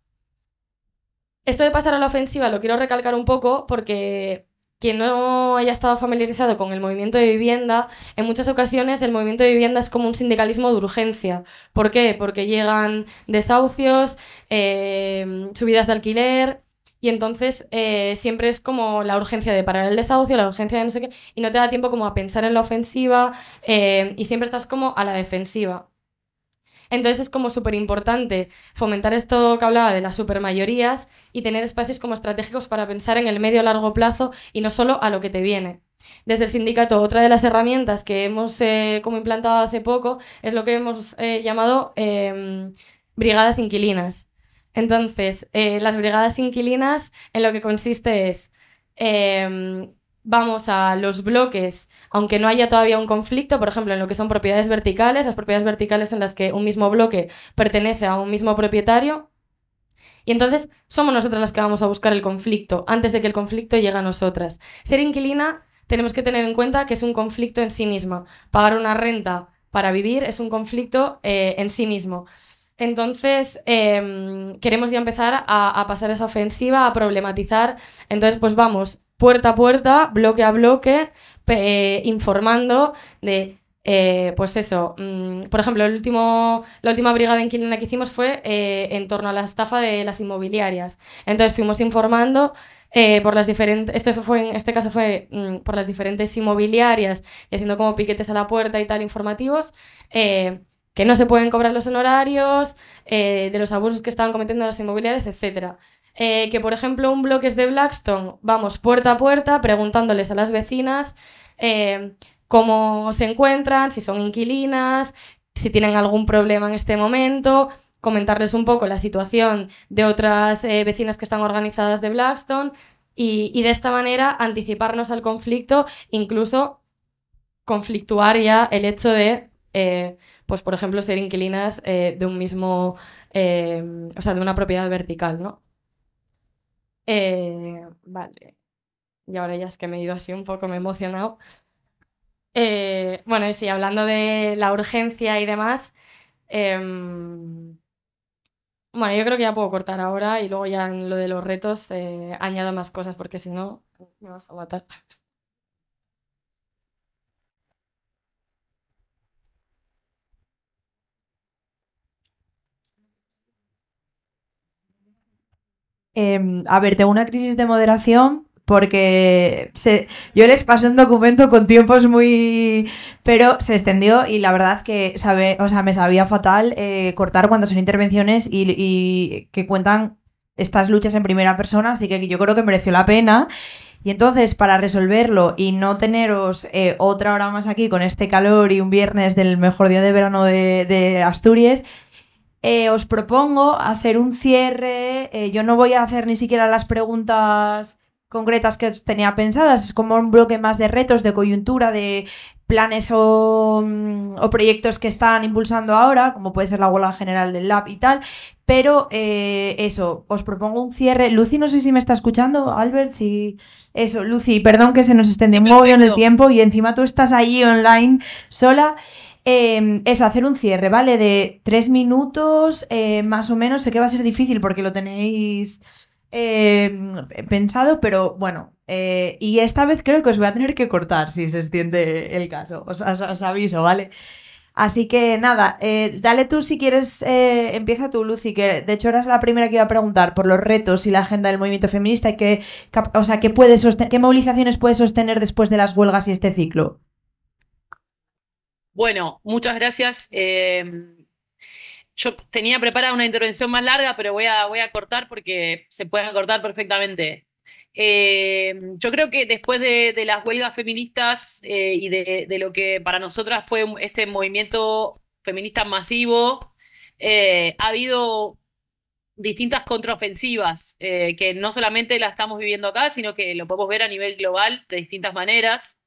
I: Esto de pasar a la ofensiva lo quiero recalcar un poco porque quien no haya estado familiarizado con el movimiento de vivienda, en muchas ocasiones el movimiento de vivienda es como un sindicalismo de urgencia. ¿Por qué? Porque llegan desahucios, eh, subidas de alquiler, y entonces eh, siempre es como la urgencia de parar el desahucio, la urgencia de no sé qué, y no te da tiempo como a pensar en la ofensiva eh, y siempre estás como a la defensiva. Entonces es como súper importante fomentar esto que hablaba de las supermayorías y tener espacios como estratégicos para pensar en el medio a largo plazo y no solo a lo que te viene. Desde el sindicato, otra de las herramientas que hemos eh, como implantado hace poco es lo que hemos eh, llamado em, brigadas inquilinas. Entonces, eh, las brigadas inquilinas en lo que consiste es, em, vamos a los bloques aunque no haya todavía un conflicto, por ejemplo, en lo que son propiedades verticales, las propiedades verticales en las que un mismo bloque pertenece a un mismo propietario, y entonces somos nosotras las que vamos a buscar el conflicto antes de que el conflicto llegue a nosotras. Ser inquilina tenemos que tener en cuenta que es un conflicto en sí misma. Pagar una renta para vivir es un conflicto eh, en sí mismo. Entonces, em, queremos ya empezar a, a, pasar esa ofensiva, a problematizar. Entonces, pues vamos puerta a puerta, bloque a bloque, eh, informando de, eh, pues eso, mm, por ejemplo, el último, la última brigada en que hicimos fue eh, en torno a la estafa de las inmobiliarias. Entonces fuimos informando por las diferentes, este, fue, en este caso fue mm, por las diferentes inmobiliarias y haciendo como piquetes a la puerta y tal informativos, que no se pueden cobrar los honorarios, de los abusos que estaban cometiendo las inmobiliarias, etc. Eh, que, por ejemplo, un bloque es de Blackstone, vamos puerta a puerta preguntándoles a las vecinas eh, cómo se encuentran, si son inquilinas, si tienen algún problema en este momento, comentarles un poco la situación de otras eh, vecinas que están organizadas de Blackstone y, de esta manera anticiparnos al conflicto, incluso conflictuar ya el hecho de, pues por ejemplo, ser inquilinas de un mismo, o sea, de una propiedad vertical, ¿no? Eh, vale. Y ahora ya es que me he ido así un poco, me he emocionado. Eh, bueno, y sí, hablando de la urgencia y demás. Em, bueno, yo creo que ya puedo cortar ahora y luego ya en lo de los retos eh, añado más cosas porque si no me vas a matar.
A: Em, a ver, tengo una crisis de moderación porque yo les pasé un documento con tiempos muy... pero se extendió y la verdad que sabe, o sea, me sabía fatal eh, cortar cuando son intervenciones y, que cuentan estas luchas en primera persona, así que yo creo que mereció la pena. Y entonces, para resolverlo y no teneros eh, otra hora más aquí con este calor y un viernes del mejor día de verano de, de Asturias, eh, os propongo hacer un cierre. Eh, yo no voy a hacer ni siquiera las preguntas concretas que tenía pensadas. Es como un bloque más de retos, de coyuntura, de planes o, mm, proyectos que están impulsando ahora, como puede ser la huelga general del lab y tal. Pero eh, eso, os propongo un cierre. Lucy, no sé si me está escuchando, Albert, si... Eso, Lucy, perdón que se nos extendió muy bien el tiempo y encima tú estás ahí online sola. Em, eso, hacer un cierre, ¿vale? De tres minutos, eh, más o menos. Sé que va a ser difícil porque lo tenéis em, pensado, pero bueno. Eh, y esta vez creo que os voy a tener que cortar si se extiende el caso. Os, aviso, ¿vale? Así que nada, eh, dale tú si quieres, empieza tú, Lucy, que de hecho eras la primera que iba a preguntar por los retos y la agenda del movimiento feminista y que, o sea, qué movilizaciones puedes sostener después de las huelgas y este ciclo.
C: Bueno, muchas gracias. Eh, yo tenía preparada una intervención más larga, pero voy a, cortar porque se puede cortar perfectamente. Eh, yo creo que después de, las huelgas feministas eh, y de, lo que para nosotras fue este movimiento feminista masivo, ha habido distintas contraofensivas que no solamente la estamos viviendo acá, sino que lo podemos ver a nivel global de distintas maneras.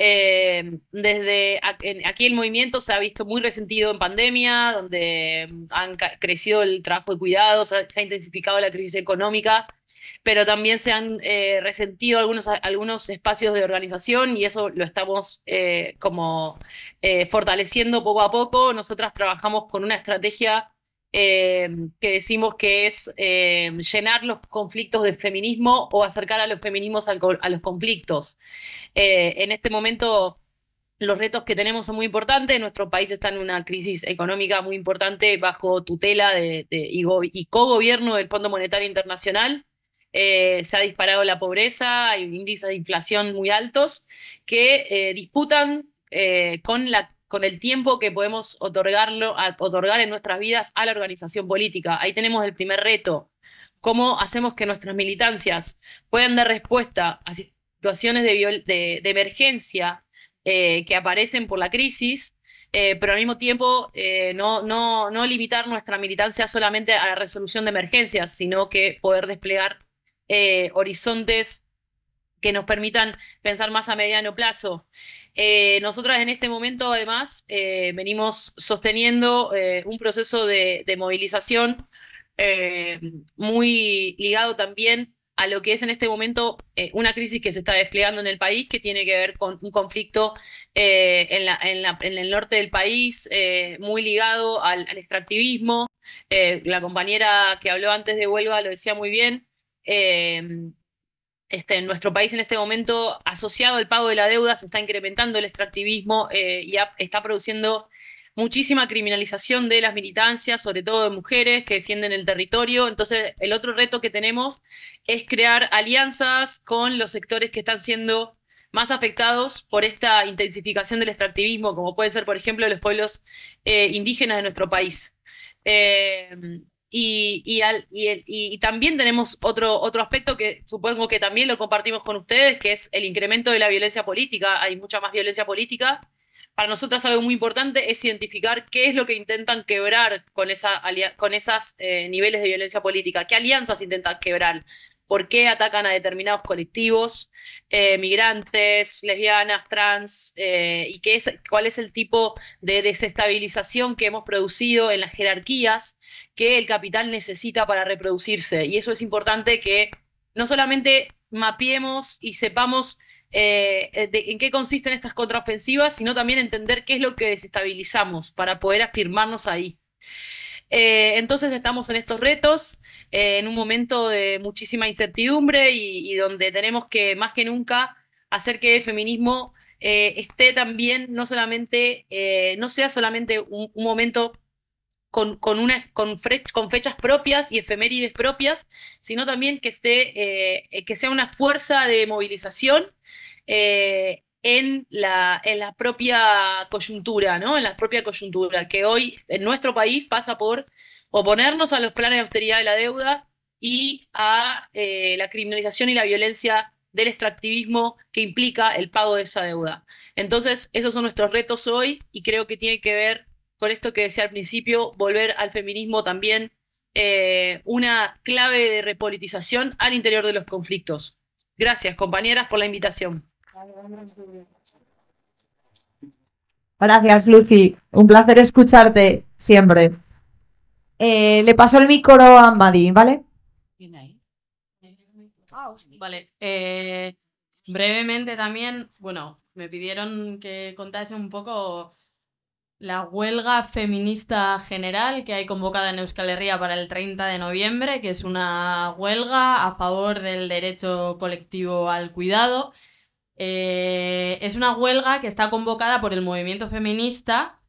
C: Eh, desde aquí el movimiento se ha visto muy resentido en pandemia, donde mm, han crecido el trabajo de cuidados, se ha intensificado la crisis económica, pero también se han eh, resentido algunos, algunos espacios de organización y eso lo estamos eh, como fortaleciendo poco a poco. Nosotras trabajamos con una estrategia eh, que decimos que es eh, llenar los conflictos de feminismo o acercar a los feminismos a los conflictos. Eh, en este momento los retos que tenemos son muy importantes, nuestro país está en una crisis económica muy importante bajo tutela de, y, co-gobierno del Fondo Monetario Internacional. se ha disparado la pobreza, hay índices de inflación muy altos que disputan con la con el tiempo que podemos otorgarlo, otorgar en nuestras vidas a la organización política. Ahí tenemos el primer reto. ¿Cómo hacemos que nuestras militancias puedan dar respuesta a situaciones de, emergencia eh, que aparecen por la crisis, eh, pero al mismo tiempo eh, no limitar nuestra militancia solamente a la resolución de emergencias, sino que poder desplegar horizontes que nos permitan pensar más a mediano plazo. Eh, nosotras en este momento, además, eh, venimos sosteniendo eh, un proceso de, movilización muy ligado también a lo que es en este momento una crisis que se está desplegando en el país, que tiene que ver con un conflicto en, el norte del país, muy ligado al, extractivismo. la compañera que habló antes de Huelva lo decía muy bien. Este, en nuestro país en este momento, asociado al pago de la deuda, se está incrementando el extractivismo eh, y está produciendo muchísima criminalización de las militancias, sobre todo de mujeres que defienden el territorio. Entonces, el otro reto que tenemos es crear alianzas con los sectores que están siendo más afectados por esta intensificación del extractivismo, como pueden ser, por ejemplo, los pueblos eh, indígenas de nuestro país. Eh, y, y, también tenemos otro, otro aspecto que supongo que también lo compartimos con ustedes, que es el incremento de la violencia política. Hay mucha más violencia política. Para nosotras algo muy importante es identificar qué es lo que intentan quebrar con, esa, con esos eh, niveles de violencia política, qué alianzas intentan quebrar, por qué atacan a determinados colectivos, eh, migrantes, lesbianas, trans, eh, y qué es, cuál es el tipo de desestabilización que hemos producido en las jerarquías que el capital necesita para reproducirse. Y eso es importante que no solamente mapeemos y sepamos eh, en qué consisten estas contraofensivas, sino también entender qué es lo que desestabilizamos para poder afirmarnos ahí. Eh, entonces estamos en estos retos, eh, en un momento de muchísima incertidumbre y, donde tenemos que más que nunca hacer que el feminismo eh, esté también, no solamente, no sea solamente un, momento con, con, con, fechas propias y efemérides propias, sino también que, esté, que sea una fuerza de movilización en la, propia coyuntura, ¿no? En la propia coyuntura, que hoy en nuestro país pasa por oponernos a los planes de austeridad de la deuda y a eh, la criminalización y la violencia del extractivismo que implica el pago de esa deuda. Entonces, esos son nuestros retos hoy y creo que tiene que ver con esto que decía al principio, volver al feminismo también eh, una clave de repolitización al interior de los conflictos. Gracias, compañeras, por la invitación.
A: Gracias, Lucy. Un placer escucharte siempre. Eh, le paso el micro a Madi, ¿vale?
D: Ah, vale. Eh, brevemente también, bueno, me pidieron que contase un poco la huelga feminista general que hay convocada en Euskal Herria para el 30 de noviembre, que es una huelga a favor del derecho colectivo al cuidado eh, es una huelga que está convocada por el movimiento feminista,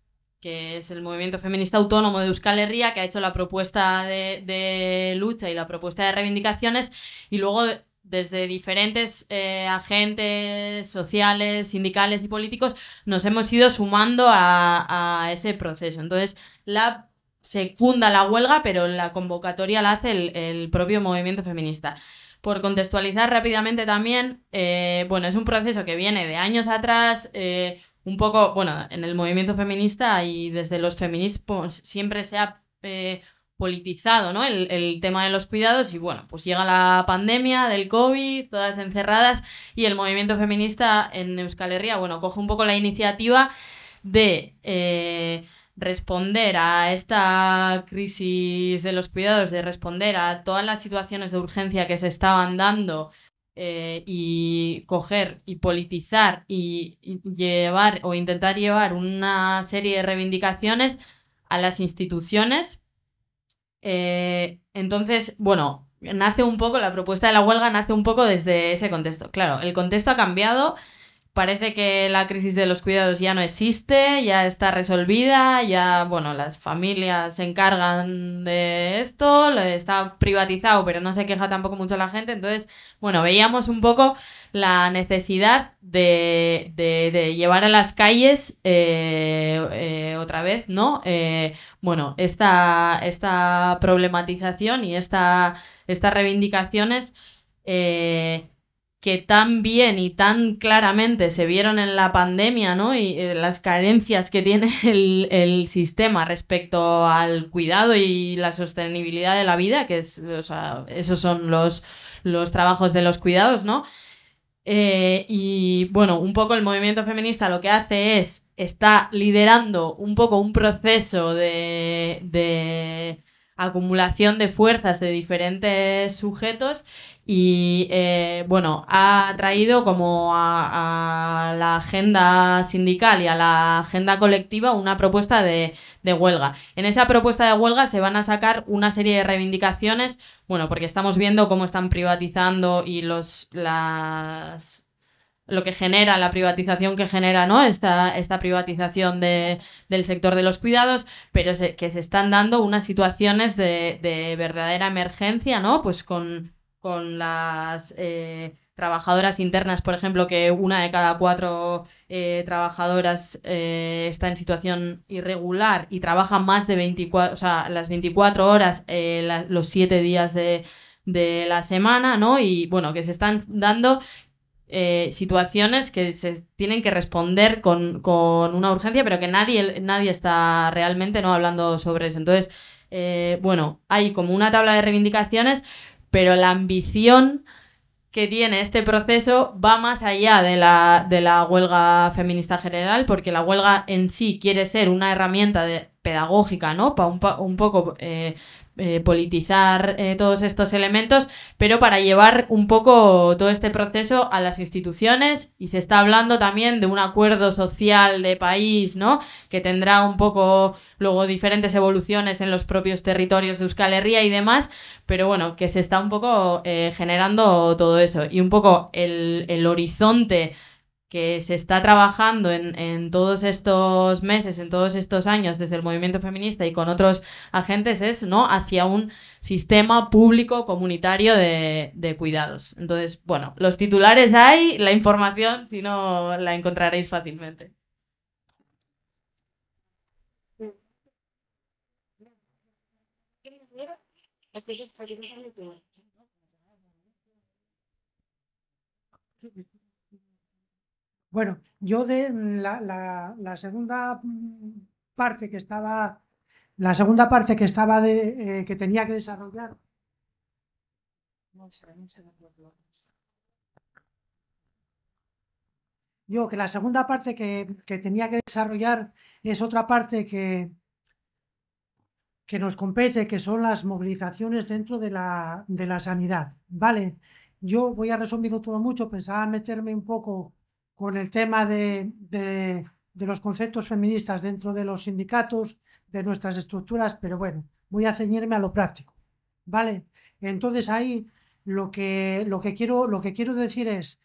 D: que es el movimiento feminista autónomo de Euskal Herria, que ha hecho la propuesta de, lucha y la propuesta de reivindicaciones, y luego desde diferentes eh, agentes sociales, sindicales y políticos nos hemos ido sumando a, ese proceso. Entonces, la se funda la huelga, pero la convocatoria la hace el, el propio movimiento feminista. Por contextualizar rápidamente también, eh, bueno, es un proceso que viene de años atrás, eh, un poco, bueno, en el movimiento feminista y desde los feminismos pues, siempre se ha eh, politizado, ¿no? El, el, tema de los cuidados y bueno, pues llega la pandemia del COVID, todas encerradas y el movimiento feminista en Euskal Herria, bueno, coge un poco la iniciativa de responder a esta crisis de los cuidados, de responder a todas las situaciones de urgencia que se estaban dando eh, y coger y politizar y llevar o intentar llevar una serie de reivindicaciones a las instituciones. Eh, entonces, bueno, nace un poco, la propuesta de la huelga nace un poco desde ese contexto. Claro, el contexto ha cambiado, parece que la crisis de los cuidados ya no existe, ya está resolvida, ya, bueno, las familias se encargan de esto, está privatizado, pero no se queja tampoco mucho la gente. Entonces, bueno, veíamos un poco la necesidad de, llevar a las calles eh, eh, otra vez, ¿no? Eh, bueno, esta, esta problematización y esta, estas reivindicaciones que tan bien y tan claramente se vieron en la pandemia, ¿no? Y eh, las carencias que tiene el, sistema respecto al cuidado y la sostenibilidad de la vida, que es, esos son los, los trabajos de los cuidados, ¿no? Eh, y bueno, un poco el movimiento feminista lo que hace es, está liderando un poco un proceso de, de acumulación de fuerzas de diferentes sujetos y eh, bueno, ha traído como a, la agenda sindical y a la agenda colectiva una propuesta de, huelga. En esa propuesta de huelga se van a sacar una serie de reivindicaciones, bueno, porque estamos viendo cómo están privatizando y los las lo que genera, la privatización que genera ¿no? esta, esta privatización de, del sector de los cuidados, pero que se están dando unas situaciones de, de verdadera emergencia, ¿no? Pues con con las eh, trabajadoras internas, por ejemplo, que una de cada cuatro eh, trabajadoras eh, está en situación irregular y trabaja más de 24, o sea, las 24 horas, los 7 días de, la semana, ¿no? Y bueno, que se están dando situaciones que se tienen que responder con, una urgencia, pero que nadie, nadie está realmente ¿no? hablando sobre eso. Entonces, bueno, hay como una tabla de reivindicaciones, pero la ambición que tiene este proceso va más allá de la, de la huelga feminista general, porque la huelga en sí quiere ser una herramienta de, pedagógica, ¿no? Para un, poco eh, eh, politizar eh, todos estos elementos, pero para llevar un poco todo este proceso a las instituciones y se está hablando también de un acuerdo social de país, ¿no? Que tendrá un poco luego diferentes evoluciones en los propios territorios de Euskal Herria y demás, pero bueno, que se está un poco eh, generando todo eso y un poco el, el horizonte que se está trabajando en, en, todos estos meses, en todos estos años, desde el movimiento feminista y con otros agentes, es ¿no? hacia un sistema público comunitario de, de cuidados. Entonces, bueno, los titulares hay, la información, si no, la encontraréis fácilmente.
G: Mm.
F: Bueno, yo de la, segunda parte que estaba, la segunda parte que estaba de, eh, que tenía que desarrollar. Yo que la segunda parte que, tenía que desarrollar es otra parte que, que nos compete, que son las movilizaciones dentro de la, de la sanidad. Vale, yo voy a resumirlo todo mucho, pensaba meterme un poco con el tema de, los conceptos feministas dentro de los sindicatos, de nuestras estructuras, pero bueno, voy a ceñirme a lo práctico. ¿Vale? Entonces ahí lo que, lo que, quiero, lo que quiero decir es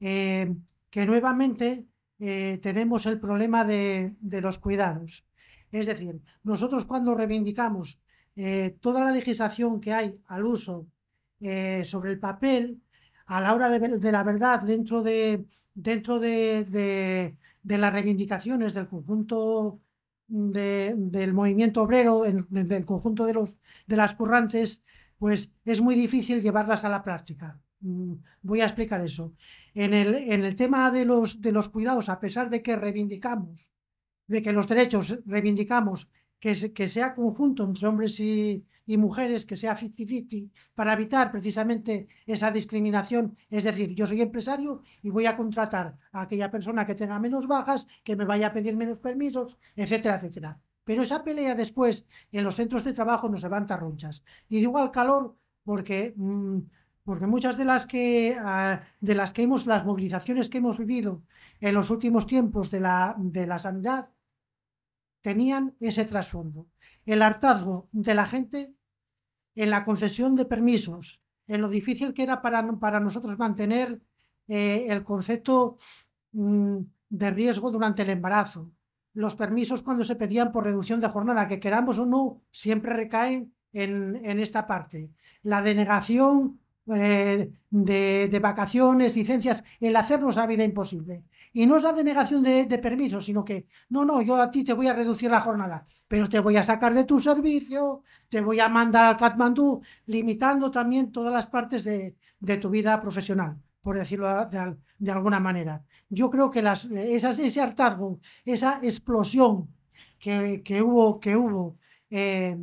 F: eh, que nuevamente eh, tenemos el problema de, los cuidados. Es decir, nosotros cuando reivindicamos eh, toda la legislación que hay al uso sobre el papel, a la hora de la verdad dentro de, dentro de, las reivindicaciones del conjunto mm, del movimiento obrero, del conjunto de, los, de las currantes, pues es muy difícil llevarlas a la práctica. Mm, voy a explicar eso. En el, en el tema de los, de los cuidados, a pesar de que reivindicamos, de que los derechos reivindicamos que, sea conjunto entre hombres y, mujeres, que sea 50 para evitar precisamente esa discriminación. Es decir, yo soy empresario y voy a contratar a aquella persona que tenga menos bajas, que me vaya a pedir menos permisos, etcétera, etcétera. Pero esa pelea después en los centros de trabajo nos levanta ronchas. Y digo al calor porque, mm, porque muchas de las, que, ah, de las que hemos, las movilizaciones que hemos vivido en los últimos tiempos de la, de la sanidad, tenían ese trasfondo. El hartazgo de la gente en la concesión de permisos, en lo difícil que era para, para nosotros mantener eh, el concepto mm, de riesgo durante el embarazo, los permisos cuando se pedían por reducción de jornada, que queramos o no, siempre recaen en esta parte. La denegación eh, de, vacaciones, licencias, el hacernos la vida imposible. Y no es la denegación de, permiso, permisos, sino que, no, no, yo a ti te voy a reducir la jornada, pero te voy a sacar de tu servicio, te voy a mandar al Katmandú, limitando también todas las partes de, tu vida profesional, por decirlo de, alguna manera. Yo creo que las, ese hartazgo, esa explosión que, hubo, que hubo eh,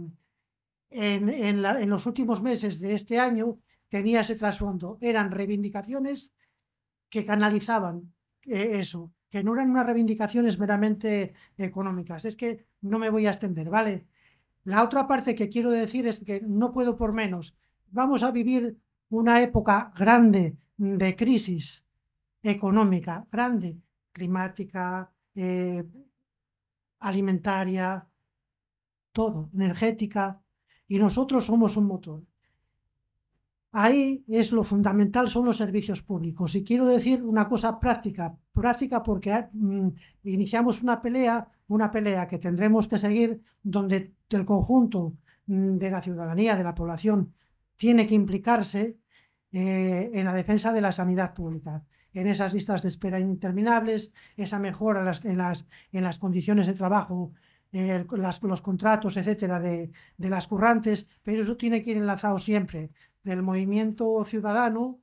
F: en los últimos meses de este año, tenía ese trasfondo. Eran reivindicaciones que canalizaban eh, eso, que no eran unas reivindicaciones meramente económicas. Es que no me voy a extender, ¿vale? La otra parte que quiero decir es que no puedo por menos. Vamos a vivir una época grande de crisis económica, grande, climática, eh, alimentaria, todo, energética, y nosotros somos un motor. Ahí es lo fundamental, son los servicios públicos. Y quiero decir una cosa práctica, práctica porque ah, mm, iniciamos una pelea, una pelea que tendremos que seguir donde el conjunto mm, de la ciudadanía, de la población, tiene que implicarse eh, en la defensa de la sanidad pública en esas listas de espera interminables, esa mejora en las, condiciones de trabajo, eh, los contratos, etcétera, de, de, las currantes, pero eso tiene que ir enlazado siempre del movimiento ciudadano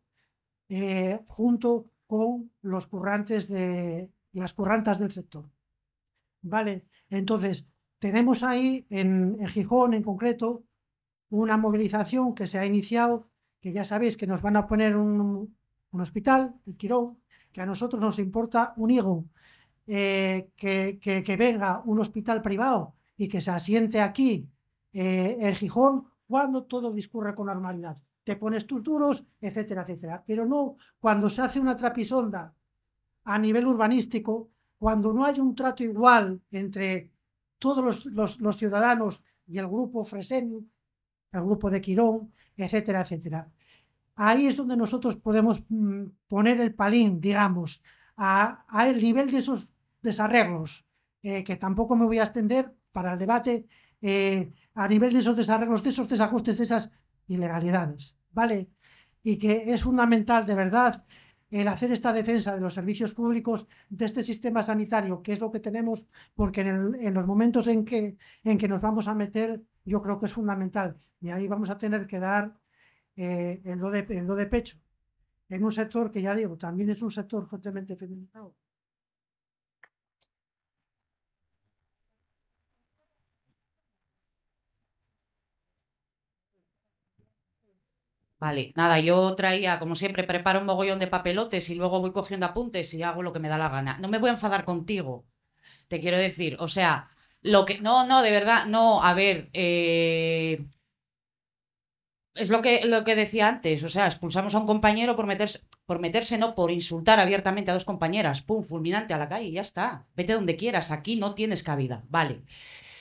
F: eh, junto con los currantes de las currantas del sector. Vale, entonces tenemos ahí en, Gijón en concreto una movilización que se ha iniciado, que ya sabéis que nos van a poner un, hospital, el Quirón, que a nosotros nos importa un higo, eh, que, venga un hospital privado y que se asiente aquí eh, en Gijón cuando todo discurre con normalidad te pones tus duros, etcétera, etcétera. Pero no, cuando se hace una trapisonda a nivel urbanístico, cuando no hay un trato igual entre todos los, ciudadanos y el grupo Freseni, el grupo de Quirón, etcétera, etcétera. Ahí es donde nosotros podemos mm, poner el palín, digamos, a, el nivel de esos desarreglos, eh, que tampoco me voy a extender para el debate, eh, a nivel de esos desarreglos, de esos desajustes, de esas ilegalidades, ¿vale? Y que es fundamental, de verdad, el hacer esta defensa de los servicios públicos, de este sistema sanitario, que es lo que tenemos, porque en, los momentos en que, en que nos vamos a meter, yo creo que es fundamental. Y ahí vamos a tener que dar eh, lo de, el do de pecho en un sector que, ya digo, también es un sector fuertemente feminizado.
E: Vale, nada, yo traía, como siempre, preparo un mogollón de papelotes y luego voy cogiendo apuntes y hago lo que me da la gana. No me voy a enfadar contigo, te quiero decir. O sea, lo que. No, no, de verdad, no, a ver. Eh, es lo que, lo que decía antes, o sea, expulsamos a un compañero por meterse, por meterse, no, por insultar abiertamente a dos compañeras, pum, fulminante a la calle, ya está, vete donde quieras, aquí no tienes cabida, vale.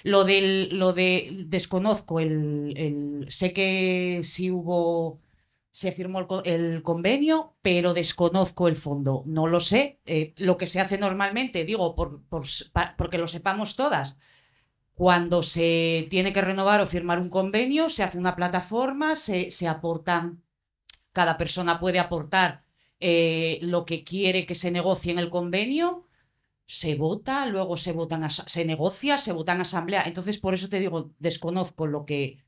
E: Lo del, lo de, desconozco el, el sé que si hubo se firmó el, convenio, pero desconozco el fondo. No lo sé. Eh, lo que se hace normalmente, digo, porque lo sepamos todas, cuando se tiene que renovar o firmar un convenio, se hace una plataforma, se, se aportan, cada persona puede aportar eh, lo que quiere que se negocie en el convenio. Se vota, luego se votan, se negocia, se vota en asamblea. Entonces, por eso te digo, desconozco lo que,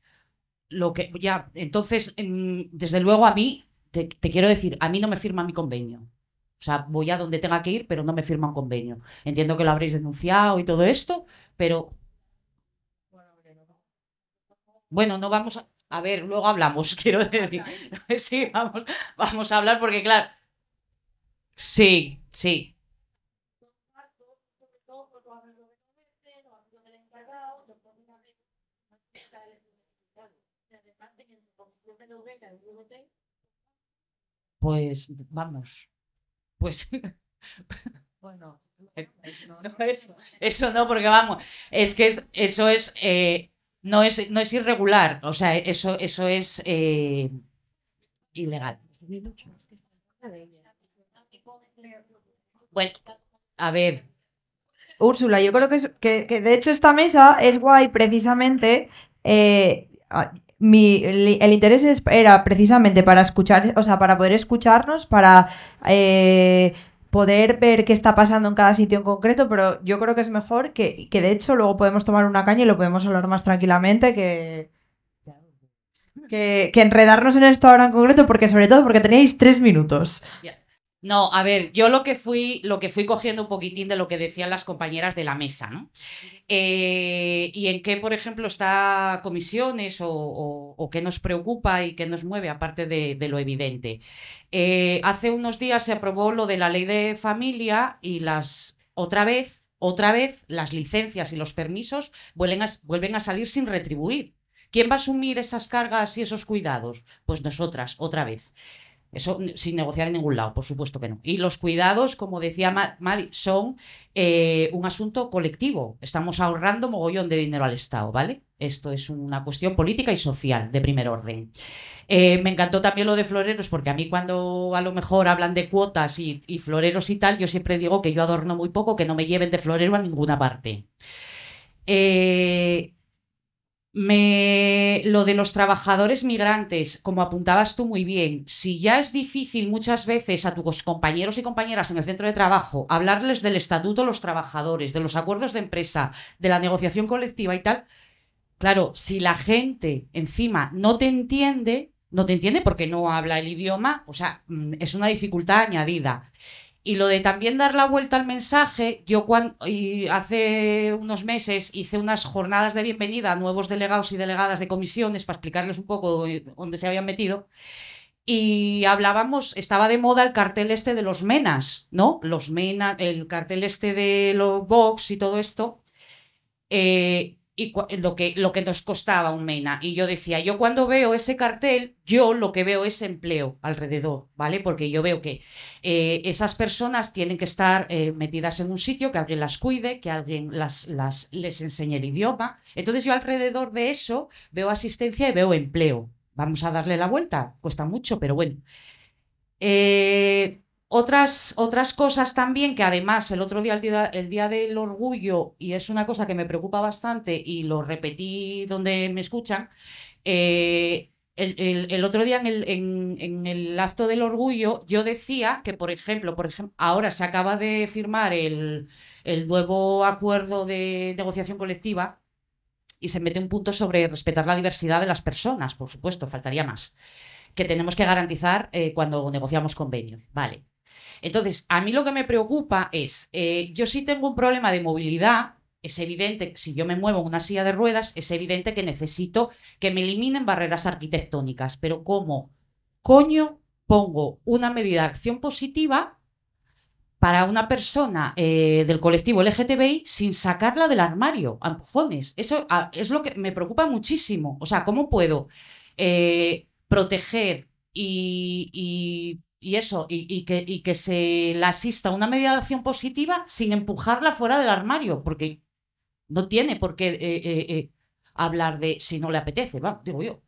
E: lo que ya, entonces, desde luego a mí, te, quiero decir, a mí no me firma mi convenio. O sea, voy a donde tenga que ir, pero no me firma un convenio. Entiendo que lo habréis denunciado y todo esto, pero... Bueno, no vamos a... A ver, luego hablamos, quiero decir. Sí, vamos a hablar porque, claro... Sí, sí, pues vamos, pues bueno, eh, eso, no, porque vamos, es que eso es, eh, no es, no es irregular, o sea, eso, eso es eh, ilegal.
A: Bueno, a ver, Úrsula, yo creo que, de hecho esta mesa es guay precisamente. Eh, mi, el interés era precisamente para escuchar, o sea, para poder escucharnos, para eh, poder ver qué está pasando en cada sitio en concreto, pero yo creo que es mejor que, que de hecho luego podemos tomar una caña y lo podemos hablar más tranquilamente que, que, enredarnos en esto ahora en concreto, porque sobre todo porque tenéis tres minutos. No, a
E: ver, yo lo que fui, lo que fui cogiendo un poquitín de lo que decían las compañeras de la mesa, ¿no? Eh, y en qué, por ejemplo, está comisiones o, qué nos preocupa y qué nos mueve, aparte de, lo evidente. Eh, hace unos días se aprobó lo de la ley de familia y las otra vez, otra vez, las licencias y los permisos vuelven vuelven a salir sin retribuir. ¿Quién va a asumir esas cargas y esos cuidados? Pues nosotras, otra vez. Eso sin negociar en ningún lado, por supuesto que no. Y los cuidados, como decía Mari, son eh, un asunto colectivo. Estamos ahorrando mogollón de dinero al Estado, ¿vale? Esto es una cuestión política y social de primer orden. Eh, me encantó también lo de floreros, porque a mí cuando a lo mejor hablan de cuotas y, y floreros y tal, yo siempre digo que yo adorno muy poco, que no me lleven de florero a ninguna parte. Eh, me, lo de los trabajadores migrantes, como apuntabas tú muy bien, si ya es difícil muchas veces a tus compañeros y compañeras en el centro de trabajo hablarles del estatuto de los trabajadores, de los acuerdos de empresa, de la negociación colectiva y tal, claro, si la gente encima no te entiende, no te entiende porque no habla el idioma, o sea, mm, es una dificultad añadida. Y lo de también dar la vuelta al mensaje, yo hace unos meses hice unas jornadas de bienvenida a nuevos delegados y delegadas de comisiones para explicarles un poco eh, dónde se habían metido. Y hablábamos, estaba de moda el cartel este de los menas, ¿no? Los menas, el cartel este de los vox y todo esto. Eh, y lo que, lo que nos costaba un MENA. Y yo decía, yo cuando veo ese cartel, yo lo que veo es empleo alrededor, ¿vale? Porque yo veo que eh, esas personas tienen que estar eh, metidas en un sitio, que alguien las cuide, que alguien las, les enseñe el idioma. Entonces yo alrededor de eso veo asistencia y veo empleo. Vamos a darle la vuelta, cuesta mucho, pero bueno. Eh, otras, otras cosas también que además el otro día, el día, del orgullo, y es una cosa que me preocupa bastante y lo repetí donde me escuchan, eh, el, otro día en el, acto del orgullo yo decía que, por ejemplo, por ejemplo ahora se acaba de firmar el, nuevo acuerdo de negociación colectiva y se mete un punto sobre respetar la diversidad de las personas, por supuesto, faltaría más, que tenemos que garantizar eh, cuando negociamos convenios. Vale, entonces, a mí lo que me preocupa es, eh, yo sí tengo un problema de movilidad, es evidente, si yo me muevo en una silla de ruedas, es evidente que necesito que me eliminen barreras arquitectónicas, pero ¿cómo coño pongo una medida de acción positiva para una persona eh, del colectivo LGTBI sin sacarla del armario, a empujones. Eso es lo que me preocupa muchísimo. O sea, ¿cómo puedo eh, proteger y, y, y eso, y, que, se la asista una mediación positiva sin empujarla fuera del armario, porque no tiene por qué eh, eh, eh, hablar de si no le apetece, digo yo.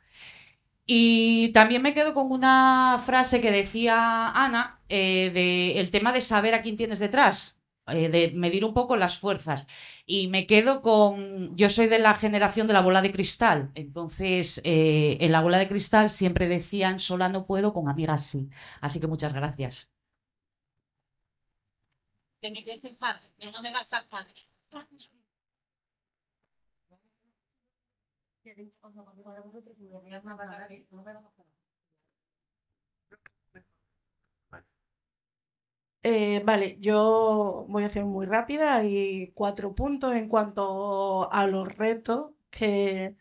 E: Y también me quedo con una frase que decía Ana del tema de saber a quién tienes detrás. Eh, de medir un poco las fuerzas. Y me quedo con, yo soy de la generación de la bola de cristal, entonces eh, en la bola de cristal siempre decían, sola no puedo, con amigas sí. Así que muchas gracias.
G: Eh, vale, yo voy a hacer muy rápida. Hay cuatro puntos en cuanto a los retos que,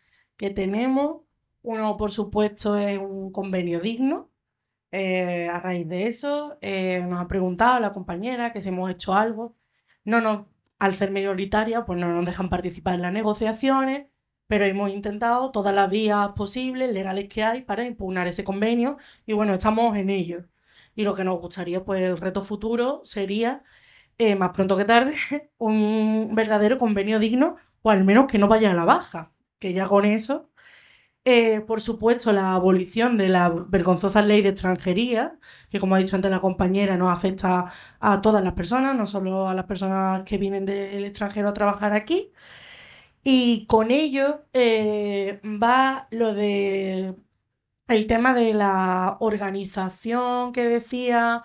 G: tenemos. Uno, por supuesto, es un convenio digno. Eh, a raíz de eso, eh, nos ha preguntado la compañera que si hemos hecho algo. No no. al ser mayoritaria, pues no nos dejan participar en las negociaciones, pero hemos intentado todas las vías posibles, legales que hay, para impugnar ese convenio y bueno, estamos en ello. Y lo que nos gustaría, pues el reto futuro sería, eh, más pronto que tarde, un verdadero convenio digno o al menos que no vaya a la baja, que ya con eso. Eh, por supuesto, la abolición de la vergonzosa ley de extranjería, que como ha dicho antes la compañera, nos afecta a todas las personas, no solo a las personas que vienen del extranjero a trabajar aquí. Y con ello eh, va lo de el tema de la organización que decía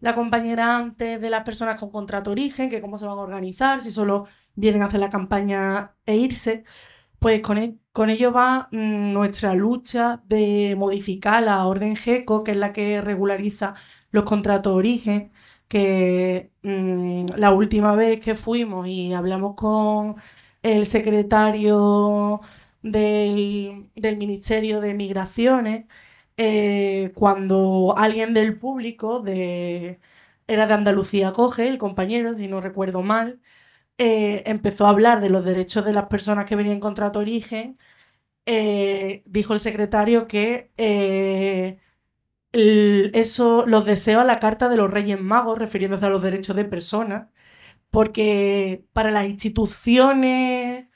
G: la compañera antes de las personas con contrato origen, que cómo se van a organizar, si solo vienen a hacer la campaña e irse, pues con, e, ello va mm, nuestra lucha de modificar la orden GECO, que es la que regulariza los contratos origen, que mm, la última vez que fuimos y hablamos con el secretario del, Ministerio de Migraciones, eh, cuando alguien del público, era de Andalucía Coge, el compañero, si no recuerdo mal, eh, empezó a hablar de los derechos de las personas que venían contra trato origen, eh, dijo el secretario que eso los deseo a la Carta de los Reyes Magos, refiriéndose a los derechos de personas, porque para las instituciones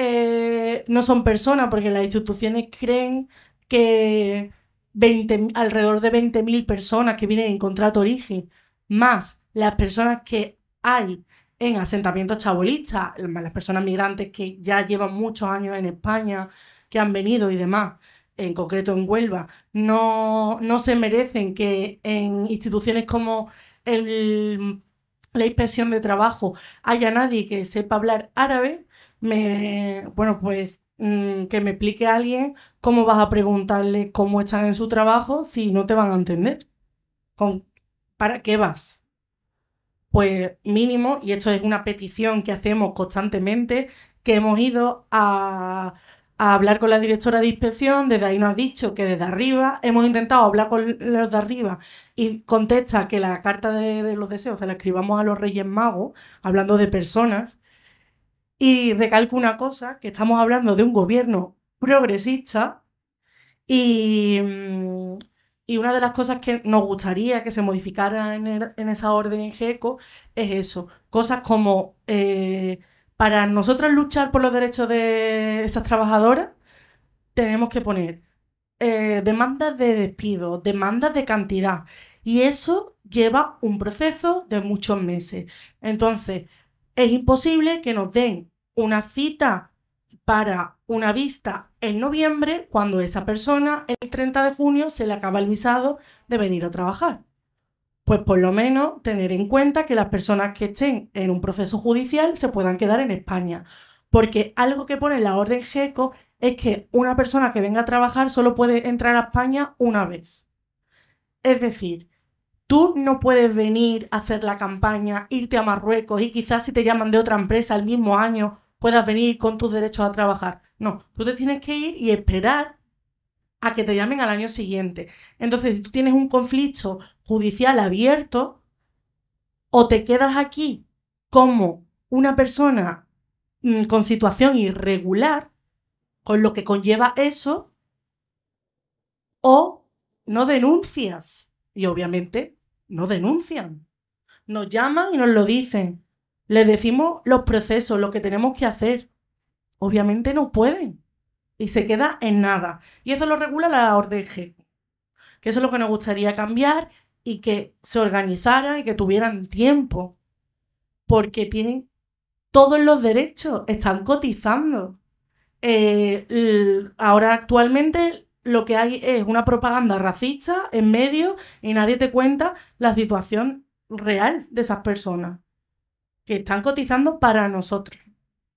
G: eh, no son personas, porque las instituciones creen que alrededor de 20.000 personas que vienen en contrato origen, más las personas que hay en asentamientos chabolistas, las personas migrantes que ya llevan muchos años en España, que han venido y demás, en concreto en Huelva, no, no se merecen que en instituciones como la inspección de trabajo haya nadie que sepa hablar árabe, me, bueno, pues mm, que me explique a alguien cómo vas a preguntarle cómo están en su trabajo si no te van a entender. ¿Con, ¿Para qué vas? Pues mínimo, y esto es una petición que hacemos constantemente, que hemos ido a, hablar con la directora de inspección, desde ahí nos ha dicho que desde arriba hemos intentado hablar con los de arriba y contesta que la carta de, de los deseos se la escribamos a los Reyes Magos, hablando de personas, y recalco una cosa, que estamos hablando de un gobierno progresista y, mm, y una de las cosas que nos gustaría que se modificara en, esa orden GECO es eso, cosas como eh, para nosotras luchar por los derechos de esas trabajadoras, tenemos que poner eh, demandas de despido, demandas de cantidad. Y eso lleva un proceso de muchos meses. Entonces, es imposible que nos den una cita para una vista en noviembre cuando esa persona el 30 de junio se le acaba el visado de venir a trabajar. Pues por lo menos tener en cuenta que las personas que estén en un proceso judicial se puedan quedar en España. Porque algo que pone la orden GECO es que una persona que venga a trabajar solo puede entrar a España una vez. Es decir, Tú no puedes venir a hacer la campaña, irte a Marruecos y quizás si te llaman de otra empresa el mismo año puedas venir con tus derechos a trabajar. No, tú te tienes que ir y esperar a que te llamen al año siguiente. Entonces, si tú tienes un conflicto judicial abierto, o te quedas aquí como una persona mm, con situación irregular, con lo que conlleva eso, o no denuncias. Y obviamente no denuncian. Nos llaman y nos lo dicen. Les decimos los procesos, lo que tenemos que hacer. Obviamente no pueden. Y se queda en nada. Y eso lo regula la orden G. Que eso es lo que nos gustaría cambiar y que se organizara y que tuvieran tiempo. Porque tienen todos los derechos, están cotizando. Eh, ahora actualmente lo que hay es una propaganda racista en medio y nadie te cuenta la situación real de esas personas que están cotizando para nosotros,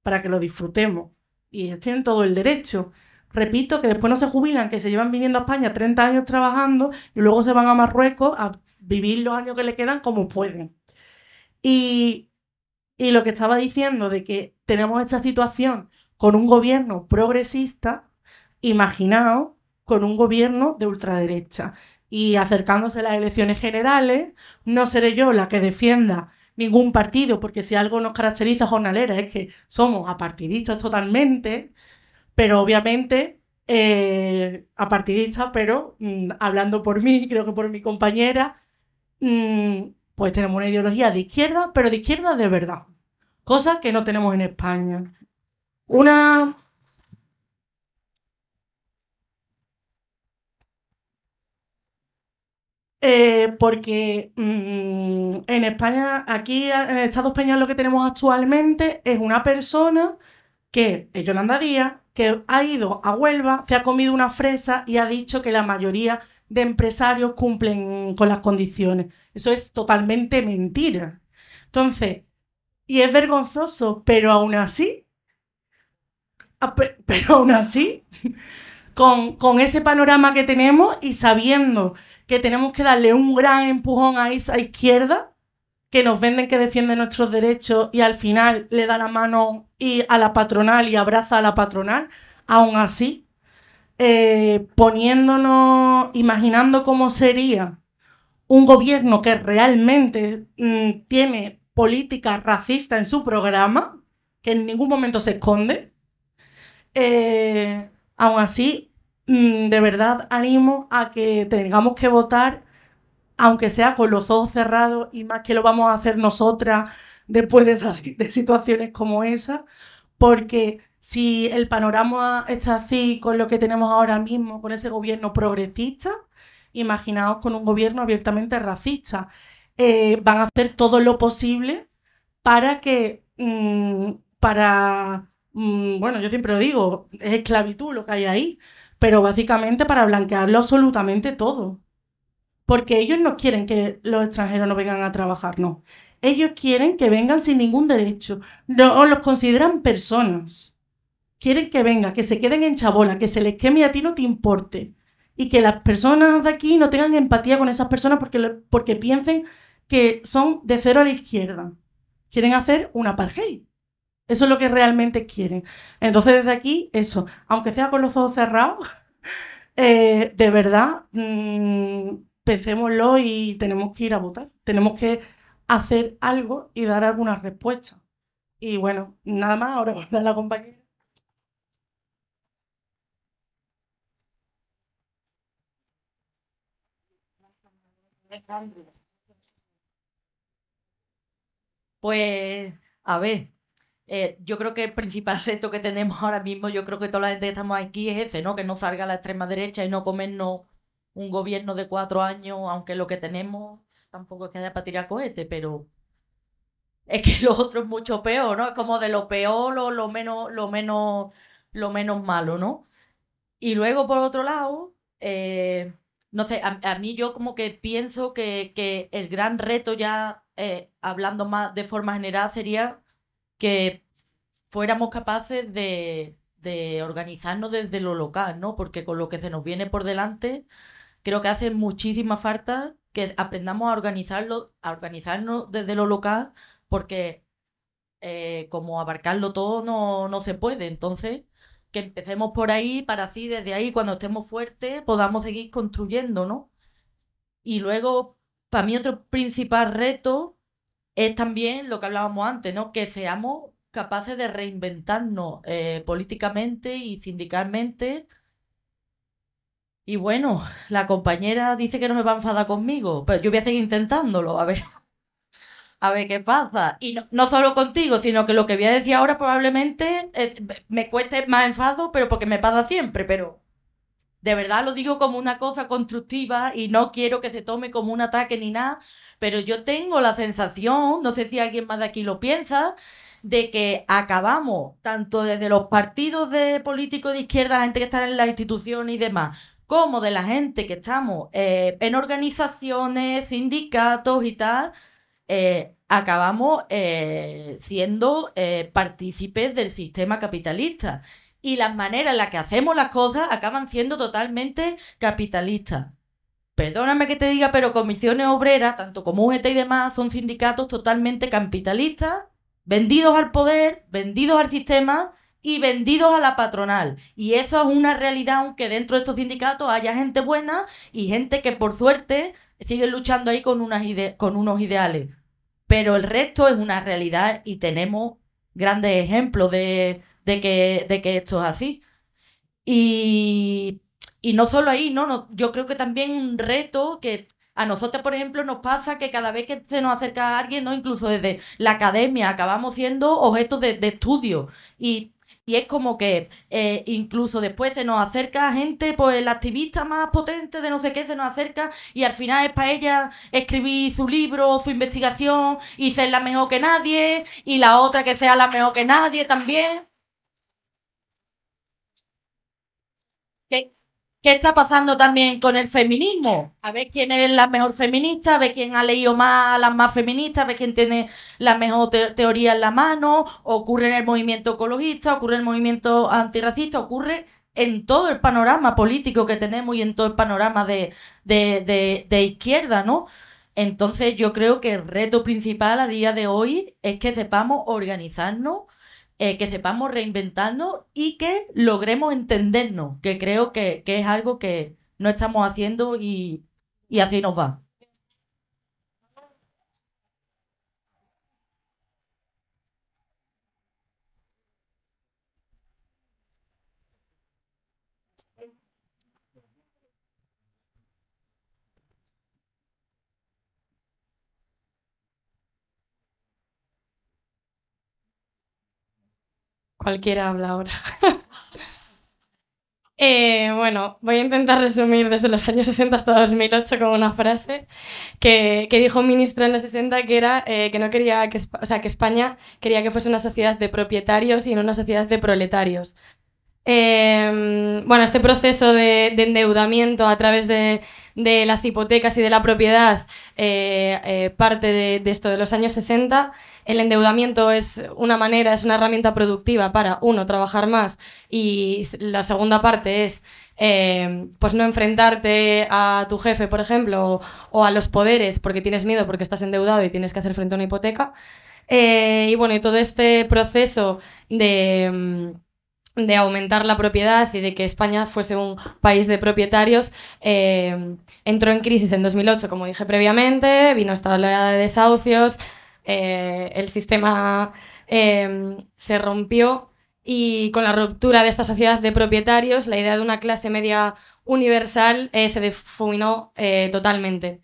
G: para que lo disfrutemos. Y tienen todo el derecho. Repito, que después no se jubilan, que se llevan viniendo a España 30 años trabajando y luego se van a Marruecos a vivir los años que le quedan como pueden. Y, y lo que estaba diciendo de que tenemos esta situación con un gobierno progresista, imaginaos con un gobierno de ultraderecha. Y acercándose a las elecciones generales, no seré yo la que defienda ningún partido, porque si algo nos caracteriza jornalera es que somos apartidistas totalmente, pero obviamente eh, apartidistas, pero mm, hablando por mí, creo que por mi compañera, mm, pues tenemos una ideología de izquierda, pero de izquierda de verdad, cosa que no tenemos en España. Una Eh, porque mm, en España, aquí en el Estado español lo que tenemos actualmente es una persona que es Yolanda Díaz, que ha ido a Huelva, se ha comido una fresa y ha dicho que la mayoría de empresarios cumplen con las condiciones. Eso es totalmente mentira. Entonces, y es vergonzoso, pero aún así, ah, pero aún así, con, con ese panorama que tenemos y sabiendo que tenemos que darle un gran empujón a esa izquierda que nos venden que defiende nuestros derechos y al final le da la mano y a la patronal y abraza a la patronal, aún así, eh, poniéndonos, imaginando cómo sería un gobierno que realmente mm, tiene política racista en su programa, que en ningún momento se esconde, eh, aún así Mm, de verdad animo a que tengamos que votar, aunque sea con los ojos cerrados y más que lo vamos a hacer nosotras después de, situaciones como esa, porque si el panorama está así con lo que tenemos ahora mismo, con ese gobierno progresista, imaginaos con un gobierno abiertamente racista, eh, van a hacer todo lo posible para que, mm, para, mm, bueno, yo siempre lo digo, es esclavitud lo que hay ahí pero básicamente para blanquearlo absolutamente todo. Porque ellos no quieren que los extranjeros no vengan a trabajar, no. Ellos quieren que vengan sin ningún derecho. No los consideran personas. Quieren que vengan, que se queden en chabola, que se les queme a ti no te importe. Y que las personas de aquí no tengan empatía con esas personas porque, porque piensen que son de cero a la izquierda. Quieren hacer una apartheid. Eso es lo que realmente quieren. Entonces, desde aquí, eso, aunque sea con los ojos cerrados, eh, de verdad, mm, pensémoslo y tenemos que ir a votar. Tenemos que hacer algo y dar algunas respuestas. Y bueno, nada más, ahora voy a la compañía
H: Pues, a ver, eh, yo creo que el principal reto que tenemos ahora mismo, yo creo que toda la gente que estamos aquí es ese, ¿no? Que no salga la extrema derecha y no comernos un gobierno de cuatro años, aunque lo que tenemos tampoco es que haya para tirar cohete, pero es que lo otro es mucho peor, ¿no? Es como de lo peor, lo, lo menos, lo menos, lo menos malo, ¿no? Y luego, por otro lado, eh, no sé, a, mí yo como que pienso que, el gran reto ya, eh, hablando más de forma general, sería que fuéramos capaces de, organizarnos desde lo local, ¿no? Porque con lo que se nos viene por delante, creo que hace muchísima falta que aprendamos a organizarlo, a organizarnos desde lo local, porque eh, como abarcarlo todo no, no se puede. Entonces, que empecemos por ahí, para así, desde ahí, cuando estemos fuertes, podamos seguir construyendo, ¿no? Y luego, para mí otro principal reto es también lo que hablábamos antes, ¿no? Que seamos capaces de reinventarnos eh, políticamente y sindicalmente. Y bueno, la compañera dice que no se va a enfadar conmigo, pero yo voy a seguir intentándolo, a ver. A ver qué pasa. Y no, solo contigo, sino que lo que voy a decir ahora probablemente eh, me cueste más enfado, pero porque me pasa siempre, pero de verdad lo digo como una cosa constructiva y no quiero que se tome como un ataque ni nada, pero yo tengo la sensación, no sé si alguien más de aquí lo piensa, de que acabamos, tanto desde los partidos de políticos de izquierda, la gente que está en las instituciones y demás, como de la gente que estamos eh, en organizaciones, sindicatos y tal, eh, acabamos eh, siendo partícipes del sistema capitalista y las maneras en las que hacemos las cosas acaban siendo totalmente capitalistas. Perdóname que te diga, pero comisiones obreras, tanto como UGT e y demás, son sindicatos totalmente capitalistas, vendidos al poder, vendidos al sistema y vendidos a la patronal. Y eso es una realidad, aunque dentro de estos sindicatos haya gente buena y gente que por suerte sigue luchando ahí con, unas con unos ideales. Pero el resto es una realidad y tenemos grandes ejemplos de, de que, de que esto es así. Y, no solo ahí, ¿no? no yo creo que también un reto que a nosotros, por ejemplo, nos pasa que cada vez que se nos acerca a alguien, ¿no? incluso desde la academia, acabamos siendo objetos de, estudio. Y, es como que eh, incluso después se nos acerca gente, pues el activista más potente de no sé qué se nos acerca y al final es para ella escribir su libro, su investigación y ser la mejor que nadie y la otra que sea la mejor que nadie también. ¿Qué está pasando también con el feminismo? A ver quién es la mejor feminista, a ver quién ha leído más las más feministas, a ver quién tiene la mejor teoría en la mano. Ocurre en el movimiento ecologista, ocurre en el movimiento antirracista, ocurre en todo el panorama político que tenemos y en todo el panorama de, de izquierda, ¿no? Entonces yo creo que el reto principal a día de hoy es que sepamos organizarnos eh, que sepamos reinventando y que logremos entendernos, que creo que, que es algo que no estamos haciendo y, y así nos va.
I: Cualquiera habla ahora. Eh, bueno, voy a intentar resumir desde los años 60 hasta 2008 con una frase que, dijo un ministro en los 60 que era eh, que no quería que, España quería que fuese una sociedad de propietarios y no una sociedad de proletarios. Em, bueno, este proceso de, endeudamiento a través de, las hipotecas y de la propiedad eh, parte de, de, esto de los años 60 el endeudamiento es una manera, es una herramienta productiva para, uno, trabajar más y la segunda parte es eh, pues no enfrentarte a tu jefe, por ejemplo, o, a los poderes porque tienes miedo, porque estás endeudado y tienes que hacer frente a una hipoteca. Eh, y bueno, y todo este proceso mm, de aumentar la propiedad y de que España fuese un país de propietarios, eh, entró en crisis en 2008, como dije previamente, vino esta oleada de desahucios, eh, el sistema em, se rompió y con la ruptura de esta sociedad de propietarios, la idea de una clase media universal eh, se defuminó eh, totalmente.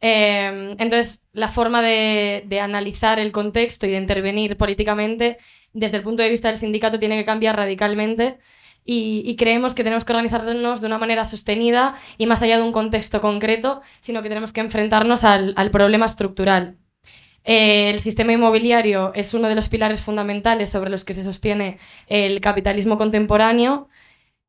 I: Em, entonces, la forma de, analizar el contexto y de intervenir políticamente desde el punto de vista del sindicato tiene que cambiar radicalmente. Y, creemos que tenemos que organizarnos de una manera sostenida y más allá de un contexto concreto, sino que tenemos que enfrentarnos al problema estructural el sistema inmobiliario es uno de los pilares fundamentales sobre los que se sostiene el capitalismo contemporáneo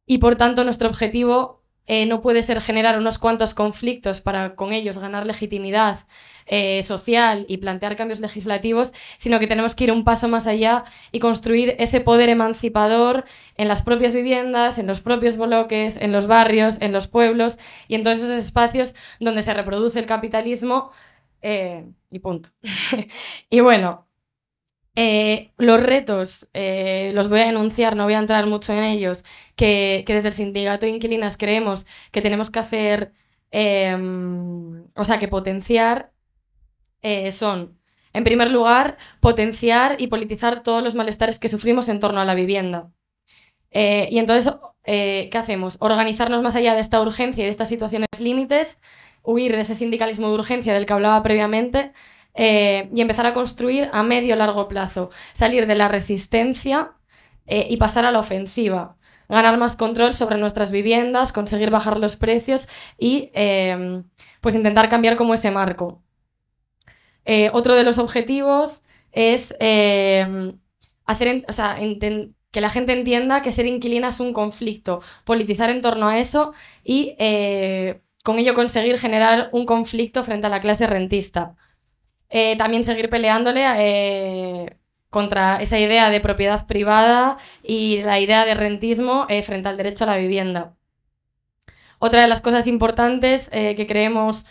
I: y por tanto nuestro objetivo eh, no puede ser generar unos cuantos conflictos para con ellos ganar legitimidad eh, social y plantear cambios legislativos, sino que tenemos que ir un paso más allá y construir ese poder emancipador en las propias viviendas, en los propios bloques, en los barrios, en los pueblos y en todos esos espacios donde se reproduce el capitalismo eh, y punto. y bueno, eh, los retos, eh, los voy a enunciar, no voy a entrar mucho en ellos, que, desde el sindicato de inquilinas creemos que tenemos que hacer, em, o sea, que potenciar son, en primer lugar, potenciar y politizar todos los malestares que sufrimos en torno a la vivienda. y entonces, ¿qué hacemos? Organizarnos más allá de esta urgencia y de estas situaciones límites huir de ese sindicalismo de urgencia del que hablaba previamente eh, y empezar a construir a medio largo plazo, salir de la resistencia eh, y pasar a la ofensiva, ganar más control sobre nuestras viviendas, conseguir bajar los precios y eh, pues intentar cambiar como ese marco. otro de los objetivos es hacer, que la gente entienda que ser inquilina es un conflicto, politizar en torno a eso y con ello conseguir generar un conflicto frente a la clase rentista. Eh, también seguir peleándole eh, contra esa idea de propiedad privada y la idea de rentismo eh, frente al derecho a la vivienda. Otra de las cosas importantes que creemos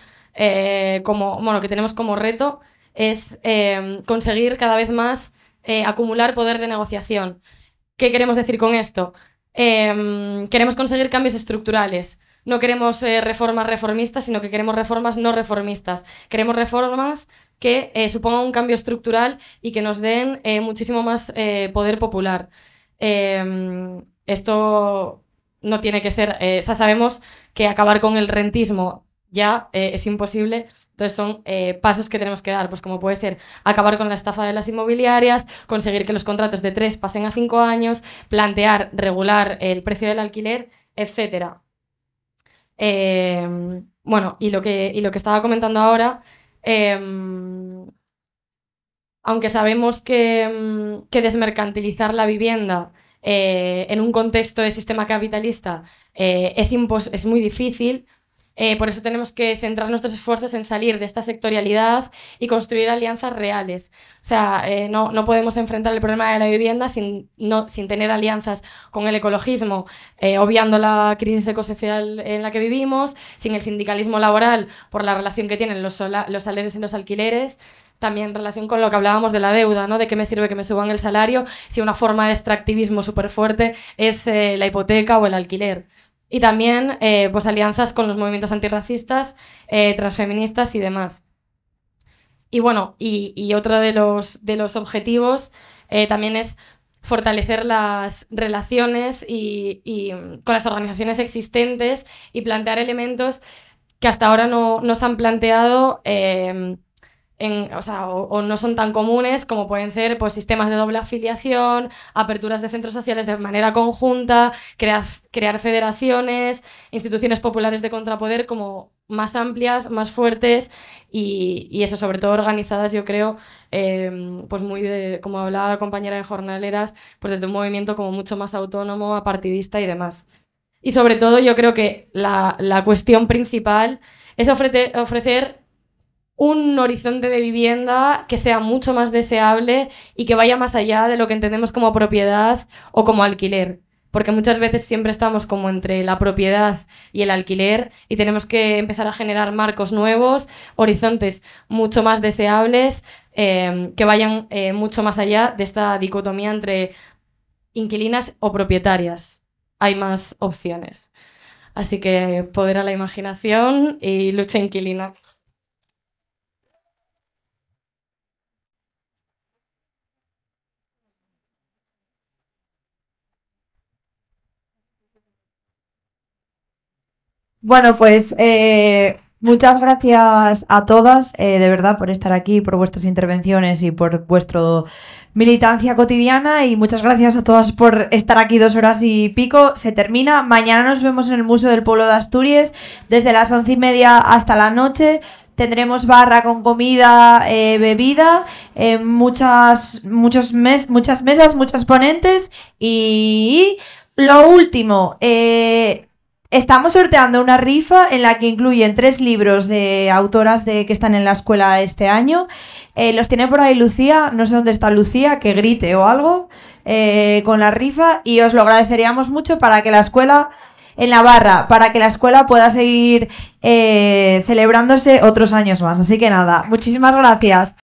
I: como, que tenemos como reto es conseguir cada vez más acumular poder de negociación. ¿Qué queremos decir con esto? queremos conseguir cambios estructurales no queremos eh, reformas reformistas, sino que queremos reformas no reformistas. Queremos reformas que eh, supongan un cambio estructural y que nos den eh, muchísimo más poder popular. Em, esto no tiene que ser, Ya sabemos que acabar con el rentismo ya es imposible, entonces son pasos que tenemos que dar, pues como puede ser acabar con la estafa de las inmobiliarias, conseguir que los contratos de tres pasen a cinco años, plantear regular el precio del alquiler, etcétera. Em, bueno, y lo, que, lo que estaba comentando ahora, em, aunque sabemos em, que, desmercantilizar la vivienda eh, en un contexto de sistema capitalista eh, es, es muy difícil, eh, por eso tenemos que centrar nuestros esfuerzos en salir de esta sectorialidad y construir alianzas reales. O sea, eh, no, podemos enfrentar el problema de la vivienda sin, tener alianzas con el ecologismo, eh, obviando la crisis ecosocial en la que vivimos, sin el sindicalismo laboral por la relación que tienen los, salarios y los alquileres, también en relación con lo que hablábamos de la deuda, ¿no? De qué me sirve que me suban el salario si una forma de extractivismo súper fuerte es la hipoteca o el alquiler y también eh, pues alianzas con los movimientos antirracistas, eh, transfeministas y demás. Y bueno, y, otro de los, de los objetivos eh, también es fortalecer las relaciones y, con las organizaciones existentes y plantear elementos que hasta ahora no, nos se han planteado o, no son tan comunes como pueden ser pues, sistemas de doble afiliación, aperturas de centros sociales de manera conjunta, crear, crear federaciones, instituciones populares de contrapoder como más amplias, más fuertes y, eso, sobre todo organizadas, yo creo, em, pues muy como hablaba la compañera de jornaleras, pues desde un movimiento como mucho más autónomo, apartidista y demás. Y sobre todo yo creo que la, cuestión principal es ofrecer, ofrecer un horizonte de vivienda que sea mucho más deseable y que vaya más allá de lo que entendemos como propiedad o como alquiler. Porque muchas veces siempre estamos como entre la propiedad y el alquiler y tenemos que empezar a generar marcos nuevos, horizontes mucho más deseables, em, que vayan eh, mucho más allá de esta dicotomía entre inquilinas o propietarias. Hay más opciones. Así que poder a la imaginación y lucha inquilina.
A: Bueno, pues eh, muchas gracias a todas, eh, de verdad, por estar aquí, por vuestras intervenciones y por vuestra militancia cotidiana. Y muchas gracias a todas por estar aquí dos horas y pico. Se termina. Mañana nos vemos en el Museo del Pueblo de Asturias, desde las once y media hasta la noche. Tendremos barra con comida, eh, bebida, muchas, muchos muchas mesas, muchas ponentes. Y lo último, Estamos sorteando una rifa en la que incluyen tres libros de autoras de, que están en la escuela este año. Eh, los tiene por ahí Lucía, no sé dónde está Lucía, que grite o algo, eh, con la rifa. Y os lo agradeceríamos mucho para que la escuela, en la barra, para que la escuela pueda seguir eh, celebrándose otros años más. Así que nada, muchísimas gracias.